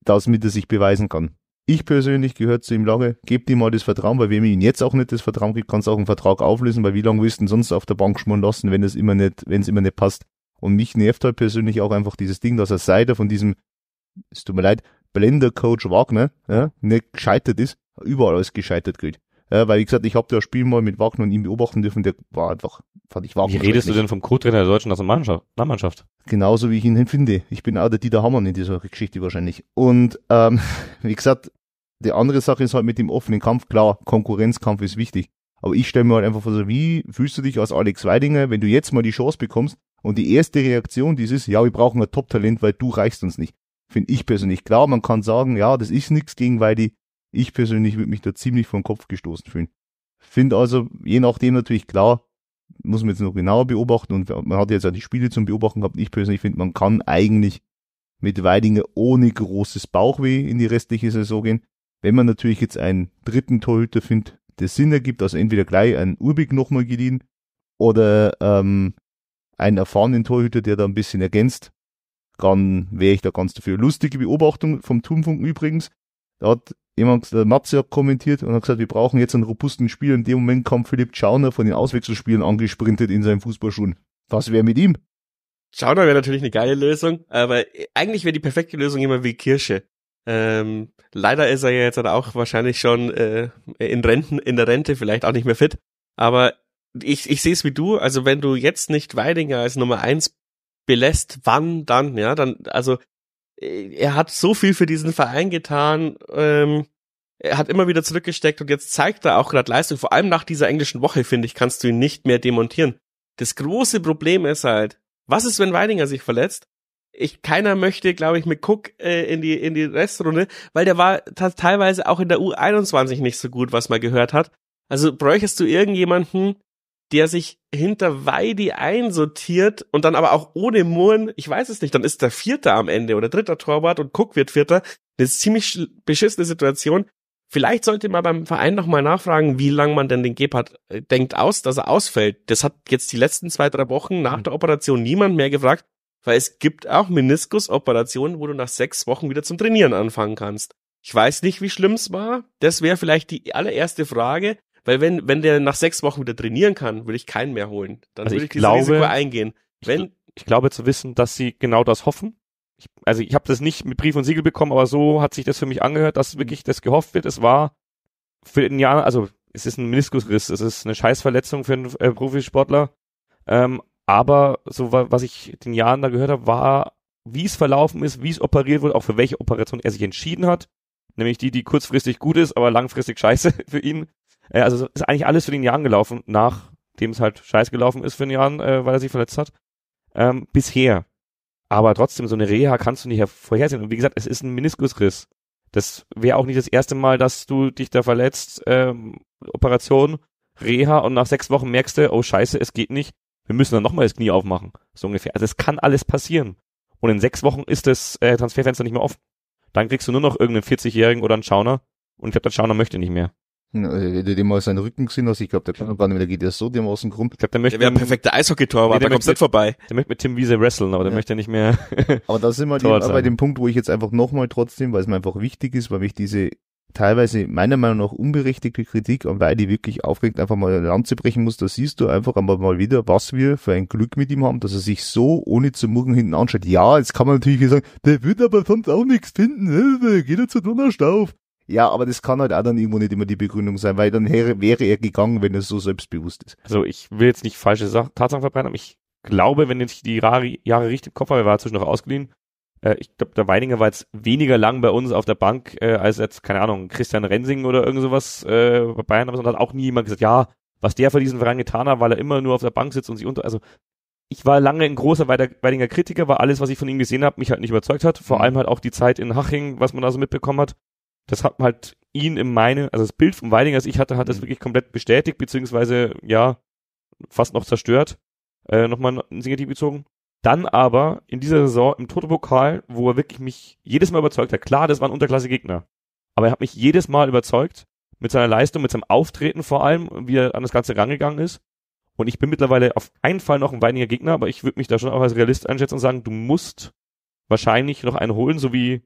S2: Damit er sich beweisen kann. Ich persönlich gehört zu ihm lange, gebt ihm mal das Vertrauen, weil wenn man ihm jetzt auch nicht das Vertrauen gibt, kann es auch einen Vertrag auflösen, weil wie lange willst du ihn sonst auf der Bank schmoren lassen, wenn es immer nicht, wenn es immer nicht passt? Und mich nervt halt persönlich auch einfach dieses Ding, dass er Seider von diesem, es tut mir leid, Blender-Coach Wagner, ja, nicht gescheitert ist, überall alles gescheitert kriegt. Ja, weil, wie gesagt, ich habe ein Spiel mal mit Wagner und ihm beobachten dürfen, der war einfach, fand ich Wagner. Wie redest du denn
S3: vom Co-Trainer der deutschen Nationalmannschaft?
S2: Genauso wie ich ihn empfinde. Ich bin auch der Dieter Hammer in dieser Geschichte wahrscheinlich. Und ähm, [laughs] wie gesagt, die andere Sache ist halt mit dem offenen Kampf, klar, Konkurrenzkampf ist wichtig. Aber ich stelle mir halt einfach vor, wie fühlst du dich als Alex Weidinger, wenn du jetzt mal die Chance bekommst, und die erste Reaktion dieses, ja, wir brauchen ein Top-Talent, weil du reichst uns nicht. Finde ich persönlich klar. Man kann sagen, ja, das ist nichts gegen Weidi. Ich persönlich würde mich da ziemlich vor den Kopf gestoßen fühlen. Finde also, je nachdem natürlich klar, muss man jetzt noch genauer beobachten und man hat jetzt auch die Spiele zum Beobachten gehabt. Ich persönlich finde, man kann eigentlich mit Weidinger ohne großes Bauchweh in die restliche Saison gehen. Wenn man natürlich jetzt einen dritten Torhüter findet, der Sinn ergibt, also entweder gleich einen Urbig nochmal geliehen oder ähm, einen erfahrenen Torhüter, der da ein bisschen ergänzt, dann wäre ich da ganz dafür. Lustige Beobachtung vom Turmfunken übrigens. Da hat jemand, der Matze hat kommentiert und hat gesagt, wir brauchen jetzt einen robusten Spieler. In dem Moment kam Philipp Schauner von den Auswechselspielen angesprintet in seinen Fußballschuhen. Was wäre mit ihm?
S1: Schauner wäre natürlich eine geile Lösung, aber eigentlich wäre die perfekte Lösung immer wie Kirsche. Ähm, leider ist er ja jetzt auch wahrscheinlich schon äh, in Renten, in der Rente vielleicht auch nicht mehr fit. Aber ich, ich sehe es wie du, also wenn du jetzt nicht Weidinger als Nummer eins belässt, wann dann, ja, dann, also äh, er hat so viel für diesen Verein getan, ähm, er hat immer wieder zurückgesteckt und jetzt zeigt er auch gerade Leistung. Vor allem nach dieser englischen Woche, finde ich, kannst du ihn nicht mehr demontieren. Das große Problem ist halt, was ist, wenn Weidinger sich verletzt? Ich, keiner möchte, glaube ich, mit Cook äh, in die in die Restrunde, weil der war teilweise auch in der U21 nicht so gut, was man gehört hat. Also bräuchest du irgendjemanden, der sich hinter Weidi einsortiert und dann aber auch ohne Murren, ich weiß es nicht, dann ist der Vierte am Ende oder dritter Torwart und Cook wird Vierter. Das ist ziemlich beschissene Situation. Vielleicht sollte man beim Verein nochmal nachfragen, wie lange man denn den Gebhardt äh, denkt aus, dass er ausfällt. Das hat jetzt die letzten zwei, drei Wochen nach hm. der Operation niemand mehr gefragt, weil es gibt auch Meniskusoperationen, wo du nach sechs Wochen wieder zum Trainieren anfangen kannst. Ich weiß nicht, wie schlimm es war. Das wäre vielleicht die allererste Frage. Weil wenn, wenn der nach sechs Wochen wieder trainieren kann, würde ich keinen mehr holen. Dann also würde ich, ich dieses glaube, Risiko eingehen. Wenn, ich,
S3: ich, glaube zu wissen, dass sie genau das hoffen. Ich, also ich habe das nicht mit Brief und Siegel bekommen, aber so hat sich das für mich angehört, dass wirklich das gehofft wird. Es war für den Jahr, also es ist ein Meniskusriss, es ist eine Scheißverletzung für einen äh, Profisportler. Ähm, aber so was ich den Jahren da gehört habe, war, wie es verlaufen ist, wie es operiert wurde, auch für welche Operation er sich entschieden hat. Nämlich die, die kurzfristig gut ist, aber langfristig scheiße [laughs] für ihn. Äh, also ist eigentlich alles für den Jan gelaufen, nachdem es halt scheiße gelaufen ist für den Jan, äh, weil er sich verletzt hat. Ähm, bisher. Aber trotzdem, so eine Reha kannst du nicht vorhersehen. Und wie gesagt, es ist ein Meniskusriss. Das wäre auch nicht das erste Mal, dass du dich da verletzt. Ähm, Operation, Reha und nach sechs Wochen merkst du, oh scheiße, es geht nicht. Wir müssen dann nochmal das Knie aufmachen. So ungefähr. Also es kann alles passieren. Und in sechs Wochen ist das äh, Transferfenster nicht mehr offen. Dann kriegst du nur noch irgendeinen 40-Jährigen oder einen Schauner. Und ich glaube, der Schauner
S2: möchte nicht mehr hätte hm, also, dem mal seinen Rücken gesehen hast, ich glaube, der kann nicht mehr, der geht erst so dermaßen krumm. Ich glaube, der möchte. Der wäre perfekter Eishockey-Torwart, nee, der, kommt nicht vorbei. Der möchte mit Tim Wiese wresteln, aber der ja. möchte nicht mehr. [laughs] aber da sind
S3: wir dem, bei dem
S2: Punkt, wo ich jetzt einfach nochmal trotzdem, weil es mir einfach wichtig ist, weil mich diese teilweise meiner Meinung nach unberechtigte Kritik am Weidi wirklich aufregt, einfach mal eine Lanze brechen muss. Da siehst du einfach einmal mal wieder, was wir für ein Glück mit ihm haben, dass er sich so ohne zu murren hinten anschaut. Ja, jetzt kann man natürlich sagen, der wird aber sonst auch nichts finden. Geht er zu Donnerstauf. Ja, aber das kann halt auch dann irgendwo nicht immer die Begründung sein, weil dann wäre er gegangen, wenn er so selbstbewusst ist.
S3: Also ich will jetzt nicht falsche Tatsachen verbreiten, aber ich glaube, wenn ich die Jahre richtig im Kopf habe, er war zwischendurch ausgeliehen, äh, ich glaube, der Weininger war jetzt weniger lang bei uns auf der Bank äh, als jetzt, keine Ahnung, Christian Rensing oder irgend sowas äh, bei Bayern. Und hat auch nie jemand gesagt, ja, was der für diesen Verein getan hat, weil er immer nur auf der Bank sitzt und sich unter... Also ich war lange ein großer Weininger Kritiker, weil alles, was ich von ihm gesehen habe, mich halt nicht überzeugt hat. Vor mhm. allem halt auch die Zeit in Haching, was man da so mitbekommen hat das hat halt ihn in meine, also das Bild vom Weidinger, das ich hatte, hat das mhm. wirklich komplett bestätigt, beziehungsweise ja, fast noch zerstört, äh, nochmal ins Negativ gezogen. Dann aber in dieser Saison im Toto-Pokal, wo er wirklich mich jedes Mal überzeugt hat. Klar, das waren Unterklasse-Gegner. Aber er hat mich jedes Mal überzeugt, mit seiner Leistung, mit seinem Auftreten vor allem, wie er an das Ganze rangegangen ist. Und ich bin mittlerweile auf keinen Fall noch ein weiniger Gegner, aber ich würde mich da schon auch als Realist einschätzen und sagen, du musst wahrscheinlich noch einen holen, so wie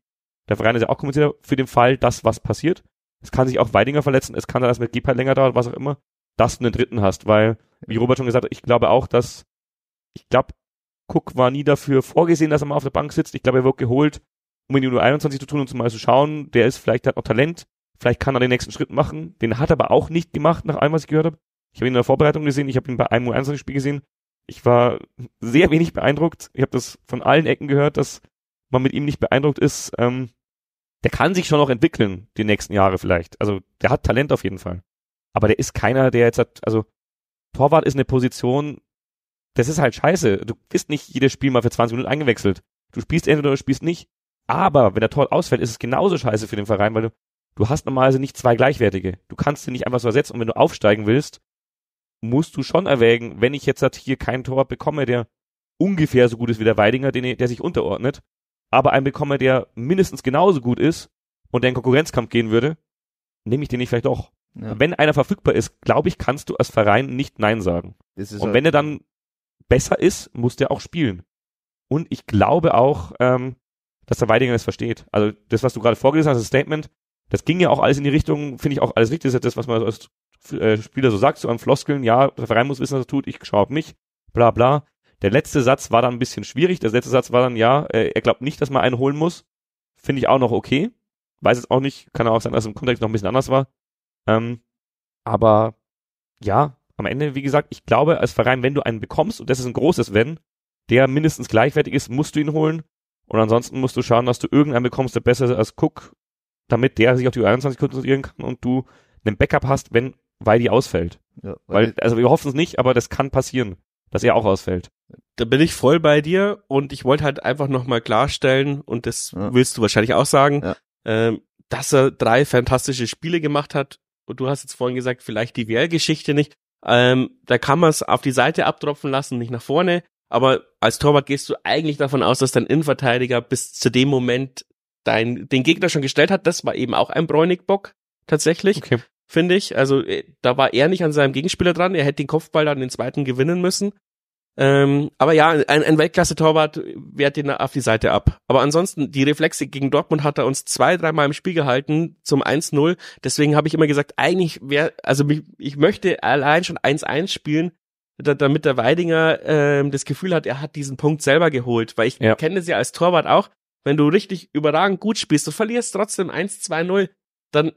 S3: der Verein ist ja auch kompensiert für den Fall, dass was passiert. Es kann sich auch Weidinger verletzen, es kann dann, dass mit Gebhardt länger dauert, was auch immer, dass du einen Dritten hast, weil, wie Robert schon gesagt hat, ich glaube auch, dass, ich glaube, Cook war nie dafür vorgesehen, dass er mal auf der Bank sitzt. Ich glaube, er wird geholt, um in die 21 zu tun und zumal zu schauen, der ist vielleicht, hat noch Talent, vielleicht kann er den nächsten Schritt machen. Den hat er aber auch nicht gemacht, nach allem, was ich gehört habe. Ich habe ihn in der Vorbereitung gesehen, ich habe ihn bei einem U21-Spiel gesehen. Ich war sehr wenig beeindruckt. Ich habe das von allen Ecken gehört, dass man mit ihm nicht beeindruckt ist, ähm, der kann sich schon noch entwickeln, die nächsten Jahre vielleicht. Also der hat Talent auf jeden Fall. Aber der ist keiner, der jetzt hat, also Torwart ist eine Position, das ist halt scheiße. Du bist nicht jedes Spiel mal für 20 Minuten eingewechselt. Du spielst entweder oder du spielst nicht. Aber wenn der Torwart ausfällt, ist es genauso scheiße für den Verein, weil du, du hast normalerweise nicht zwei gleichwertige. Du kannst sie nicht einfach so ersetzen und wenn du aufsteigen willst, musst du schon erwägen, wenn ich jetzt halt hier keinen Torwart bekomme, der ungefähr so gut ist wie der Weidinger, den, der sich unterordnet, aber einen bekomme, der mindestens genauso gut ist und der in Konkurrenzkampf gehen würde, nehme ich den nicht vielleicht auch. Ja. Wenn einer verfügbar ist, glaube ich, kannst du als Verein nicht Nein sagen. Und halt wenn er dann besser ist, muss der auch spielen. Und ich glaube auch, ähm, dass der Weidinger das versteht. Also das, was du gerade vorgelesen hast, das Statement, das ging ja auch alles in die Richtung, finde ich auch alles richtig, das ist das, was man als äh, Spieler so sagt, so an Floskeln, ja, der Verein muss wissen, was er tut, ich schaue auf mich, bla bla. Der letzte Satz war dann ein bisschen schwierig. Der letzte Satz war dann, ja, äh, er glaubt nicht, dass man einen holen muss. Finde ich auch noch okay. Weiß es auch nicht. Kann auch sein, dass es im Kontext noch ein bisschen anders war. Ähm, aber ja, am Ende, wie gesagt, ich glaube, als Verein, wenn du einen bekommst, und das ist ein großes Wenn, der mindestens gleichwertig ist, musst du ihn holen. Und ansonsten musst du schauen, dass du irgendeinen bekommst, der besser ist als Cook, damit der sich auf die 21 konzentrieren kann und du einen Backup hast, wenn Weidi ausfällt. Ja, weil, weil, also wir hoffen es nicht, aber das kann passieren,
S1: dass er auch ausfällt da bin ich voll bei dir und ich wollte halt einfach nochmal klarstellen, und das ja. willst du wahrscheinlich auch sagen, ja. ähm, dass er drei fantastische Spiele gemacht hat. Und du hast jetzt vorhin gesagt, vielleicht die WL-Geschichte nicht. Ähm, da kann man es auf die Seite abtropfen lassen, nicht nach vorne. Aber als Torwart gehst du eigentlich davon aus, dass dein Innenverteidiger bis zu dem Moment dein, den Gegner schon gestellt hat. Das war eben auch ein Bräunig-Bock, tatsächlich, okay. finde ich. Also äh, da war er nicht an seinem Gegenspieler dran. Er hätte den Kopfball dann den zweiten gewinnen müssen. Ähm, aber ja, ein, ein Weltklasse-Torwart wehrt den auf die Seite ab. Aber ansonsten, die Reflexe gegen Dortmund hat er uns zwei, dreimal im Spiel gehalten zum 1-0. Deswegen habe ich immer gesagt, eigentlich wäre, also ich, ich möchte allein schon 1-1 spielen, da, damit der Weidinger ähm, das Gefühl hat, er hat diesen Punkt selber geholt. Weil ich ja. kenne das ja als Torwart auch, wenn du richtig überragend gut spielst, du verlierst trotzdem 1-2-0, dann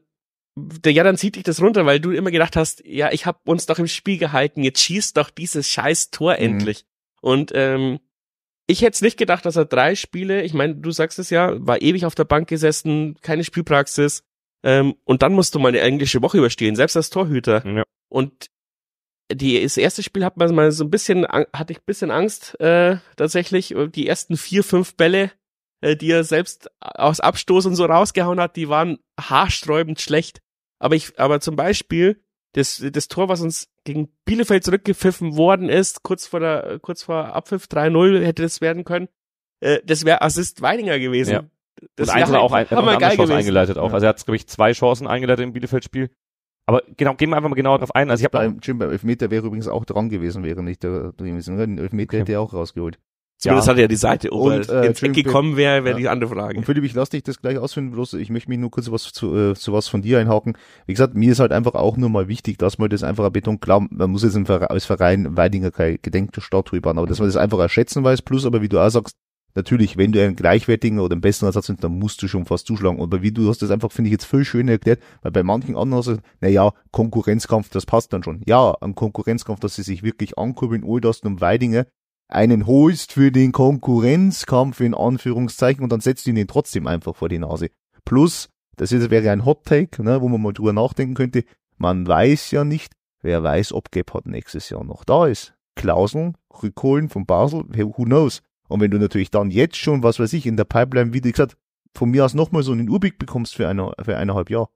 S1: ja, dann zieht dich das runter, weil du immer gedacht hast, ja, ich habe uns doch im Spiel gehalten, jetzt schießt doch dieses scheiß Tor mhm. endlich. Und ähm, ich hätte es nicht gedacht, dass er drei Spiele, ich meine, du sagst es ja, war ewig auf der Bank gesessen, keine Spielpraxis. Ähm, und dann musst du mal eine englische Woche überstehen, selbst als Torhüter. Ja. Und die, das erste Spiel hat man mal so ein bisschen, hatte ich ein bisschen Angst äh, tatsächlich. Die ersten vier, fünf Bälle, äh, die er selbst aus Abstoß und so rausgehauen hat, die waren haarsträubend schlecht. Aber ich, aber zum Beispiel das, das Tor, was uns gegen Bielefeld zurückgepfiffen worden ist, kurz vor der, kurz vor Abpfiff 3-0 hätte das werden können. Äh, das wäre Assist Weininger gewesen. Ja. Das und Eintracht halt auch ein, hat eine Chance eingeleitet auch. Ja.
S3: Also er hat, glaube ich, zwei Chancen eingeleitet im Bielefeld-Spiel.
S2: Aber genau, gehen wir einfach mal genauer darauf ein. Also ich habe beim Jim beim Elfmeter wäre übrigens auch dran gewesen, wäre nicht der gewesen. Den Elfmeter okay. hätte er auch rausgeholt. Zumindest ja. hat ja die Seite, ob äh, ins Eck gekommen wäre, wäre ja. die andere Frage. Und Philipp, ich lasse dich das gleich ausführen, bloß ich möchte mich nur kurz was zu, äh, zu was von dir einhaken. Wie gesagt, mir ist halt einfach auch nur mal wichtig, dass man das einfach ein Beton, klar, man muss jetzt im Verein, als Verein Weidinger keine gedenkte Statue bauen, aber dass man das einfach erschätzen weiß, plus aber wie du auch sagst, Natürlich, wenn du einen gleichwertigen oder einen besseren Ersatz hast, dann musst du schon fast zuschlagen. Aber wie du hast das einfach, finde ich, jetzt viel schöner erklärt, weil bei manchen anderen hast du, naja, Konkurrenzkampf, das passt dann schon. Ja, ein Konkurrenzkampf, dass sie sich wirklich ankurbeln, all und Weidinger, einen holst für den Konkurrenzkampf in Anführungszeichen und dann setzt ihn den trotzdem einfach vor die Nase. Plus, das jetzt wäre ein Hot Take, ne, wo man mal drüber nachdenken könnte. Man weiß ja nicht, wer weiß, ob Gebhardt nächstes Jahr noch da ist. Klauseln, Rückholen von Basel, who knows? Und wenn du natürlich dann jetzt schon, was weiß ich, in der Pipeline, wie gesagt, von mir aus nochmal so einen Urbik bekommst für, eine, für eineinhalb Jahr,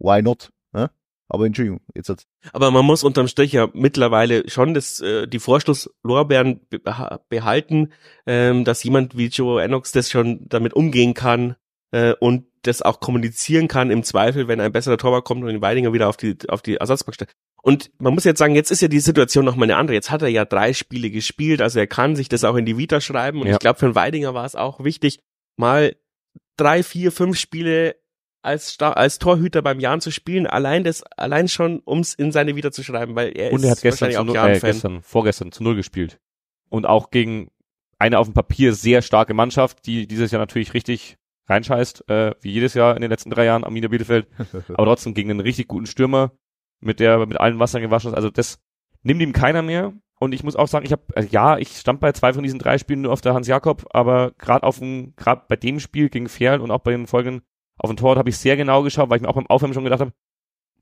S2: why not? Ne? Aber Entschuldigung, jetzt hat's.
S1: Aber man muss unterm Strich ja mittlerweile schon das, äh, die Vorschlusslorbeeren behalten, ähm, dass jemand wie Joe Enox das schon damit umgehen kann äh, und das auch kommunizieren kann im Zweifel, wenn ein besserer Torwart kommt und den Weidinger wieder auf die, auf die Ersatzbank stellt. Und man muss jetzt sagen, jetzt ist ja die Situation nochmal eine andere. Jetzt hat er ja drei Spiele gespielt, also er kann sich das auch in die Vita schreiben. Und ja. ich glaube, für den Weidinger war es auch wichtig, mal drei, vier, fünf Spiele als, als Torhüter beim Jan zu spielen, allein das, allein schon, ums in seine wieder zu schreiben, weil er Und er hat gestern, zu null, äh, gestern,
S3: vorgestern zu Null gespielt. Und auch gegen eine auf dem Papier sehr starke Mannschaft, die dieses Jahr natürlich richtig reinscheißt, äh, wie jedes Jahr in den letzten drei Jahren Amina Bielefeld, [laughs] aber trotzdem gegen einen richtig guten Stürmer, mit der mit allen Wassern gewaschen ist. Also das nimmt ihm keiner mehr. Und ich muss auch sagen, ich habe also ja, ich stand bei zwei von diesen drei Spielen nur auf der Hans Jakob, aber gerade auf dem, gerade bei dem Spiel gegen Ferl und auch bei den folgenden auf den Torwart habe ich sehr genau geschaut, weil ich mir auch beim Aufwärmen schon gedacht habe,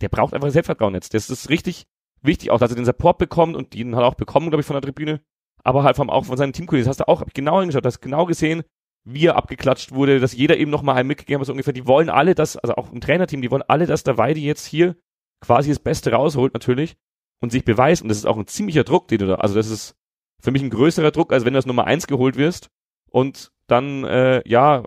S3: der braucht einfach Selbstvertrauen jetzt. Das ist richtig wichtig auch, dass er den Support bekommt und den hat er auch bekommen, glaube ich, von der Tribüne. Aber halt vor allem auch von seinen Teamkollegen. Das hast du auch hab ich genau hingeschaut, hast genau gesehen, wie er abgeklatscht wurde, dass jeder eben nochmal einen mitgegeben hat, so ungefähr. Die wollen alle das, also auch im Trainerteam, die wollen alle, dass der Weidi jetzt hier quasi das Beste rausholt, natürlich, und sich beweist. Und das ist auch ein ziemlicher Druck, den du da, also das ist für mich ein größerer Druck, als wenn du als Nummer eins geholt wirst und dann, äh, ja,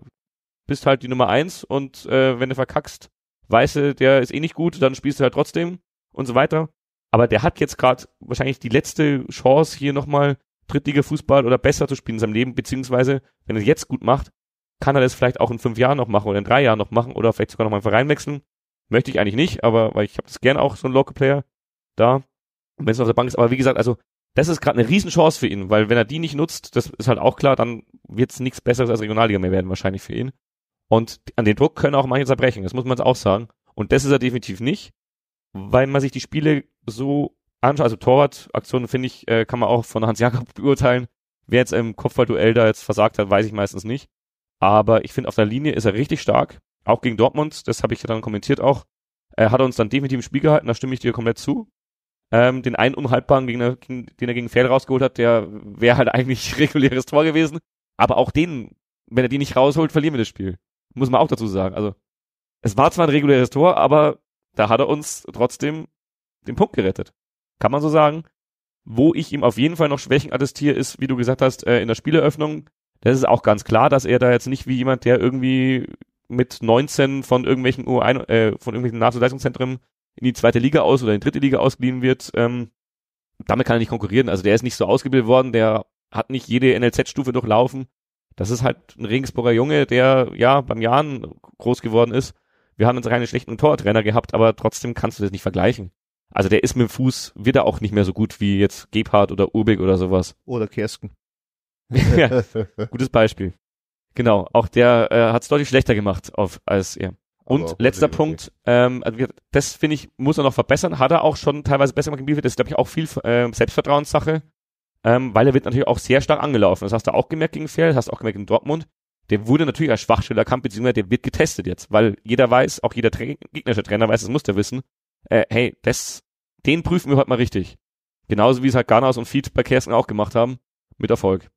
S3: bist halt die Nummer eins und äh, wenn du verkackst, weißt du, der ist eh nicht gut, dann spielst du halt trotzdem und so weiter. Aber der hat jetzt gerade wahrscheinlich die letzte Chance, hier nochmal Drittliga-Fußball oder besser zu spielen in seinem Leben, beziehungsweise, wenn er es jetzt gut macht, kann er das vielleicht auch in fünf Jahren noch machen oder in drei Jahren noch machen oder vielleicht sogar nochmal einen Verein wechseln. Möchte ich eigentlich nicht, aber weil ich habe das gern auch so ein Local-Player da, wenn es auf der Bank ist. Aber wie gesagt, also das ist gerade eine Riesenchance für ihn, weil wenn er die nicht nutzt, das ist halt auch klar, dann wird es nichts Besseres als Regionalliga mehr werden wahrscheinlich für ihn. Und an den Druck können auch manche zerbrechen, das muss man jetzt auch sagen. Und das ist er definitiv nicht, weil man sich die Spiele so anschaut. Also Torwart-Aktionen, finde ich, äh, kann man auch von Hans Jakob [laughs] beurteilen. Wer jetzt im Kopfballduell da jetzt versagt hat, weiß ich meistens nicht. Aber ich finde, auf der Linie ist er richtig stark. Auch gegen Dortmund, das habe ich ja dann kommentiert auch. Er hat uns dann definitiv im Spiel gehalten, da stimme ich dir komplett zu. Ähm, den einen unhaltbaren, Gegner, den er gegen Pferd rausgeholt hat, der wäre halt [laughs] eigentlich reguläres Tor gewesen. Aber auch den, wenn er die nicht rausholt, verlieren wir das Spiel. Muss man auch dazu sagen. Also, es war zwar ein reguläres Tor, aber da hat er uns trotzdem den Punkt gerettet. Kann man so sagen. Wo ich ihm auf jeden Fall noch Schwächen attestiere, ist, wie du gesagt hast, äh, in der Spieleröffnung. Das ist auch ganz klar, dass er da jetzt nicht wie jemand, der irgendwie mit 19 von irgendwelchen U1, äh, von irgendwelchen NATO-Leistungszentren in die zweite Liga aus oder in die dritte Liga ausgeliehen wird. Ähm, damit kann er nicht konkurrieren. Also der ist nicht so ausgebildet worden, der hat nicht jede NLZ-Stufe durchlaufen. Das ist halt ein Regensburger Junge, der ja beim Jahren groß geworden ist. Wir haben uns keine schlechten Tortrainer gehabt, aber trotzdem kannst du das nicht vergleichen. Also der ist mit dem Fuß wieder auch nicht mehr so gut wie jetzt Gebhardt oder Urbig oder sowas.
S2: Oder Kersken. [laughs] ja, [laughs]
S3: gutes Beispiel. Genau, auch der äh, hat es deutlich schlechter gemacht auf, als er. Und letzter okay. Punkt, ähm, also das finde ich, muss er noch verbessern. Hat er auch schon teilweise besser gemacht im Bielefeld. Das ist, glaube ich, auch viel äh, Selbstvertrauenssache ähm, weil er wird natürlich auch sehr stark angelaufen. Das hast du auch gemerkt gegen Fair, das hast du auch gemerkt in Dortmund. Der wurde natürlich als Schwachstelle erkannt, beziehungsweise der wird getestet jetzt, weil jeder weiß, auch jeder Tra gegnerische Trainer weiß, das muss der wissen, äh, hey, das, den prüfen wir heute mal richtig. Genauso wie es halt Garnaus und Feed bei Kersten auch gemacht haben, mit Erfolg.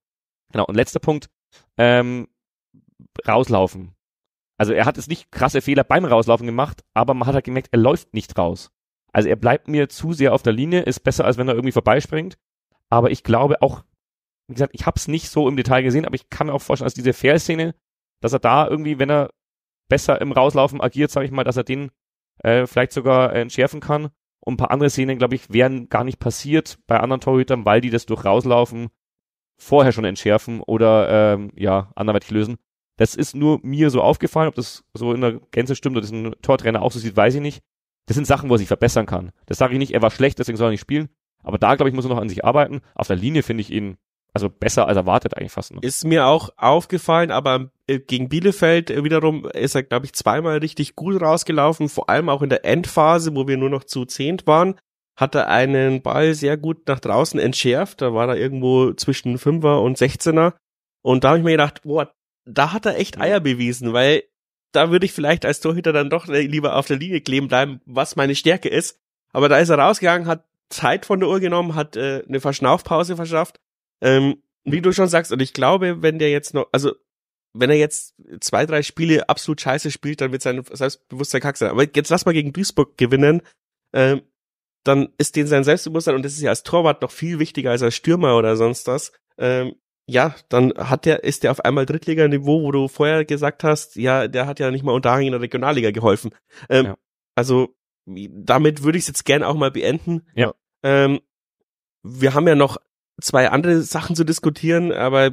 S3: Genau, und letzter Punkt, ähm, rauslaufen. Also er hat jetzt nicht krasse Fehler beim Rauslaufen gemacht, aber man hat halt gemerkt, er läuft nicht raus. Also er bleibt mir zu sehr auf der Linie, ist besser, als wenn er irgendwie vorbeispringt. Aber ich glaube auch, wie gesagt, ich habe es nicht so im Detail gesehen, aber ich kann mir auch vorstellen, dass diese Fair-Szene, dass er da irgendwie, wenn er besser im Rauslaufen agiert, sage ich mal, dass er den äh, vielleicht sogar äh, entschärfen kann. Und ein paar andere Szenen, glaube ich, wären gar nicht passiert bei anderen Torhütern, weil die das durch Rauslaufen vorher schon entschärfen oder ähm, ja, anderweitig lösen. Das ist nur mir so aufgefallen, ob das so in der Gänze stimmt oder das ein Tortrainer auch so sieht, weiß ich nicht. Das sind Sachen, wo er sich verbessern kann. Das sage ich nicht, er war schlecht, deswegen soll er nicht spielen. Aber da, glaube ich, muss er noch an sich arbeiten. Auf der Linie finde ich ihn also besser als erwartet eigentlich fast. Noch.
S1: Ist mir auch aufgefallen, aber äh, gegen Bielefeld äh, wiederum ist er, glaube ich, zweimal richtig gut rausgelaufen, vor allem auch in der Endphase, wo wir nur noch zu zehnt waren, hat er einen Ball sehr gut nach draußen entschärft, da war er irgendwo zwischen Fünfer und Sechzehner und da habe ich mir gedacht, boah, da hat er echt Eier bewiesen, weil da würde ich vielleicht als Torhüter dann doch lieber auf der Linie kleben bleiben, was meine Stärke ist, aber da ist er rausgegangen, hat Zeit von der Uhr genommen, hat äh, eine Verschnaufpause verschafft. Ähm, wie du schon sagst, und ich glaube, wenn der jetzt noch, also wenn er jetzt zwei, drei Spiele absolut scheiße spielt, dann wird sein Selbstbewusstsein kack sein. Aber jetzt lass mal gegen Duisburg gewinnen, ähm, dann ist denen sein Selbstbewusstsein, und das ist ja als Torwart noch viel wichtiger als als Stürmer oder sonst was, ähm, ja, dann hat der, ist der auf einmal Drittliga-Niveau, wo du vorher gesagt hast, ja, der hat ja nicht mal unter in der Regionalliga geholfen. Ähm, ja. Also damit würde ich es jetzt gerne auch mal beenden. Ja. Ähm, wir haben ja noch zwei andere Sachen zu diskutieren, aber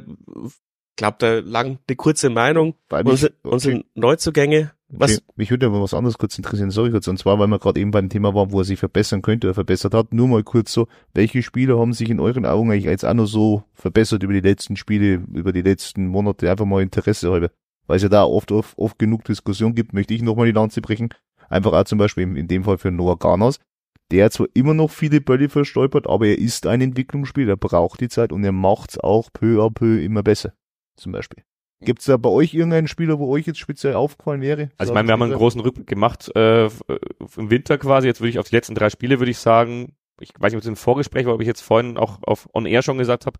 S1: glaube, da lang eine kurze Meinung. Weil mich, unsere, unsere okay.
S2: Neuzugänge. Was? Okay. Mich würde aber was anderes kurz interessieren, sorry kurz, und zwar, weil wir gerade eben beim Thema waren, wo er sich verbessern könnte oder verbessert hat, nur mal kurz so, welche Spiele haben sich in euren Augen eigentlich als auch noch so verbessert über die letzten Spiele, über die letzten Monate, einfach mal Interesse halber. Weil es ja da oft, oft, oft genug Diskussion gibt, möchte ich nochmal die Lanze brechen, Einfach auch zum Beispiel in dem Fall für Noah Ganas, der zwar immer noch viele Bälle verstolpert, aber er ist ein Entwicklungsspieler, braucht die Zeit und er macht es auch peu à peu immer besser. Zum Beispiel. Gibt es da bei euch irgendeinen Spieler, wo euch jetzt speziell aufgefallen wäre? Also ich meine, wir haben einen großen
S3: Rückblick gemacht äh, äh, im Winter quasi. Jetzt würde ich auf die letzten drei Spiele würde ich sagen, ich weiß nicht, ob es im Vorgespräch war, ob ich jetzt vorhin auch auf On Air schon gesagt habe,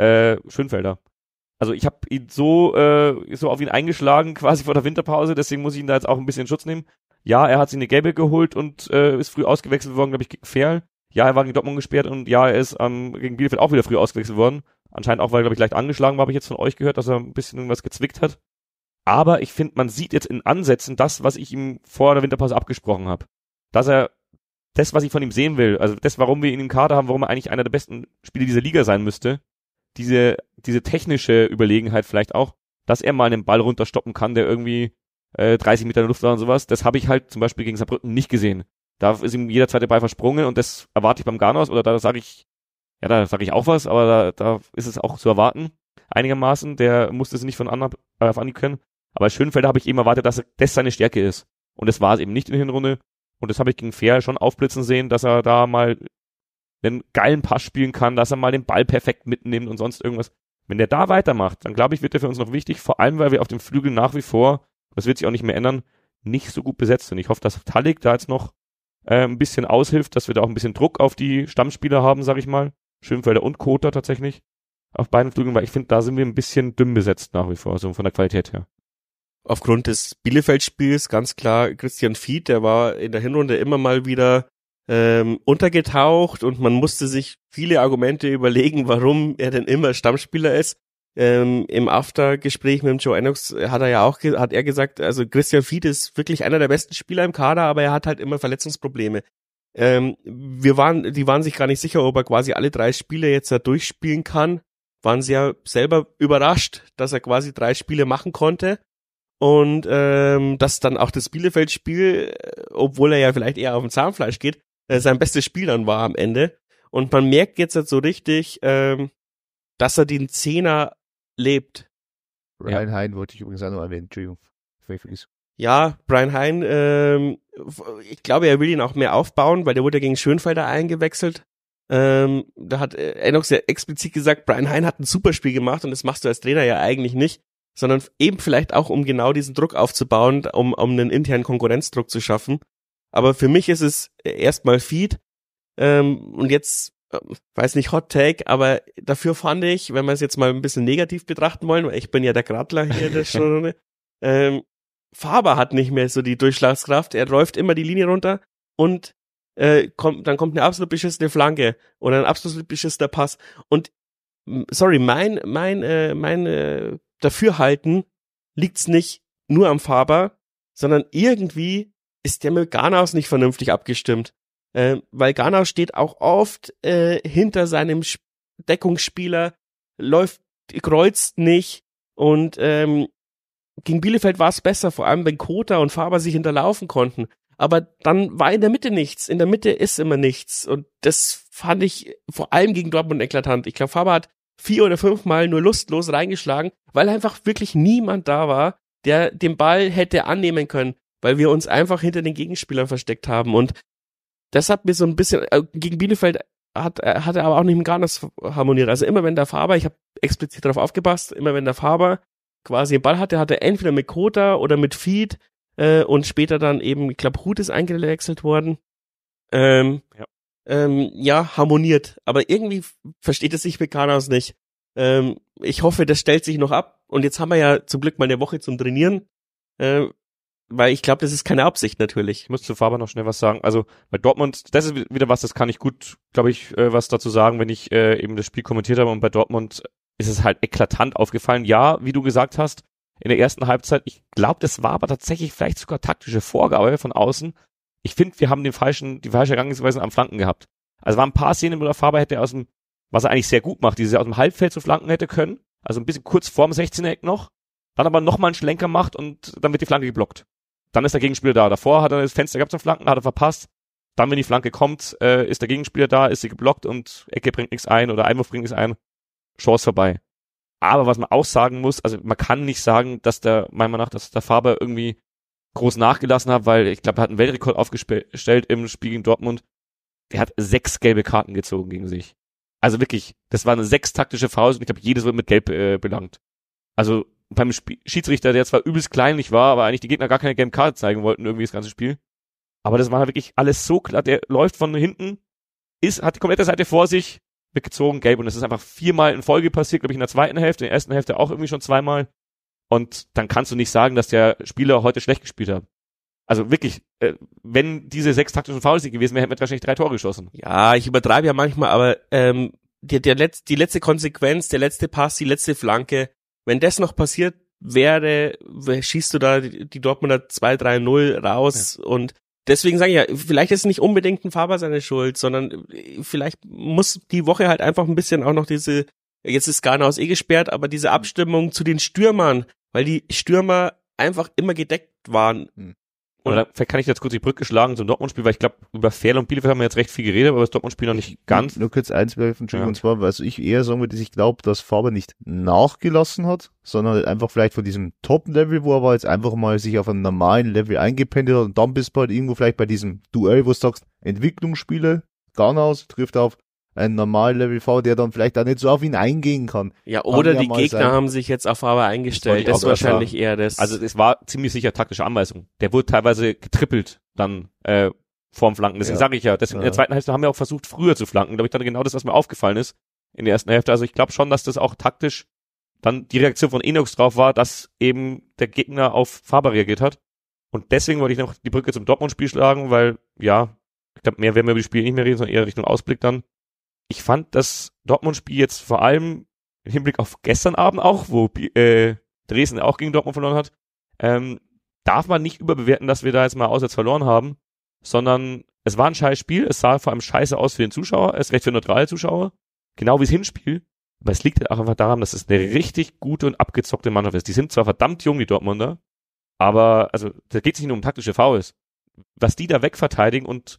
S3: äh, Schönfelder. Also ich habe ihn so äh, so auf ihn eingeschlagen [laughs] quasi vor der Winterpause, deswegen muss ich ihn da jetzt auch ein bisschen in Schutz nehmen. Ja, er hat sich eine Gelbe geholt und äh, ist früh ausgewechselt worden, glaube ich, gegen Ferl. Ja, er war gegen Dortmund gesperrt und ja, er ist ähm, gegen Bielefeld auch wieder früh ausgewechselt worden. Anscheinend auch, weil er, glaube ich, leicht angeschlagen war, habe ich jetzt von euch gehört, dass er ein bisschen irgendwas gezwickt hat. Aber ich finde, man sieht jetzt in Ansätzen das, was ich ihm vor der Winterpause abgesprochen habe. Dass er das, was ich von ihm sehen will, also das, warum wir ihn im Kader haben, warum er eigentlich einer der besten Spieler dieser Liga sein müsste, diese, diese technische Überlegenheit vielleicht auch, dass er mal einen Ball runterstoppen kann, der irgendwie äh, 30 Meter in der Luft war und sowas. Das habe ich halt zum Beispiel gegen Saarbrücken nicht gesehen. Da ist ihm jeder zweite Ball versprungen und das erwarte ich beim Garnos oder da sage ich, ja, da sage ich auch was, aber da, da ist es auch zu erwarten, einigermaßen. Der musste es nicht von anderen äh, auf Anhieb können. Aber Schönfelder habe ich eben erwartet, dass das seine Stärke ist. Und das war es eben nicht in der Hinrunde. Und das habe ich gegen Fair schon aufblitzen sehen, dass er da mal einen geilen Pass spielen kann, dass er mal den Ball perfekt mitnimmt und sonst irgendwas. Wenn der da weitermacht, dann glaube ich, wird er für uns noch wichtig, vor allem weil wir auf dem Flügel nach wie vor das wird sich auch nicht mehr ändern, nicht so gut besetzt. Und ich hoffe, dass Talik da jetzt noch äh, ein bisschen aushilft, dass wir da auch ein bisschen Druck auf die Stammspieler haben, sag ich mal. Schönfelder und Kota tatsächlich auf beiden Flügeln, weil ich finde, da sind wir ein bisschen dünn besetzt nach wie vor, also von der Qualität her.
S1: Aufgrund des Bielefeld-Spiels ganz klar Christian Fied, der war in der Hinrunde immer mal wieder ähm, untergetaucht und man musste sich viele Argumente überlegen, warum er denn immer Stammspieler ist ähm, im After-Gespräch mit dem Joe Ennox hat er ja auch hat er gesagt, also Christian Fied ist wirklich einer der besten Spieler im Kader, aber er hat halt immer Verletzungsprobleme. Ähm, wir waren, die waren sich gar nicht sicher, ob er quasi alle drei Spiele jetzt da durchspielen kann. Waren sie ja selber überrascht, dass er quasi drei Spiele machen konnte. Und ähm, dass dann auch das Bielefeld-Spiel, äh, obwohl er ja vielleicht eher auf dem Zahnfleisch geht, äh, sein bestes Spiel dann war am Ende. Und man merkt jetzt halt so richtig, ähm, dass er den Zehner lebt.
S2: Brian ja. Hein wollte ich übrigens auch noch erwähnen. Entschuldigung,
S1: Ja, Brian Hein, ähm, ich glaube, er will ihn auch mehr aufbauen, weil der wurde gegen Schönfelder eingewechselt. Ähm, da hat äh, Enoch sehr explizit gesagt, Brian Hein hat ein super Spiel gemacht und das machst du als Trainer ja eigentlich nicht, sondern eben vielleicht auch, um genau diesen Druck aufzubauen, um, um einen internen Konkurrenzdruck zu schaffen. Aber für mich ist es äh, erstmal Feed. Ähm, und jetzt weiß nicht, Hot Take, aber dafür fand ich, wenn wir es jetzt mal ein bisschen negativ betrachten wollen, weil ich bin ja der Gradler hier der schon, [laughs] ähm, Faber hat nicht mehr so die Durchschlagskraft, er läuft immer die Linie runter und äh, kommt, dann kommt eine absolut beschissene Flanke oder ein absolut beschissener Pass. Und sorry, mein, mein, äh, mein äh, Dafürhalten liegt's nicht nur am Faber, sondern irgendwie ist der mit Ganaus nicht vernünftig abgestimmt. Äh, weil Ghana steht auch oft äh, hinter seinem Deckungsspieler, läuft, kreuzt nicht und ähm, gegen Bielefeld war es besser, vor allem wenn Kota und Faber sich hinterlaufen konnten. Aber dann war in der Mitte nichts. In der Mitte ist immer nichts. Und das fand ich vor allem gegen Dortmund eklatant. Ich glaube, Faber hat vier oder fünfmal nur lustlos reingeschlagen, weil einfach wirklich niemand da war, der den Ball hätte annehmen können, weil wir uns einfach hinter den Gegenspielern versteckt haben. Und das hat mir so ein bisschen, äh, gegen Bielefeld hat, äh, hat er aber auch nicht im Garnis harmoniert. Also immer wenn der Faber, ich habe explizit darauf aufgepasst, immer wenn der Faber quasi den Ball hatte, hat er entweder mit Kota oder mit Feed äh, und später dann eben, ich glaube, Hut ist eingewechselt worden. Ähm, ja. Ähm, ja, harmoniert. Aber irgendwie versteht es sich mit Garnas nicht. Ähm, ich hoffe, das stellt sich noch ab. Und jetzt haben wir ja zum Glück mal eine Woche zum Trainieren. Ähm, weil ich glaube, das ist keine Absicht natürlich. Ich muss zu Faber noch schnell was sagen. Also
S3: bei Dortmund, das ist wieder was, das kann ich gut, glaube ich, äh, was dazu sagen, wenn ich äh, eben das Spiel kommentiert habe. Und bei Dortmund ist es halt eklatant aufgefallen. Ja, wie du gesagt hast, in der ersten Halbzeit, ich glaube, das war aber tatsächlich vielleicht sogar taktische Vorgabe von außen. Ich finde, wir haben den falschen, die falsche Herangehensweise am Flanken gehabt. Also waren ein paar Szenen, wo der Faber hätte aus dem, was er eigentlich sehr gut macht, diese aus dem Halbfeld zu flanken hätte können. Also ein bisschen kurz vorm 16er Eck noch. Dann aber nochmal einen Schlenker macht und dann wird die Flanke geblockt dann ist der Gegenspieler da. Davor hat er das Fenster gehabt zum Flanken, hat er verpasst. Dann, wenn die Flanke kommt, äh, ist der Gegenspieler da, ist sie geblockt und Ecke bringt nichts ein oder Einwurf bringt nichts ein. Chance vorbei. Aber was man auch sagen muss, also man kann nicht sagen, dass der, meiner Meinung nach, dass der Faber irgendwie groß nachgelassen hat, weil ich glaube, er hat einen Weltrekord aufgestellt im Spiel gegen Dortmund. Er hat sechs gelbe Karten gezogen gegen sich. Also wirklich, das war eine sechs taktische Faust und ich glaube, jedes wird mit gelb äh, belangt. Also beim Sp Schiedsrichter, der zwar übelst kleinlich war, aber eigentlich die Gegner gar keine Game Card zeigen wollten, irgendwie das ganze Spiel. Aber das war halt wirklich alles so klar. Der läuft von hinten, ist, hat die komplette Seite vor sich, weggezogen, gelb. Und das ist einfach viermal in Folge passiert, glaube ich, in der zweiten Hälfte, in der ersten Hälfte auch irgendwie schon zweimal. Und dann kannst du nicht sagen, dass der Spieler heute schlecht gespielt hat. Also wirklich, äh, wenn diese sechs taktischen Fouls
S1: nicht gewesen wären, hätten wir wahrscheinlich drei Tore geschossen. Ja, ich übertreibe ja manchmal, aber ähm, die, der Letz-, die letzte Konsequenz, der letzte Pass, die letzte Flanke, wenn das noch passiert wäre, schießt du da die Dortmunder 2-3-0 raus ja. und deswegen sage ich ja, vielleicht ist nicht unbedingt ein Faber seine Schuld, sondern äh, vielleicht muss die Woche halt einfach ein bisschen auch noch diese, jetzt ist aus eh gesperrt, aber diese mhm. Abstimmung zu den Stürmern, weil die Stürmer einfach immer gedeckt waren. Mhm oder vielleicht kann ich jetzt kurz die Brücke schlagen zum Dortmund-Spiel, weil ich glaube,
S3: über Fair und Bielefeld haben wir jetzt recht viel geredet, aber das Dortmund-Spiel noch nicht ganz.
S2: Nur kurz eins werfen, ja. und zwar, was ich eher sagen würde, dass ich glaube, dass Faber nicht nachgelassen hat, sondern halt einfach vielleicht von diesem Top-Level, wo er war, jetzt einfach mal sich auf einem normalen Level eingependelt hat und dann bist du halt irgendwo vielleicht bei diesem Duell, wo du sagst, Entwicklungsspiele, Garnaus trifft auf ein normaler level v der dann vielleicht auch nicht so auf ihn eingehen kann. Ja, oder kann die Gegner sein. haben
S1: sich jetzt auf Farbe eingestellt. Das, das ist wahrscheinlich eher das. Also
S3: es war ziemlich sicher taktische Anweisung. Der wurde teilweise getrippelt dann äh, vorm Flanken. Deswegen ja. sage ich ja, deswegen ja. in der zweiten Hälfte haben wir auch versucht, früher zu flanken. Da habe ich dann genau das, was mir aufgefallen ist in der ersten Hälfte. Also ich glaube schon, dass das auch taktisch dann die Reaktion von Enox drauf war, dass eben der Gegner auf Faber reagiert hat. Und deswegen wollte ich noch die Brücke zum Dortmund-Spiel schlagen, weil, ja, ich glaube, mehr werden wir über die Spiele nicht mehr reden, sondern eher Richtung Ausblick dann ich fand das Dortmund-Spiel jetzt vor allem im Hinblick auf gestern Abend auch, wo äh, Dresden auch gegen Dortmund verloren hat, ähm, darf man nicht überbewerten, dass wir da jetzt mal auswärts verloren haben, sondern es war ein scheiß Spiel, es sah vor allem scheiße aus für den Zuschauer, es recht für neutrale Zuschauer, genau wie das Hinspiel. Aber es liegt halt auch einfach daran, dass es eine richtig gute und abgezockte Mannschaft ist. Die sind zwar verdammt jung, die Dortmunder, aber also da geht es nicht nur um taktische Fouls. Was die da wegverteidigen und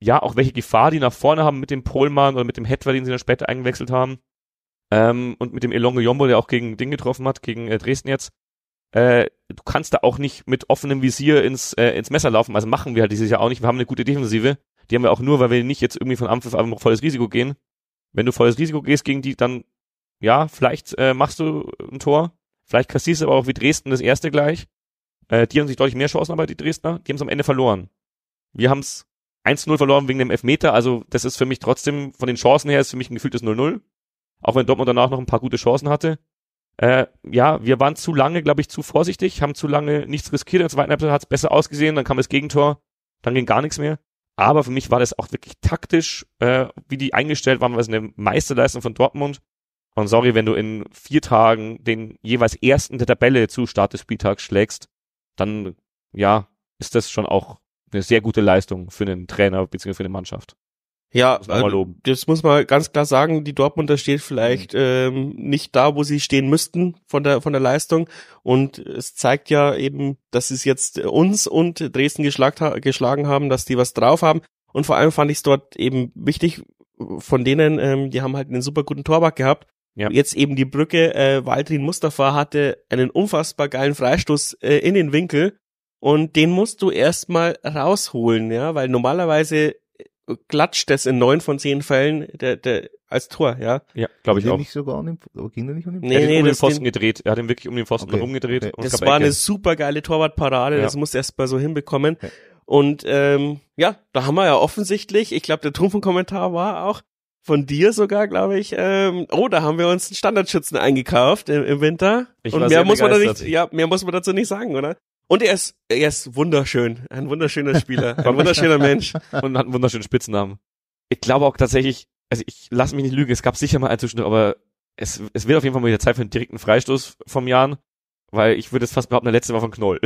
S3: ja, auch welche Gefahr die nach vorne haben mit dem Polmann oder mit dem Hetwer, den sie dann später eingewechselt haben. Ähm, und mit dem Elonge Jombo, der auch gegen Ding getroffen hat, gegen äh, Dresden jetzt. Äh, du kannst da auch nicht mit offenem Visier ins, äh, ins Messer laufen. Also machen wir halt dieses Jahr auch nicht. Wir haben eine gute Defensive. Die haben wir auch nur, weil wir nicht jetzt irgendwie von Anpfiff einfach volles Risiko gehen. Wenn du volles Risiko gehst gegen die, dann ja, vielleicht äh, machst du ein Tor. Vielleicht kassierst du aber auch wie Dresden das erste gleich. Äh, die haben sich deutlich mehr Chancen, aber die Dresdner, die haben es am Ende verloren. Wir haben es 1-0 verloren wegen dem Elfmeter. Also das ist für mich trotzdem, von den Chancen her, ist für mich ein gefühltes 0-0. Auch wenn Dortmund danach noch ein paar gute Chancen hatte. Äh, ja, wir waren zu lange, glaube ich, zu vorsichtig, haben zu lange nichts riskiert. In der zweiten Halbzeit hat es besser ausgesehen, dann kam das Gegentor, dann ging gar nichts mehr. Aber für mich war das auch wirklich taktisch, äh, wie die eingestellt waren, was eine Meisterleistung von Dortmund. Und sorry, wenn du in vier Tagen den jeweils ersten der Tabelle zu Start des Spieltags schlägst, dann ja, ist das schon auch eine sehr gute Leistung für einen Trainer bzw. für eine Mannschaft.
S1: Ja, das, äh, also, das muss man ganz klar sagen, die Dortmunder steht vielleicht mhm. ähm, nicht da, wo sie stehen müssten von der von der Leistung und es zeigt ja eben, dass sie es jetzt uns und Dresden geschlagen haben, dass die was drauf haben und vor allem fand ich es dort eben wichtig von denen, ähm, die haben halt einen super guten Torwart gehabt ja. Jetzt eben die Brücke, äh, Waldrin Mustafa hatte einen unfassbar geilen Freistoß äh, in den Winkel und den musst du erstmal rausholen, ja, weil normalerweise äh, klatscht das in neun von zehn Fällen der, der, als Tor, ja. Ja, glaube ich auch. Nicht sogar um den, aber ging der nicht um den Pfosten? Nee, er hat nee, um den Pfosten gedreht. Er hat ihn wirklich um den Pfosten okay. rumgedreht. Okay. das war eine super geile Torwartparade. Ja. Das muss erst mal so hinbekommen. Okay. Und ähm, ja, da haben wir ja offensichtlich, ich glaube, der Kommentar war auch von dir sogar, glaube ich. Ähm, oh, da haben wir uns einen Standardschützen eingekauft im, im Winter. Ich und mehr muss begeistert. man da nicht, ja, mehr muss man dazu nicht sagen, oder? Und er ist, er ist wunderschön. Ein wunderschöner Spieler, ein wunderschöner Mensch. [laughs] Und hat einen wunderschönen Spitznamen. Ich glaube auch tatsächlich, also ich lass mich nicht lügen, es gab sicher mal einen Zwischendurch, aber
S3: es, es wird auf jeden Fall mal wieder Zeit für einen direkten Freistoß vom Jan, weil ich würde es fast behaupten, der letzte war von Knoll.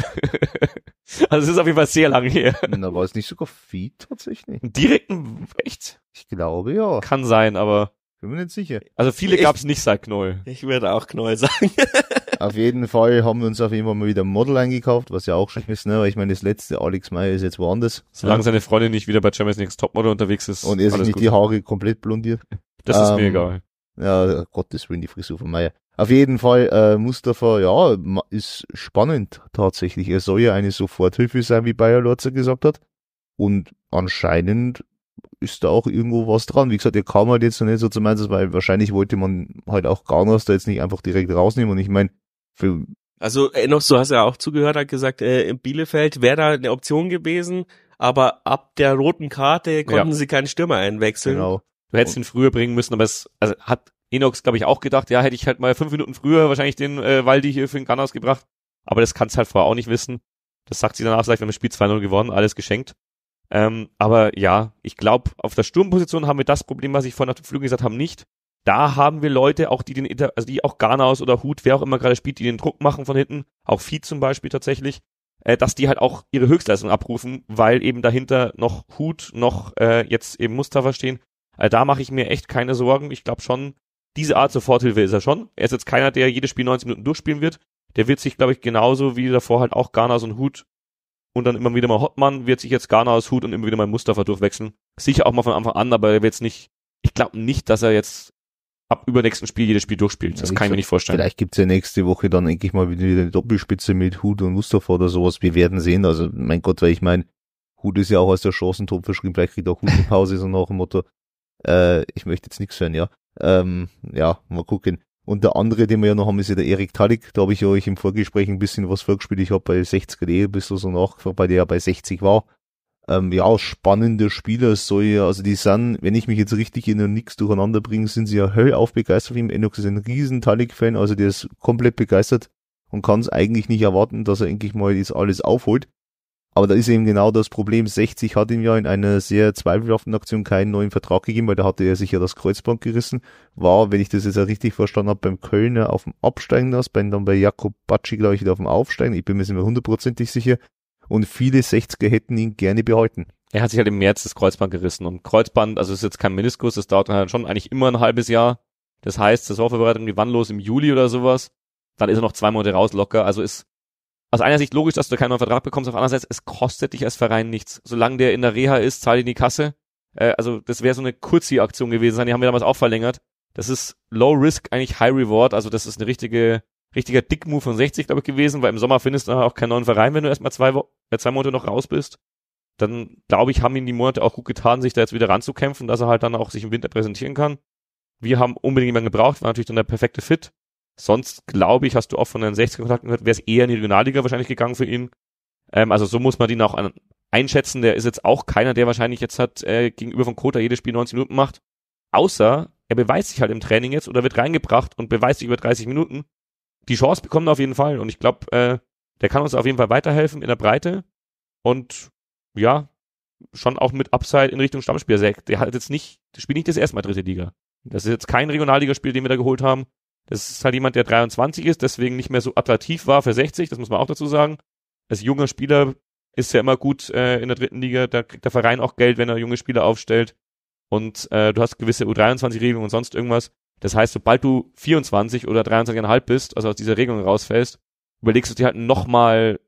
S3: [laughs] also es ist auf jeden Fall sehr lange her. Na, war es nicht sogar Feed
S2: tatsächlich? Einen direkten, echt? Ich glaube ja. Kann sein, aber. Bin mir nicht sicher. Also viele gab es nicht seit Knoll. Ich würde auch Knoll sagen. [laughs] auf jeden Fall haben wir uns auf jeden Fall mal wieder ein Model eingekauft, was ja auch schön ist, ne? Weil ich meine, das letzte Alex Meyer ist jetzt woanders. Solange seine Freundin nicht wieder bei
S3: Germany's Next Topmodel unterwegs ist. Und er sich nicht gut. die Haare
S2: komplett blondiert. Das ähm, ist mir ähm, egal. Ja, Gottes Willen, die Frisur von Meyer. Auf jeden Fall, äh, Mustafa, ja, ist spannend tatsächlich. Er soll ja eine Soforthilfe sein, wie Bayer Lorzer gesagt hat. Und anscheinend ist da auch irgendwo was dran. Wie gesagt, er kam halt jetzt noch nicht so zum Einsatz, weil wahrscheinlich wollte man halt auch Garners da jetzt nicht einfach direkt rausnehmen. Und ich meine, für
S1: also Enos, äh, du hast ja auch zugehört, hat gesagt, äh, in Bielefeld wäre da eine Option gewesen, aber ab der roten Karte konnten ja. sie keinen Stürmer einwechseln. Genau. Du hättest ihn
S3: früher bringen müssen, aber es also hat Enox, glaube ich, auch gedacht, ja, hätte ich halt mal fünf Minuten früher wahrscheinlich den äh, Waldi hier für den Gunners gebracht. Aber das kannst halt vorher auch nicht wissen. Das sagt sie danach, vielleicht, wir haben das Spiel 2-0 gewonnen, alles geschenkt. Ähm, aber ja, ich glaube, auf der Sturmposition haben wir das Problem, was ich vorhin nach dem Flügel gesagt habe, nicht da haben wir Leute, auch die den, Inter also die auch Garnaus oder Hut, wer auch immer gerade spielt, die den Druck machen von hinten, auch Vieh zum Beispiel tatsächlich, äh, dass die halt auch ihre Höchstleistung abrufen, weil eben dahinter noch Hut, noch äh, jetzt eben Mustafa stehen. Also da mache ich mir echt keine Sorgen. Ich glaube schon, diese Art Soforthilfe ist er schon. Er ist jetzt keiner, der jedes Spiel 90 Minuten durchspielen wird. Der wird sich, glaube ich, genauso wie davor halt auch Garnaus und Hut und dann immer wieder mal Hotmann, wird sich jetzt Garnaus, Hut und immer wieder mal Mustafa durchwechseln. Sicher auch mal von Anfang an, aber er wird jetzt nicht ich glaube nicht, dass er jetzt ab übernächsten Spiel jedes Spiel durchspielt. Das ja, kann ich mir nicht vorstellen. Vielleicht
S2: gibt's ja nächste Woche dann endlich mal wieder eine Doppelspitze mit Hut und Mustafa oder sowas. Wir werden sehen. Also mein Gott, weil ich meine, Hut ist ja auch als der Chancentop verschrieben. Vielleicht kriegt auch Hut eine Pause, so nach dem Motto, äh, ich möchte jetzt nichts hören, ja. Ähm, ja, mal gucken. Und der andere, den wir ja noch haben, ist ja der Erik Talik. Da habe ich euch im Vorgespräch ein bisschen was vorgespielt. Ich habe bei 60 eh ein bisschen so nachgefragt, weil der ja bei 60 war ähm, ja, spannende Spieler, so ja, also die sind, wenn ich mich jetzt richtig in und Nix durcheinander bringe, sind sie ja hellauf begeistert von ihm. Enox ist ein riesen Talik-Fan, also der ist komplett begeistert und kann es eigentlich nicht erwarten, dass er endlich mal das alles aufholt. Aber da ist eben genau das Problem. 60 hat ihm ja in einer sehr zweifelhaften Aktion keinen neuen Vertrag gegeben, weil da hatte er sich ja das Kreuzband gerissen. War, wenn ich das jetzt richtig verstanden habe, beim Kölner auf dem Absteigen das, bei, dann bei Jakob Batschi, glaube ich, wieder auf dem Aufsteigen. Ich bin mir nicht mehr hundertprozentig sicher und viele 60er hätten ihn gerne behalten.
S3: Er hat sich halt im März das Kreuzband gerissen und Kreuzband, also ist jetzt kein Meniskus, das dauert dann halt schon eigentlich immer ein halbes Jahr. Das heißt, das Saisonvorbereitung, die wann los im Juli oder sowas. Dann ist er noch zwei Monate raus locker. Also ist aus einer Sicht logisch, dass du keinen neuen Vertrag bekommst, auf andererseits, es kostet dich als Verein nichts. Solange der in der Reha ist, zahl ihn die Kasse. Äh, also das wäre so eine Kurzi-Aktion gewesen sein, die haben wir damals auch verlängert. Das ist Low Risk, eigentlich High Reward, also das ist eine richtige richtiger Dickmove von 60, glaube ich, gewesen, weil im Sommer findest du auch keinen neuen Verein, wenn du erstmal zwei, Wo äh, zwei Monate noch raus bist. Dann, glaube ich, haben ihn die Monate auch gut getan, sich da jetzt wieder ranzukämpfen, dass er halt dann auch sich im Winter präsentieren kann. Wir haben unbedingt jemanden gebraucht, war natürlich dann der perfekte Fit. Sonst, glaube ich, hast du auch von den 60 Kontakten gehört, wäre es eher in die Regionalliga wahrscheinlich gegangen für ihn. Ähm, also so muss man ihn auch an, einschätzen. Der ist jetzt auch keiner, der wahrscheinlich jetzt hat äh, gegenüber von Kota jedes Spiel 90 Minuten macht. Außer er beweist sich halt im Training jetzt oder wird reingebracht und beweist sich über 30 Minuten die Chance bekommen auf jeden Fall. Und ich glaube, äh, der kann uns auf jeden Fall weiterhelfen in der Breite. Und ja, schon auch mit Upside in Richtung Stammspieler. Also der hat jetzt nicht, der spielt nicht das erste Mal dritte Liga. Das ist jetzt kein Regionalligaspiel, den wir da geholt haben. Das ist halt jemand, der 23 ist, deswegen nicht mehr so attraktiv war für 60, das muss man auch dazu sagen. Als junger Spieler ist ja immer gut äh, in der dritten Liga, da kriegt der Verein auch Geld, wenn er junge Spieler aufstellt. Und äh, du hast gewisse U23-Regelungen und sonst irgendwas. Das heißt, sobald du 24 oder 23,5 bist, also aus dieser Regelung rausfällst, überlegst du dir halt nochmal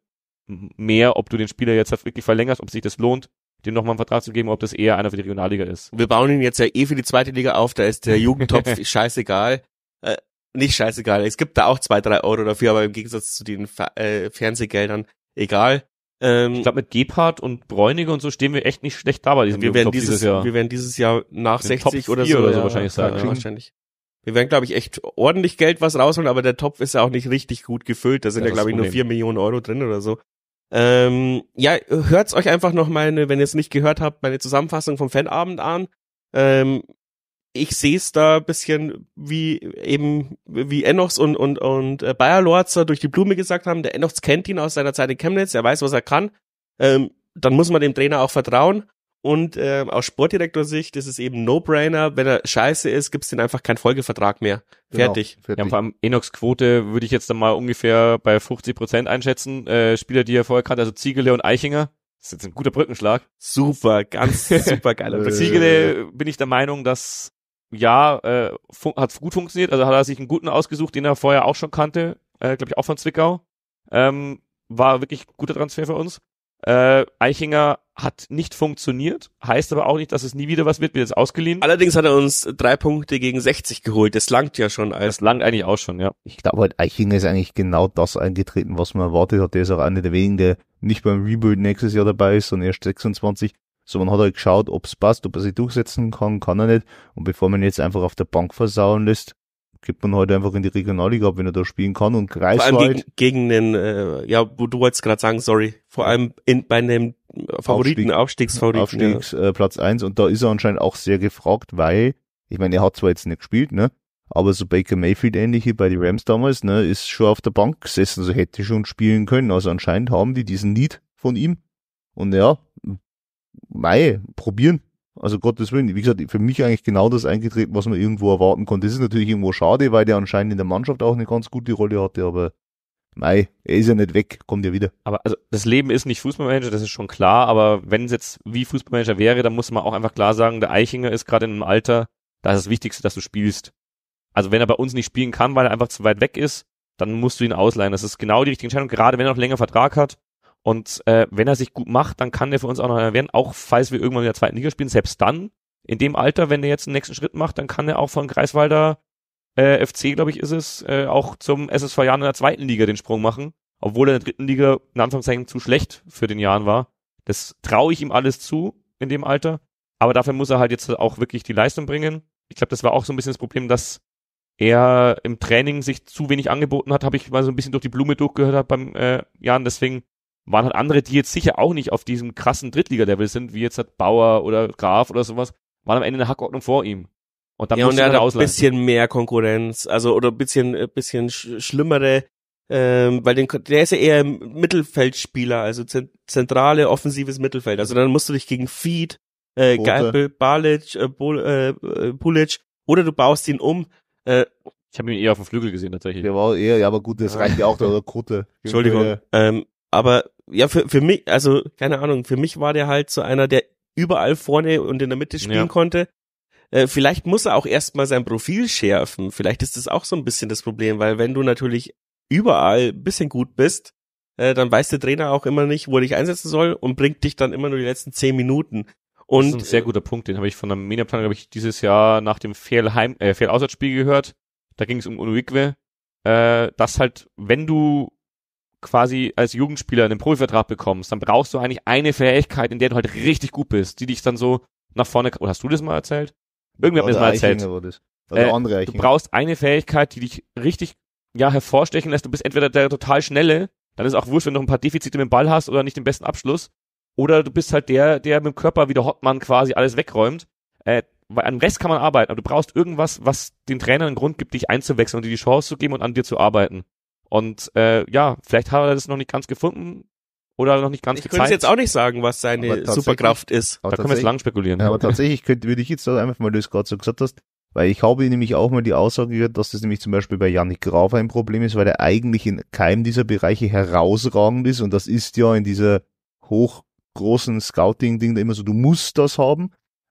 S3: mehr, ob du den Spieler jetzt halt wirklich verlängerst, ob sich das lohnt, dem nochmal einen Vertrag zu geben, ob das
S1: eher einer für die Regionalliga ist. Wir bauen ihn jetzt ja eh für die zweite Liga auf, da ist der [laughs] Jugendtopf scheißegal. Äh, nicht scheißegal, es gibt da auch zwei, drei Euro dafür, aber im Gegensatz zu den Fe äh, Fernsehgeldern egal. Ähm, ich glaube, mit Gebhardt und Bräunige und so stehen wir echt nicht schlecht da bei diesem wir werden dieses, dieses Jahr. Wir werden dieses Jahr nach 60 oder so, oder so wahrscheinlich sagen. Ja, wahrscheinlich. Wir werden, glaube ich, echt ordentlich Geld was rausholen, aber der Topf ist ja auch nicht richtig gut gefüllt. Da sind ja, ja glaube ich, nur vier Millionen Euro drin oder so. Ähm, ja, hört's euch einfach noch meine, wenn ihr es nicht gehört habt, meine Zusammenfassung vom Fanabend an. Ähm, ich sehe es da bisschen wie eben wie Enochs und und und äh, Bayer Lorzer durch die Blume gesagt haben, der Enochs kennt ihn aus seiner Zeit in Chemnitz, er weiß, was er kann. Ähm, dann muss man dem Trainer auch vertrauen und äh, aus Sportdirektor-Sicht ist es eben No-Brainer. Wenn er scheiße ist, gibt's den einfach keinen Folgevertrag mehr. Genau, fertig. Genau, fertig. Ja, vor allem Enox-Quote würde ich jetzt dann mal ungefähr bei 50 Prozent einschätzen.
S3: Äh, Spieler, die er vorher kannte, also Ziegele und Eichinger. Das ist jetzt ein guter Brückenschlag. Super, ganz [laughs] super geiler äh, Ziegele äh, bin ich der Meinung, dass ja, äh, hat gut funktioniert. Also hat er sich einen guten ausgesucht, den er vorher auch schon kannte. Äh, Glaube ich auch von Zwickau. Ähm, war wirklich guter Transfer für uns. Äh, Eichinger hat nicht funktioniert, heißt
S1: aber auch nicht, dass es nie wieder was wird, wird jetzt ausgeliehen. Allerdings hat er uns drei Punkte gegen 60 geholt, das langt ja
S2: schon. Als das langt eigentlich auch schon, ja. Ich glaube, halt Eichinger ist eigentlich genau das eingetreten, was man erwartet hat. Der ist auch einer der wenigen, der nicht beim Reboot nächstes Jahr dabei ist, sondern erst 26. So, man hat halt geschaut, ob es passt, ob er sich durchsetzen kann, kann er nicht. Und bevor man ihn jetzt einfach auf der Bank versauen lässt, gibt man heute halt einfach in die Regionalliga ab, wenn er da spielen kann und Greifswald. Vor allem gegen,
S1: gegen den, äh, ja, wo du wolltest gerade sagen, sorry, vor allem in, bei einem Favoriten, Aufstiegsfavoriten.
S2: Aufstiegsplatz ja. 1 und da ist er anscheinend auch sehr gefragt, weil, ich meine, er hat zwar jetzt nicht gespielt, ne? Aber so Baker Mayfield ähnliche bei den Rams damals, ne, ist schon auf der Bank gesessen, so hätte schon spielen können. Also anscheinend haben die diesen Need von ihm. Und ja, mei, probieren. Also Gottes Willen, wie gesagt, für mich eigentlich genau das eingetreten, was man irgendwo erwarten konnte. Das ist natürlich irgendwo schade, weil der anscheinend in der Mannschaft auch eine ganz gute Rolle hatte, aber Mei, er ist ja nicht weg, kommt ja wieder. Aber also
S3: das Leben ist nicht Fußballmanager, das ist schon klar, aber wenn es jetzt wie Fußballmanager wäre, dann muss man auch einfach klar sagen, der Eichinger ist gerade in einem Alter, da ist das Wichtigste, dass du spielst. Also wenn er bei uns nicht spielen kann, weil er einfach zu weit weg ist, dann musst du ihn ausleihen. Das ist genau die richtige Entscheidung, gerade wenn er noch länger Vertrag hat. Und äh, wenn er sich gut macht, dann kann er für uns auch noch einer werden, auch falls wir irgendwann in der zweiten Liga spielen, selbst dann, in dem Alter, wenn er jetzt den nächsten Schritt macht, dann kann er auch von Kreiswalder äh, FC, glaube ich, ist es, äh, auch zum SSV Jahren in der zweiten Liga den Sprung machen, obwohl er in der dritten Liga in Anführungszeichen zu schlecht für den Jahren war. Das traue ich ihm alles zu in dem Alter, aber dafür muss er halt jetzt auch wirklich die Leistung bringen. Ich glaube, das war auch so ein bisschen das Problem, dass er im Training sich zu wenig angeboten hat, habe ich mal so ein bisschen durch die Blume durchgehört hab beim äh, Jan. Deswegen waren halt andere, die jetzt sicher auch nicht auf diesem krassen Drittliga-Level sind, wie jetzt halt Bauer oder
S1: Graf oder sowas, waren am Ende in der Hackordnung vor ihm. Und dann ja, und er hat auch ein bisschen mehr Konkurrenz, also oder ein bisschen, äh, bisschen schlimmere, ähm, weil den, der ist ja eher Mittelfeldspieler, also zentrale offensives Mittelfeld. Also dann musst du dich gegen Feed, äh, Geipel, Balic, äh, Bol, äh, äh, Pulic oder du baust ihn um. Äh, ich habe ihn eher auf dem Flügel gesehen tatsächlich. Der war eher, ja, aber gut, das reicht ja auch, der, oder [laughs] Kote. Entschuldigung. Ähm, aber ja, für, für mich, also keine Ahnung, für mich war der halt so einer, der überall vorne und in der Mitte spielen ja. konnte äh, vielleicht muss er auch erstmal sein Profil schärfen. Vielleicht ist das auch so ein bisschen das Problem, weil wenn du natürlich überall ein bisschen gut bist, äh, dann weiß der Trainer auch immer nicht, wo er dich einsetzen soll und bringt dich dann immer nur die letzten zehn Minuten. Und, das ist
S3: ein sehr äh, guter Punkt, den habe ich von der Mediaplanung, habe ich dieses Jahr nach dem Fehlheim, äh, Fehlauswärtsspiel gehört. Da ging es um Unwigwe, äh, dass halt, wenn du quasi als Jugendspieler einen Profivertrag bekommst, dann brauchst du eigentlich eine Fähigkeit, in der du halt richtig gut bist, die dich dann so nach vorne, oder hast du das mal erzählt? Irgendwer hat mir das mal erzählt. Äh, du brauchst eine Fähigkeit, die dich richtig ja, hervorstechen lässt. Du bist entweder der total schnelle, dann ist auch wurscht, wenn du ein paar Defizite mit dem Ball hast oder nicht den besten Abschluss. Oder du bist halt der, der mit dem Körper wie der Hotman quasi alles wegräumt. Äh, an Rest kann man arbeiten, aber du brauchst irgendwas, was den Trainern einen Grund gibt, dich einzuwechseln und dir die Chance zu geben und an dir zu arbeiten. Und äh, ja, vielleicht hat er das noch nicht ganz gefunden. Oder noch nicht ganz ich gezeigt. Ich könnte jetzt auch nicht sagen, was seine Superkraft ist. Da können wir jetzt lang spekulieren. Ja, aber
S2: tatsächlich könnte, würde ich jetzt einfach mal, das gerade so gesagt hast, weil ich habe nämlich auch mal die Aussage gehört, dass das nämlich zum Beispiel bei Janik Graf ein Problem ist, weil er eigentlich in keinem dieser Bereiche herausragend ist und das ist ja in dieser hochgroßen Scouting-Ding immer so, du musst das haben.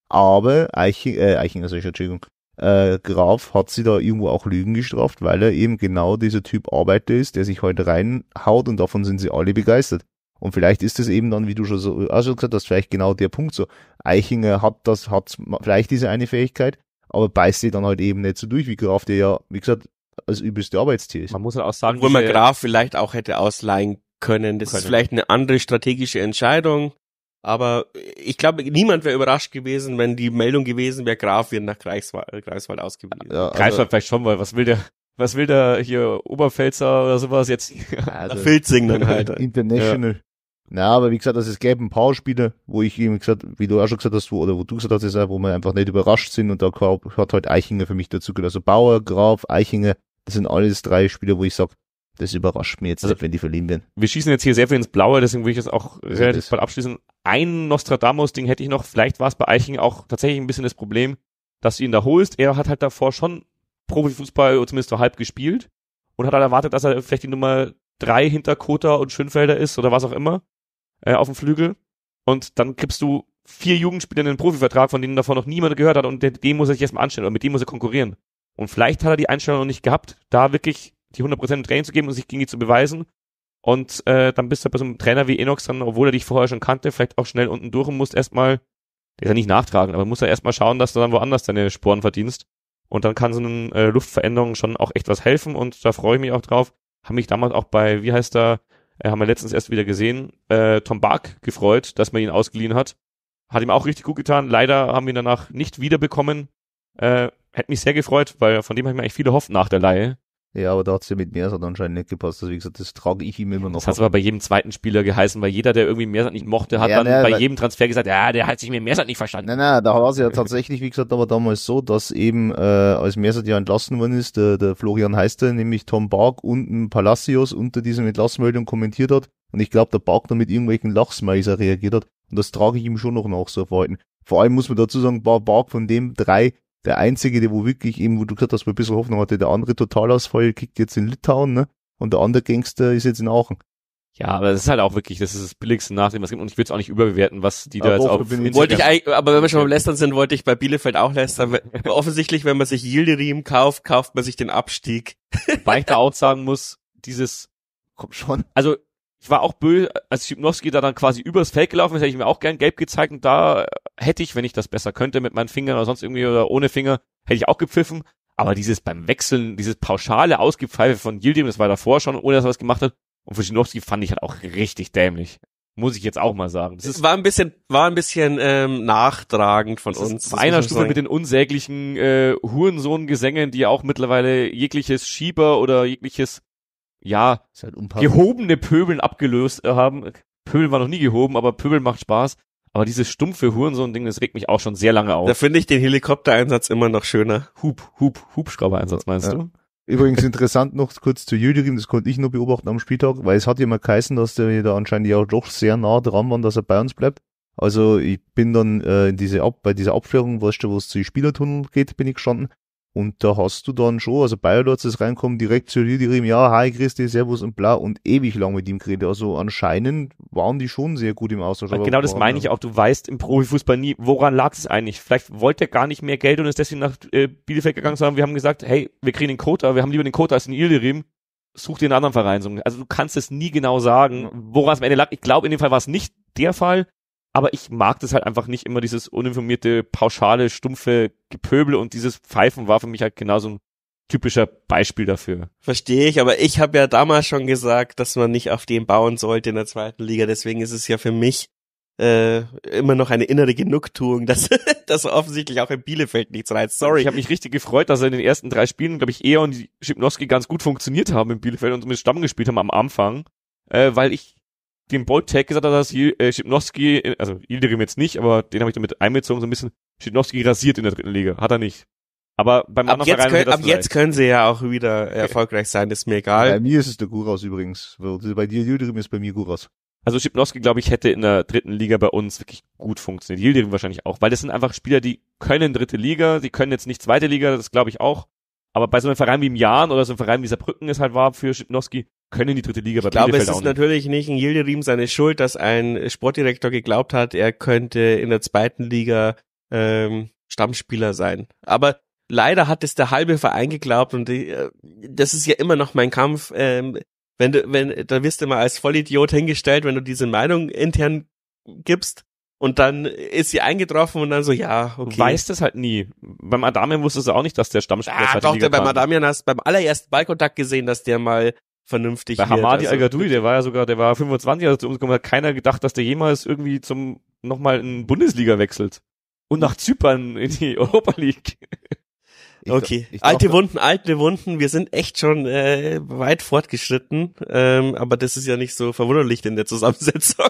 S2: Aber Eiching, äh, Eichinger, also Entschuldigung, äh, Graf hat sie da irgendwo auch Lügen gestraft, weil er eben genau dieser Typ Arbeiter ist, der sich heute halt reinhaut und davon sind sie alle begeistert. Und vielleicht ist es eben dann, wie du schon so auch schon gesagt hast, vielleicht genau der Punkt so. Eichinger hat das, hat vielleicht diese eine Fähigkeit, aber beißt sie dann halt eben nicht so durch, wie Graf, der ja, wie gesagt, als übelste Arbeitstier ist. Man muss halt auch sagen, wo man Graf
S1: vielleicht auch hätte ausleihen können. Das können. ist vielleicht eine andere strategische Entscheidung. Aber ich glaube, niemand wäre überrascht gewesen, wenn die Meldung gewesen wäre, Graf wird nach Greifswald, Greifswald ausgewählt. Ja, also Greifswald vielleicht
S3: schon, weil was will der, was will der hier Oberpfälzer oder sowas jetzt? Also, [laughs] Filzing dann halt. [laughs] International.
S2: Ja. Na, aber wie gesagt, also es gäbe ein paar Spiele, wo ich eben gesagt, wie du auch schon gesagt hast, wo, oder wo du gesagt hast, wo wir einfach nicht überrascht sind und da hat halt Eichinger für mich dazu gehört. Also Bauer, Graf, Eichinger, das sind alles drei Spiele, wo ich sage, das überrascht mich jetzt, also, nicht, wenn die verliehen werden. Wir schießen jetzt hier sehr viel ins Blaue, deswegen will ich das auch relativ
S3: bald abschließen. Ein Nostradamus-Ding hätte ich noch, vielleicht war es bei Eichinger auch tatsächlich ein bisschen das Problem, dass du ihn da holst. Er hat halt davor schon Profifußball oder zumindest so halb gespielt und hat halt erwartet, dass er vielleicht die Nummer drei hinter Kota und Schönfelder ist oder was auch immer äh, auf dem Flügel und dann kriegst du vier Jugendspieler in einen Profivertrag, von denen davon noch niemand gehört hat und den muss er sich erstmal anstellen oder mit dem muss er konkurrieren. Und vielleicht hat er die Einstellung noch nicht gehabt, da wirklich die 100% im Training zu geben und sich gegen die zu beweisen. Und äh, dann bist du bei so einem Trainer wie Enox dann, obwohl er dich vorher schon kannte, vielleicht auch schnell unten durch und musst erstmal, der ist ja nicht nachtragen, aber musst ja erstmal schauen, dass du dann woanders deine Sporen verdienst. Und dann kann so eine äh, Luftveränderung schon auch echt was helfen und da freue ich mich auch drauf. Hab mich damals auch bei, wie heißt der, äh, haben wir letztens erst wieder gesehen, äh, Tom Bark gefreut, dass man ihn ausgeliehen hat. Hat ihm auch richtig gut getan. Leider haben wir ihn danach nicht wiederbekommen. Äh, hätte mich sehr gefreut, weil von dem habe ich mir eigentlich viel gehofft nach
S2: der Leihe. Ja, aber da hat's ja mit Mersat anscheinend nicht gepasst. Also wie gesagt, das trage ich ihm immer noch. Das hat aber bei jedem zweiten Spieler geheißen, weil
S3: jeder, der irgendwie Mersat
S2: nicht mochte, hat ja, dann ne, bei
S3: jedem Transfer gesagt, ja, der hat sich mit Mersat nicht verstanden.
S2: Nein, nein, da war es ja tatsächlich, wie gesagt, aber damals so, dass eben äh, als Mersat ja entlassen worden ist, der, der Florian Heister, nämlich Tom Bark und ein Palacios unter diesem Entlassmeldung kommentiert hat. Und ich glaube, der Bark da mit irgendwelchen Lachsmeiser reagiert hat. Und das trage ich ihm schon noch nach, so Verhalten. Vor allem muss man dazu sagen, Bark von dem drei der einzige, der wo wirklich eben, wo du gesagt hast, wo ein bisschen Hoffnung hatte, der andere Totalausfall kickt jetzt in Litauen, ne? Und der andere Gangster ist jetzt in Aachen. Ja, aber das
S3: ist halt auch wirklich, das ist das billigste Nachdem, was es gibt. Und ich würde es auch nicht überbewerten, was die aber da jetzt auch. Wollte ich
S1: aber wenn wir schon beim Lästern sind, wollte ich bei Bielefeld auch lästern. [laughs] offensichtlich, wenn man sich Yildirim kauft, kauft man sich den Abstieg. Weil ich da [laughs] auch sagen muss, dieses Komm schon. Also ich war auch
S3: böse, als Schipnowski da dann quasi übers Feld gelaufen ist, hätte ich mir auch gern gelb gezeigt und da hätte ich, wenn ich das besser könnte, mit meinen Fingern oder sonst irgendwie oder ohne Finger, hätte ich auch gepfiffen. Aber dieses beim Wechseln, dieses pauschale Ausgepfeife von Yildirim, das war davor schon, ohne dass er was gemacht hat. Und für Schipnowski fand ich halt auch richtig dämlich. Muss ich jetzt auch mal sagen. Das
S1: ist, war ein bisschen, war ein bisschen ähm, nachtragend
S3: von uns. Ist einer Stufe sagen. mit den unsäglichen äh, Hurensohn-Gesängen, die ja auch mittlerweile jegliches Schieber oder jegliches ja, halt gehobene Pöbeln abgelöst äh, haben. Pöbel war noch nie gehoben, aber Pöbel macht Spaß. Aber dieses stumpfe Hurensohn-Ding, das regt mich auch
S1: schon sehr lange auf. Da finde ich den Helikoptereinsatz immer noch schöner. Hub, Hub, Hubschrauber-Einsatz meinst ja. du?
S2: Übrigens interessant noch kurz zu Jüdirim, das konnte ich nur beobachten am Spieltag, weil es hat ja mal geheißen, dass der da anscheinend ja doch sehr nah dran war, dass er bei uns bleibt. Also ich bin dann äh, in diese Ab bei dieser Absperrung, weißt du, wo es zu Spielertunnel geht, bin ich gestanden und da hast du dann schon, also Biolords ist reinkommen, direkt zu dir, ja, hi, Christi, Servus und bla und ewig lang mit ihm geredet. Also anscheinend waren die schon sehr gut im Austausch. Aber genau das meine ich auch. Du weißt im Profifußball nie, woran lag
S3: es eigentlich? Vielleicht wollte er gar nicht mehr Geld und ist deswegen nach äh, Bielefeld gegangen, sondern wir haben gesagt, hey, wir kriegen den Kota, wir haben lieber den Kota als den Ildirim. Such dir einen anderen Verein. Also du kannst es nie genau sagen, woran es am Ende lag. Ich glaube, in dem Fall war es nicht der Fall, aber ich mag das halt einfach nicht immer dieses uninformierte,
S1: pauschale, stumpfe Gepöbel und dieses Pfeifen war für mich halt genau so ein
S3: typischer Beispiel dafür.
S1: Verstehe ich, aber ich habe ja damals schon gesagt, dass man nicht auf den bauen sollte in der zweiten Liga, deswegen ist es ja für mich äh, immer noch eine innere Genugtuung, [laughs] dass, dass offensichtlich auch in Bielefeld nichts reizt. Sorry. Ich habe mich richtig gefreut, dass er in den ersten drei Spielen, glaube ich, Eher und
S3: Schipnowski ganz gut funktioniert haben in Bielefeld und mit Stamm gespielt haben am Anfang, äh, weil ich dem Bolt-Tag gesagt hat, dass äh, Schipnowski, äh, also Ildirim jetzt nicht, aber den habe ich damit einbezogen, so ein bisschen Schipnowski rasiert in der dritten Liga. Hat er nicht. Aber beim ab anderen jetzt können, Ab jetzt
S2: können sie ja auch wieder erfolgreich sein, ist mir egal. Bei mir ist es der Guras übrigens. Bei dir Ildirim ist bei mir Guras.
S3: Also Schipnowski, glaube ich, hätte in der dritten Liga bei uns wirklich gut funktioniert. Yildirim wahrscheinlich auch, weil das sind einfach Spieler, die können dritte Liga, die können jetzt nicht zweite Liga, das glaube ich auch. Aber bei so einem Verein wie im
S1: Jahn oder so einem Verein wie Saarbrücken es halt war für Schipnowski, können die dritte Liga bei Ich glaube, Bielefeld es ist natürlich nicht in Yildirim seine Schuld, dass ein Sportdirektor geglaubt hat, er könnte in der zweiten Liga ähm, Stammspieler sein. Aber leider hat es der halbe Verein geglaubt und die, äh, das ist ja immer noch mein Kampf. Ähm, wenn du, wenn, da wirst du immer als Vollidiot hingestellt, wenn du diese Meinung intern gibst und dann ist sie eingetroffen und dann so, ja, okay. Weiß das halt nie. Beim Adamian wusste es auch nicht, dass der Stammspieler ah, hat. Doch, der beim Adamian hast beim allerersten Ballkontakt gesehen, dass der mal vernünftig Bei Hamadi also, Al-Gadoui,
S3: der war ja sogar, der war 25, also zu uns gekommen, hat keiner gedacht, dass der jemals irgendwie zum, nochmal in Bundesliga wechselt. Und
S1: nach Zypern in die Europa League. Ich okay. Glaub, alte glaub, Wunden, alte Wunden. Wir sind echt schon äh, weit fortgeschritten. Ähm, aber das ist ja nicht so verwunderlich in der
S2: Zusammensetzung.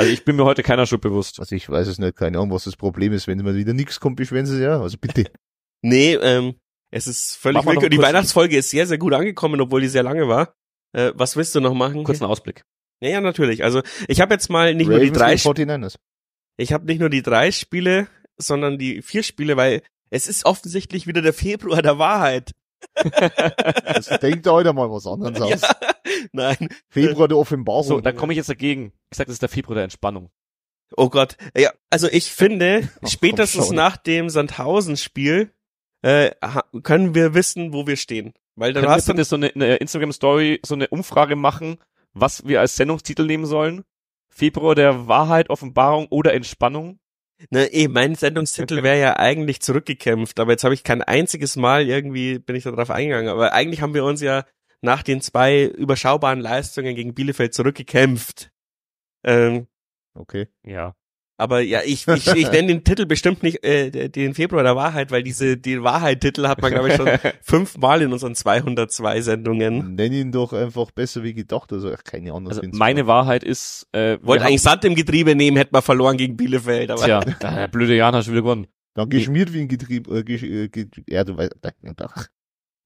S2: Also ich bin mir heute keiner Schuld bewusst. Also ich weiß es nicht, keine Ahnung, was das Problem ist. Wenn immer wieder nichts kommt, beschweren sie sich ja. Also bitte. [laughs] nee, ähm, es ist völlig willkürlich. Die
S1: Weihnachtsfolge ist sehr, sehr gut angekommen, obwohl die sehr lange war. Äh, was willst du noch machen? Kurzen Ausblick. Ja, ja, natürlich. Also ich habe jetzt mal nicht Ravens nur die drei. 49 Ich habe nicht nur die drei Spiele, sondern die vier Spiele, weil es ist offensichtlich wieder der Februar der Wahrheit. also [laughs] denkt heute mal was anderes [laughs] aus. Ja. [laughs] Nein. Februar der Offenbarung. So, dann komme ich jetzt dagegen. Ich sag, das ist der Februar der Entspannung. Oh Gott. Ja, also ich finde, Ach, spätestens komm, nach dem Sandhausen-Spiel äh, können wir wissen, wo wir stehen. Weil dann können hast du so eine, eine Instagram-Story, so eine Umfrage machen, was wir als Sendungstitel nehmen sollen. Februar der Wahrheit, Offenbarung oder Entspannung. Ne, eh, mein Sendungstitel wäre ja eigentlich zurückgekämpft, aber jetzt habe ich kein einziges Mal irgendwie bin ich da drauf eingegangen. Aber eigentlich haben wir uns ja nach den zwei überschaubaren Leistungen gegen Bielefeld zurückgekämpft. Ähm, okay. Ja. Aber ja, ich, ich, ich [laughs] nenne den Titel bestimmt nicht äh, den Februar der Wahrheit, weil diese die Wahrheit-Titel hat
S2: man, glaube ich, schon [laughs] fünfmal in unseren 202 Sendungen. Nenn ihn doch einfach besser wie gedacht, also keine andere also Meine Wahrheit
S1: ist... Äh, Wollte eigentlich Sand im Getriebe nehmen, hätte man verloren gegen Bielefeld. Aber Tja, der blöde Jan hat schon
S2: wieder gewonnen. Dann geschmiert wie ein Getriebe. Äh, gesch, äh, ja, du weißt.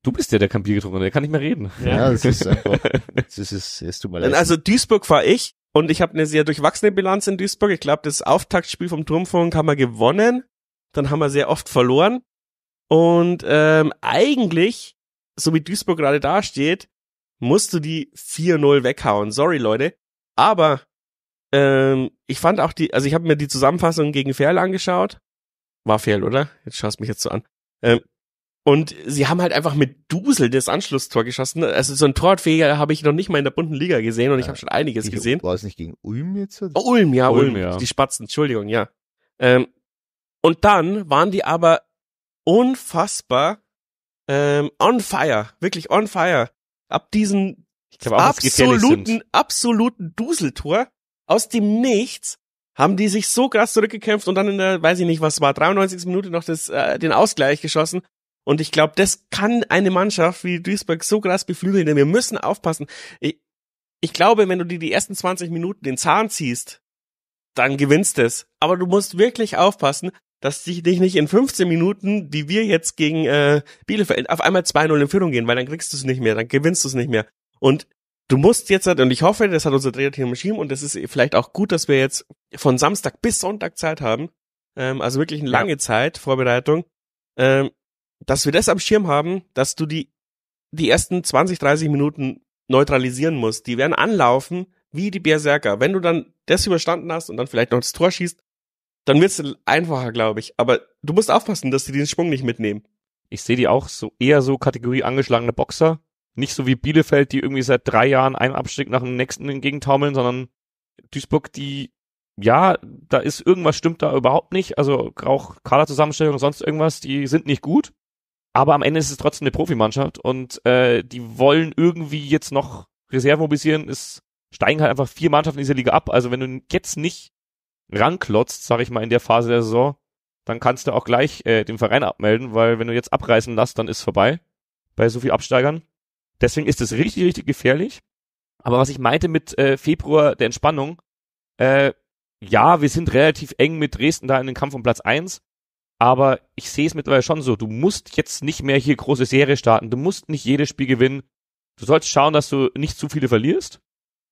S2: Du bist ja der Kampier Bier getrunken, der kann nicht mehr reden. Ja, das ist einfach, [laughs] das ist, es, es tut mir leid. Also
S1: Duisburg war ich und ich habe eine sehr durchwachsene Bilanz in Duisburg. Ich glaube, das Auftaktspiel vom Turmfunk haben wir gewonnen, dann haben wir sehr oft verloren und ähm, eigentlich, so wie Duisburg gerade dasteht, musst du die 4-0 weghauen. Sorry, Leute. Aber ähm, ich fand auch die, also ich habe mir die Zusammenfassung gegen Ferl angeschaut. War Ferl, oder? Jetzt schaust mich jetzt so an. Ähm, und sie haben halt einfach mit Dusel das Anschlusstor geschossen. Also so ein Torfeger habe ich noch nicht mal in der bunten Liga gesehen und ich äh, habe schon einiges gegen, gesehen. War es nicht gegen Ulm jetzt? Oder? Oh, Ulm, ja, Ulm, Ulm ja. Die Spatzen, Entschuldigung, ja. Ähm, und dann waren die aber unfassbar ähm, on fire, wirklich on fire. Ab diesem absoluten, absoluten Duseltor aus dem Nichts haben die sich so krass zurückgekämpft und dann in der, weiß ich nicht, was war, 93. Minute noch das, äh, den Ausgleich geschossen und ich glaube, das kann eine Mannschaft wie Duisburg so krass beflügeln, denn wir müssen aufpassen. Ich, ich glaube, wenn du dir die ersten 20 Minuten den Zahn ziehst, dann gewinnst es. Aber du musst wirklich aufpassen, dass dich, dich nicht in 15 Minuten, die wir jetzt gegen äh, Bielefeld, auf einmal 2-0 in Führung gehen, weil dann kriegst du es nicht mehr, dann gewinnst du es nicht mehr. Und du musst jetzt, halt, und ich hoffe, das hat unser Drehteam Regime und das ist vielleicht auch gut, dass wir jetzt von Samstag bis Sonntag Zeit haben, ähm, also wirklich eine lange ja. Zeit, Vorbereitung, ähm, dass wir das am Schirm haben, dass du die, die ersten 20, 30 Minuten neutralisieren musst. Die werden anlaufen wie die Berserker. Wenn du dann das überstanden hast und dann vielleicht noch das Tor schießt, dann wird's einfacher, glaube ich. Aber du musst aufpassen, dass die diesen Sprung nicht mitnehmen. Ich sehe die auch so eher so Kategorie angeschlagene
S3: Boxer. Nicht so wie Bielefeld, die irgendwie seit drei Jahren einen Abstieg nach dem nächsten entgegentaumeln, sondern Duisburg, die, ja, da ist irgendwas stimmt da überhaupt nicht. Also auch Kaderzusammenstellung, sonst irgendwas, die sind nicht gut. Aber am Ende ist es trotzdem eine Profimannschaft und äh, die wollen irgendwie jetzt noch Reserve mobilisieren. Es steigen halt einfach vier Mannschaften in dieser Liga ab. Also wenn du jetzt nicht ranklotzt, sag ich mal, in der Phase der Saison, dann kannst du auch gleich äh, den Verein abmelden, weil wenn du jetzt abreißen lässt, dann ist vorbei bei so viel Absteigern. Deswegen ist es richtig, richtig gefährlich. Aber was ich meinte mit äh, Februar der Entspannung, äh, ja, wir sind relativ eng mit Dresden da in den Kampf um Platz eins, aber ich sehe es mittlerweile schon so, du musst jetzt nicht mehr hier große Serie starten, du musst nicht jedes Spiel gewinnen. Du sollst schauen, dass du nicht zu viele verlierst,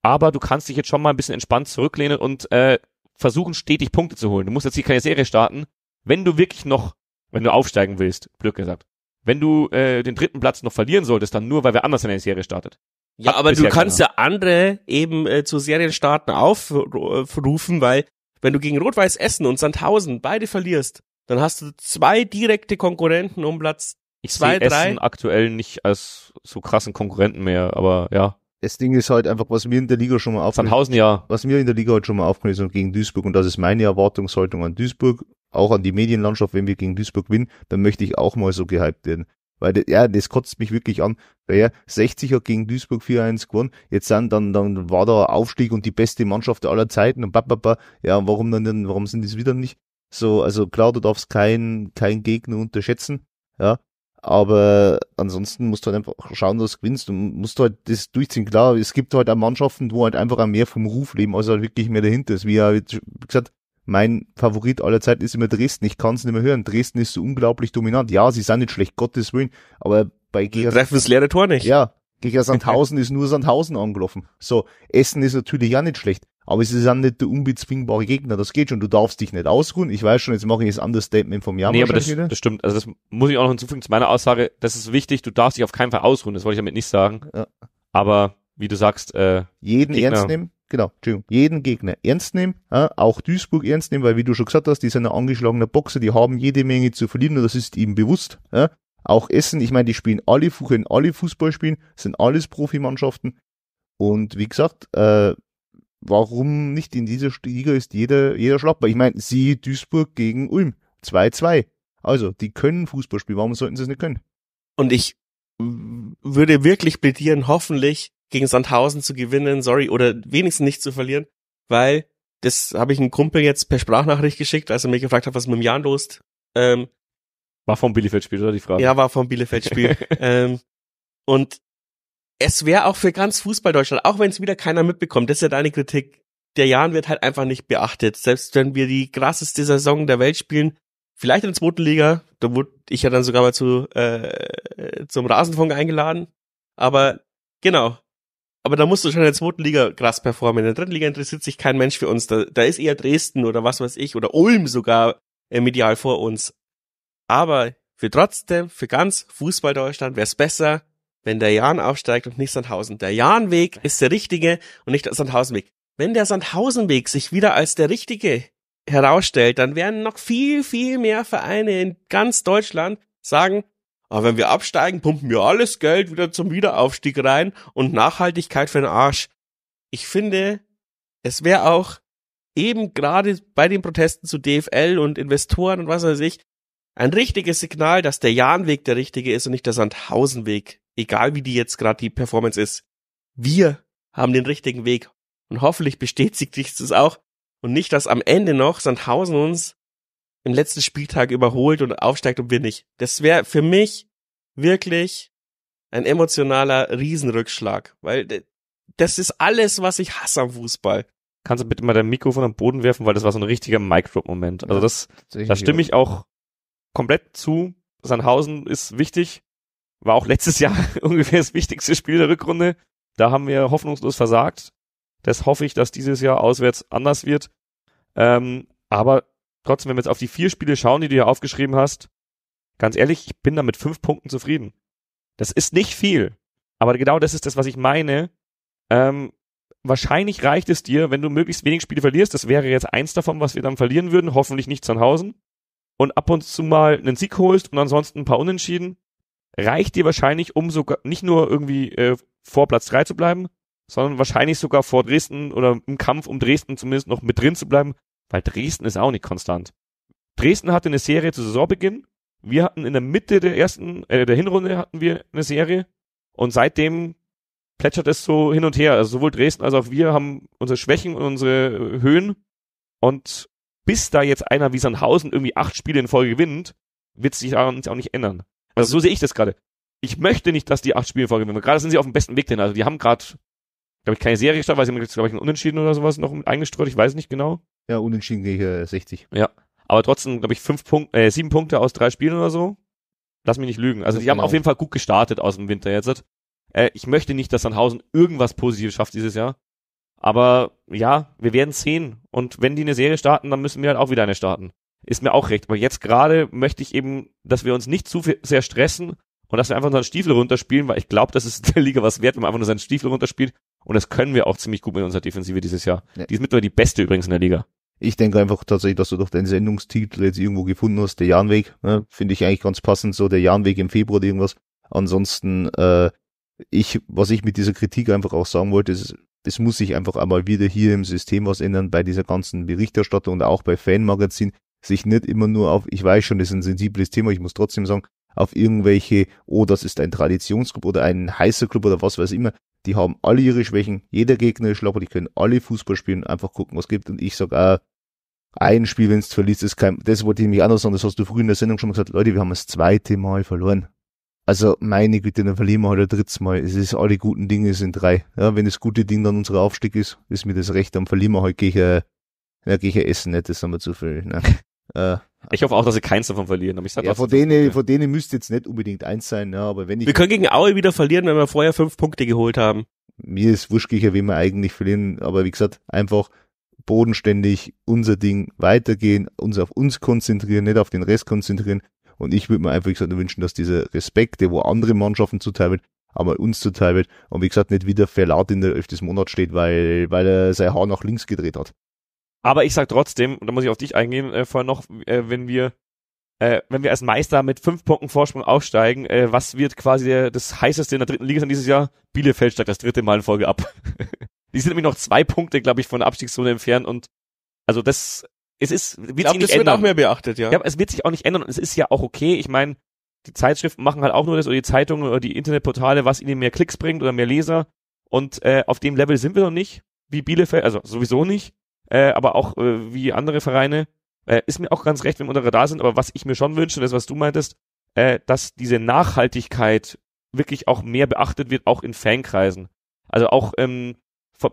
S3: aber du kannst dich jetzt schon mal ein bisschen entspannt zurücklehnen und äh, versuchen, stetig Punkte zu holen. Du musst jetzt hier keine Serie starten, wenn du wirklich noch, wenn du aufsteigen willst, Glück gesagt. Wenn du äh, den dritten Platz noch verlieren
S1: solltest, dann nur, weil wer anders in eine Serie startet. Ja, Hat aber du kannst keiner. ja andere eben äh, zu Serienstarten aufrufen, weil wenn du gegen Rot-Weiß Essen und Sandhausen beide verlierst, dann hast du zwei direkte Konkurrenten um Platz ich zwei, drei. Essen
S3: aktuell nicht
S1: als
S2: so krassen Konkurrenten mehr, aber ja. Das Ding ist halt einfach, was mir in der Liga schon mal aufgefallen ist. ja. Was mir in der Liga halt schon mal aufgefallen ist gegen Duisburg, und das ist meine Erwartungshaltung an Duisburg, auch an die Medienlandschaft, wenn wir gegen Duisburg gewinnen, dann möchte ich auch mal so gehypt werden. Weil, ja, das kotzt mich wirklich an. Weil ja, 60 hat gegen Duisburg 4-1 gewonnen. Jetzt sind dann, dann war da Aufstieg und die beste Mannschaft aller Zeiten und bababa. Ja, warum dann, warum sind das wieder nicht? So, also klar, du darfst keinen kein Gegner unterschätzen, ja. Aber ansonsten musst du halt einfach schauen, dass du gewinnst. Du musst halt das durchziehen. Klar, es gibt halt auch Mannschaften, wo halt einfach auch mehr vom Ruf leben, als halt wirklich mehr dahinter ist. Wie, ja, wie gesagt, mein Favorit aller Zeiten ist immer Dresden. Ich kann es nicht mehr hören. Dresden ist so unglaublich dominant. Ja, sie sind nicht schlecht, Gottes Willen, aber bei Gegner. Treffen das leere Tor nicht. Ja. Gegen [laughs] Sandhausen ist nur Sandhausen angelaufen. So, Essen ist natürlich ja nicht schlecht. Aber es ist dann nicht der unbezwingbare Gegner, das geht schon, du darfst dich nicht ausruhen. Ich weiß schon, jetzt mache ich das Understatement vom Jahr. Nee, aber das, das stimmt. Also das
S3: muss ich auch noch hinzufügen zu meiner Aussage, das ist wichtig, du darfst dich auf keinen Fall ausruhen, das wollte ich damit nicht sagen. Ja. Aber wie du sagst, äh, jeden Gegner. ernst nehmen,
S2: genau, Entschuldigung, jeden Gegner ernst nehmen, äh, auch Duisburg ernst nehmen, weil wie du schon gesagt hast, die sind ein angeschlagener Boxer, die haben jede Menge zu verlieren und das ist ihm bewusst. Äh. Auch Essen, ich meine, die spielen alle, können alle Fußball spielen, sind alles Profimannschaften. Und wie gesagt, äh, warum nicht in dieser Liga ist jeder, jeder Schlapper? Ich meine, sie Duisburg gegen Ulm. 2-2. Also, die können Fußball spielen. Warum sollten sie es nicht können? Und ich würde wirklich plädieren, hoffentlich gegen
S1: Sandhausen zu gewinnen, sorry, oder wenigstens nicht zu verlieren, weil das habe ich einen Kumpel jetzt per Sprachnachricht geschickt, als er mich gefragt hat, was mit dem Jan los ist. Ähm,
S3: war vom Bielefeld-Spiel, oder die Frage? Ja, war vom Bielefeld-Spiel.
S1: [laughs] ähm, und es wäre auch für ganz Fußball Deutschland, auch wenn es wieder keiner mitbekommt, das ist ja deine Kritik, der Jan wird halt einfach nicht beachtet. Selbst wenn wir die krasseste Saison der Welt spielen, vielleicht in der zweiten Liga, da wurde ich ja dann sogar mal zu, äh, zum Rasenfunk eingeladen. Aber genau. Aber da musst du schon in der zweiten Liga krass performen. In der dritten Liga interessiert sich kein Mensch für uns. Da, da ist eher Dresden oder was weiß ich oder Ulm sogar äh, medial vor uns. Aber für trotzdem, für ganz Fußball Deutschland wäre es besser, wenn der Jan aufsteigt und nicht Sandhausen. Der Janweg ist der richtige und nicht der Sandhausenweg. Wenn der Sandhausenweg sich wieder als der richtige herausstellt, dann werden noch viel, viel mehr Vereine in ganz Deutschland sagen, aber ah, wenn wir absteigen, pumpen wir alles Geld wieder zum Wiederaufstieg rein und Nachhaltigkeit für den Arsch. Ich finde, es wäre auch eben gerade bei den Protesten zu DFL und Investoren und was weiß ich, ein richtiges Signal, dass der Jahnweg der richtige ist und nicht der Sandhausenweg egal wie die jetzt gerade die Performance ist, wir haben den richtigen Weg. Und hoffentlich bestätigt sich das auch. Und nicht, dass am Ende noch Sandhausen uns im letzten Spieltag überholt und aufsteigt und wir nicht. Das wäre für mich wirklich ein emotionaler Riesenrückschlag, weil das ist alles, was ich hasse am Fußball. Kannst du bitte mal dein Mikrofon am Boden werfen, weil das war so ein richtiger Micro-Moment. Also das, das da stimme ich
S3: auch komplett zu. Sandhausen ist wichtig, war auch letztes Jahr [laughs] ungefähr das wichtigste Spiel der Rückrunde. Da haben wir hoffnungslos versagt. Das hoffe ich, dass dieses Jahr auswärts anders wird. Ähm, aber trotzdem, wenn wir jetzt auf die vier Spiele schauen, die du hier aufgeschrieben hast, ganz ehrlich, ich bin da mit fünf Punkten zufrieden. Das ist nicht viel. Aber genau das ist das, was ich meine. Ähm, wahrscheinlich reicht es dir, wenn du möglichst wenig Spiele verlierst. Das wäre jetzt eins davon, was wir dann verlieren würden. Hoffentlich nicht Sandhausen. Und ab und zu mal einen Sieg holst und ansonsten ein paar Unentschieden reicht dir wahrscheinlich, um sogar nicht nur irgendwie äh, vor Platz 3 zu bleiben, sondern wahrscheinlich sogar vor Dresden oder im Kampf um Dresden zumindest noch mit drin zu bleiben, weil Dresden ist auch nicht konstant. Dresden hatte eine Serie zu Saisonbeginn, wir hatten in der Mitte der ersten, äh, der Hinrunde hatten wir eine Serie und seitdem plätschert es so hin und her. Also sowohl Dresden als auch wir haben unsere Schwächen und unsere Höhen und bis da jetzt einer wie Sandhausen irgendwie acht Spiele in Folge gewinnt, wird sich daran auch nicht ändern. Also, also so sehe ich das gerade. Ich möchte nicht, dass die acht Spiele folgen. Gerade sind sie auf dem besten Weg denn. Also die haben gerade, glaube ich, keine Serie gestartet, weil sie haben, jetzt, glaube ich, einen Unentschieden oder sowas noch eingestreut. Ich weiß nicht genau.
S2: Ja, Unentschieden gegen äh, 60.
S3: Ja. Aber trotzdem, glaube ich, fünf Punkte, äh, sieben Punkte aus drei Spielen oder so. Lass mich nicht lügen. Also die genau. haben auf jeden Fall gut gestartet aus dem Winter jetzt. Äh, ich möchte nicht, dass Sandhausen irgendwas Positives schafft dieses Jahr. Aber ja, wir werden sehen. Und wenn die eine Serie starten, dann müssen wir halt auch wieder eine starten ist mir auch recht. Aber jetzt gerade möchte ich eben, dass wir uns nicht zu viel, sehr stressen und dass wir einfach unseren Stiefel runterspielen, weil ich glaube, das ist [laughs] der Liga was wert, wenn man einfach nur seinen Stiefel runterspielt. Und das können wir auch ziemlich gut mit unserer Defensive dieses Jahr. Ja.
S2: Die ist mittlerweile die beste übrigens in der Liga. Ich denke einfach tatsächlich, dass du doch deinen Sendungstitel jetzt irgendwo gefunden hast, der Jahnweg. Ne? Finde ich eigentlich ganz passend, so der Jahnweg im Februar oder irgendwas. Ansonsten, äh, ich, was ich mit dieser Kritik einfach auch sagen wollte, ist, es muss sich einfach einmal wieder hier im System was ändern bei dieser ganzen Berichterstattung und auch bei Fanmagazin sich nicht immer nur auf, ich weiß schon, das ist ein sensibles Thema, ich muss trotzdem sagen, auf irgendwelche, oh, das ist ein Traditionsclub oder ein heißer Club oder was weiß ich immer. Die haben alle ihre Schwächen, jeder Gegner ist schlapper, die können alle Fußball spielen, einfach gucken, was gibt. Und ich sag auch, ein Spiel, wenn es verliest, ist kein, das wollte ich mich anders sagen, das hast du früher in der Sendung schon mal gesagt, Leute, wir haben das zweite Mal verloren. Also, meine Güte, dann verlieren wir halt ein drittes Mal. Es ist, alle guten Dinge sind drei. Ja, wenn das gute Ding dann unser Aufstieg ist, ist mir das recht, dann verlieren wir halt gegen, äh, ja, gegen Essen nicht, ne? das haben wir zu viel. Ne? Äh, ich also hoffe auch, dass sie keins davon verlieren. Aber ich sag, ja, von denen, ja. von denen müsste jetzt nicht unbedingt eins sein, ja, aber wenn ich. Wir können gegen Aue wieder verlieren, wenn wir vorher fünf Punkte geholt haben. Mir ist wurschtlicher, wie wir eigentlich verlieren, aber wie gesagt, einfach bodenständig unser Ding weitergehen, uns auf uns konzentrieren, nicht auf den Rest konzentrieren. Und ich würde mir einfach, wie gesagt, wünschen, dass dieser Respekt, der wo andere Mannschaften zuteil wird, einmal uns zuteil wird. Und wie gesagt, nicht wieder Verlaut in der 11. Monat steht, weil, weil er sein Haar nach links gedreht hat.
S3: Aber ich sag trotzdem, und da muss ich auf dich eingehen, äh, vorher noch, äh, wenn wir äh, wenn wir als Meister mit fünf Punkten Vorsprung aufsteigen, äh, was wird quasi der, das heißeste in der dritten Liga sein dieses Jahr? Bielefeld steigt das dritte Mal in Folge ab. [laughs] die sind nämlich noch zwei Punkte, glaube ich, von der Abstiegszone entfernt und also das, es ist, wird ich glaub, sich nicht das ändern. wird auch mehr beachtet, ja. Ja, es wird sich auch nicht ändern und es ist ja auch okay. Ich meine, die Zeitschriften machen halt auch nur das oder die Zeitungen oder die Internetportale, was ihnen mehr Klicks bringt oder mehr Leser und äh, auf dem Level sind wir noch nicht, wie Bielefeld, also sowieso nicht äh, aber auch äh, wie andere Vereine. Äh, ist mir auch ganz recht, wenn wir unter Radar sind, aber was ich mir schon wünsche, das, was du meintest, äh, dass diese Nachhaltigkeit wirklich auch mehr beachtet wird, auch in Fankreisen. Also auch ähm,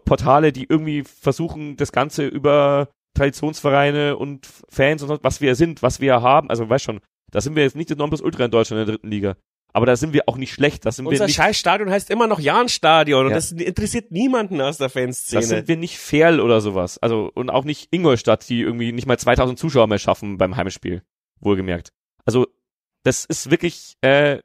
S3: Portale, die irgendwie versuchen, das Ganze über Traditionsvereine und Fans und was wir sind, was wir haben. Also weißt schon, da sind wir jetzt nicht das Nonplusultra in Deutschland in der dritten Liga. Aber da sind wir auch nicht schlecht. Da sind Unser wir nicht, scheiß
S1: Stadion heißt immer noch Jahnstadion und ja. das interessiert niemanden aus der Fanszene. Da sind
S3: wir nicht Ferl oder sowas. Also, und auch nicht Ingolstadt, die irgendwie nicht mal 2000 Zuschauer mehr schaffen beim Heimspiel. Wohlgemerkt. Also, das ist wirklich äh,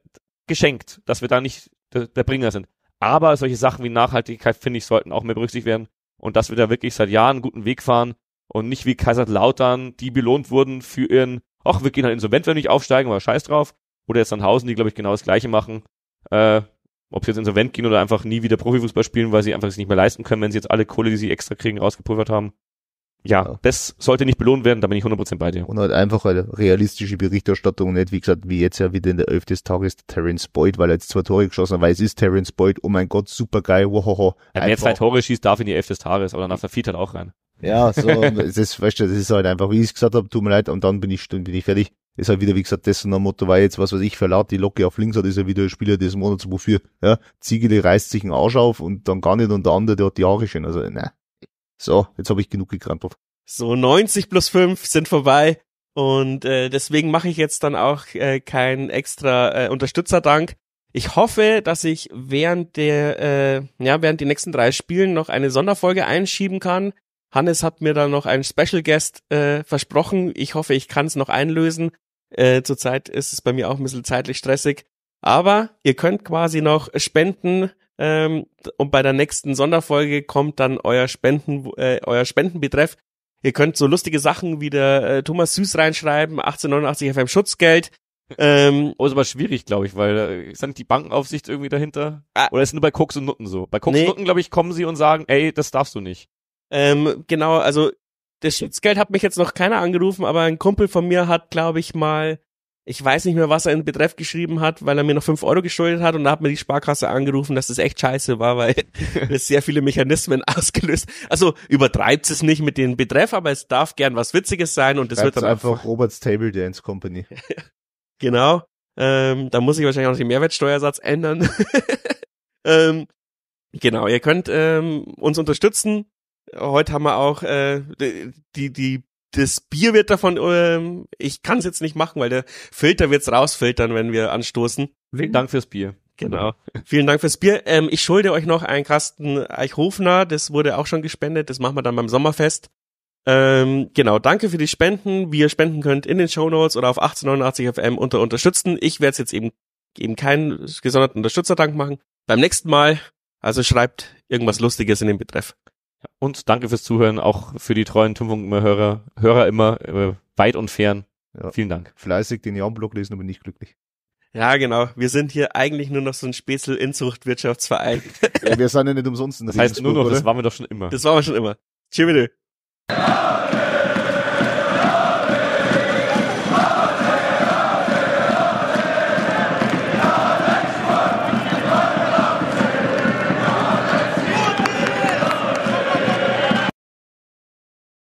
S3: geschenkt, dass wir da nicht der, der Bringer sind. Aber solche Sachen wie Nachhaltigkeit, finde ich, sollten auch mehr berücksichtigt werden. Und dass wir da wirklich seit Jahren einen guten Weg fahren und nicht wie Kaiserslautern, die belohnt wurden für ihren, ach, wir gehen halt insolvent, wenn wir nicht aufsteigen, aber scheiß drauf, oder jetzt Sandhausen, die, glaube ich, genau das Gleiche machen. Äh, ob sie jetzt insolvent gehen oder einfach nie wieder Profifußball spielen, weil sie einfach es nicht mehr leisten können, wenn sie jetzt alle Kohle, die sie extra kriegen, rausgepulvert haben. Ja, ja, das sollte nicht belohnt werden, da bin ich 100% bei dir.
S2: Und halt einfach eine realistische Berichterstattung, nicht wie gesagt, wie jetzt ja wieder in der 11 des Tages Terence Boyd, weil er jetzt zwei Tore geschossen hat, weil es ist Terence Boyd, oh mein Gott, super geil, wohoho. Ja, wenn er zwei
S3: Tore schießt, darf in die 11 des Tages, aber nach der Feed halt auch
S2: rein. Ja, so, [laughs] das, weißt du, das ist halt einfach, wie ich es gesagt habe, tut mir leid, und dann bin ich, bin ich fertig ist halt wieder, wie gesagt, dessen am Motto war jetzt, was weiß ich, verlaut die Locke auf links hat, ist er wieder Spieler des Monats, wofür, ja, Ziegele reißt sich einen Arsch auf und dann gar nicht und der andere, der hat die Haare schön, also, ne. So, jetzt habe ich genug gekrampelt.
S1: So, 90 plus 5 sind vorbei und äh, deswegen mache ich jetzt dann auch äh, kein extra äh, Unterstützerdank. Ich hoffe, dass ich während der, äh, ja, während die nächsten drei Spielen noch eine Sonderfolge einschieben kann. Hannes hat mir da noch einen Special Guest äh, versprochen. Ich hoffe, ich kann es noch einlösen. Äh, zurzeit ist es bei mir auch ein bisschen zeitlich stressig. Aber ihr könnt quasi noch spenden. Ähm, und bei der nächsten Sonderfolge kommt dann euer Spenden, äh, euer Spendenbetreff. Ihr könnt so lustige Sachen wie der äh, Thomas Süß reinschreiben, 1889 FM Schutzgeld. Ähm, [laughs] oh, ist aber schwierig, glaube ich, weil äh, sind die Bankenaufsicht irgendwie dahinter? Ah, Oder ist nur bei Koks und Nutten so? Bei Koks nee. und Nutten, glaube ich, kommen sie und sagen, ey, das darfst du nicht. Ähm, genau, also das Schutzgeld hat mich jetzt noch keiner angerufen, aber ein Kumpel von mir hat, glaube ich, mal, ich weiß nicht mehr, was er in Betreff geschrieben hat, weil er mir noch fünf Euro geschuldet hat und da hat mir die Sparkasse angerufen, dass das echt scheiße war, weil [laughs] es sehr viele Mechanismen [laughs] ausgelöst. Also übertreibt es nicht mit dem Betreff, aber es darf gern was Witziges sein und es wird dann einfach
S2: Roberts Table Dance Company.
S1: [laughs] genau. Ähm, da muss ich wahrscheinlich auch noch den Mehrwertsteuersatz ändern. ähm, genau, ihr könnt ähm, uns unterstützen Heute haben wir auch äh, die, die das Bier wird davon, ähm, ich kann es jetzt nicht machen, weil der Filter wird's rausfiltern, wenn wir anstoßen. Vielen Dank fürs Bier. Genau. genau. Vielen Dank fürs Bier. Ähm, ich schulde euch noch einen Kasten Eichhofner, das wurde auch schon gespendet, das machen wir dann beim Sommerfest. Ähm, genau, danke für die Spenden. Wie ihr spenden könnt in den Show Notes oder auf 1889fm unter unterstützen. Ich werde jetzt eben eben keinen gesonderten Unterstützerdank machen. Beim nächsten Mal, also schreibt irgendwas Lustiges in den Betreff. Und danke fürs Zuhören,
S3: auch für die treuen Tumpfung immer Hörer, Hörer immer, äh, weit und fern. Ja. Vielen Dank.
S2: Fleißig den Jaumblock lesen, aber nicht glücklich.
S1: Ja, genau. Wir sind hier eigentlich nur noch so ein Spätzle-Inzuchtwirtschaftsverein. ja, wir sind ja nicht umsonst. Das heißt nur noch, oder? das waren wir doch schon immer. Das
S2: waren wir schon immer. Tschüss.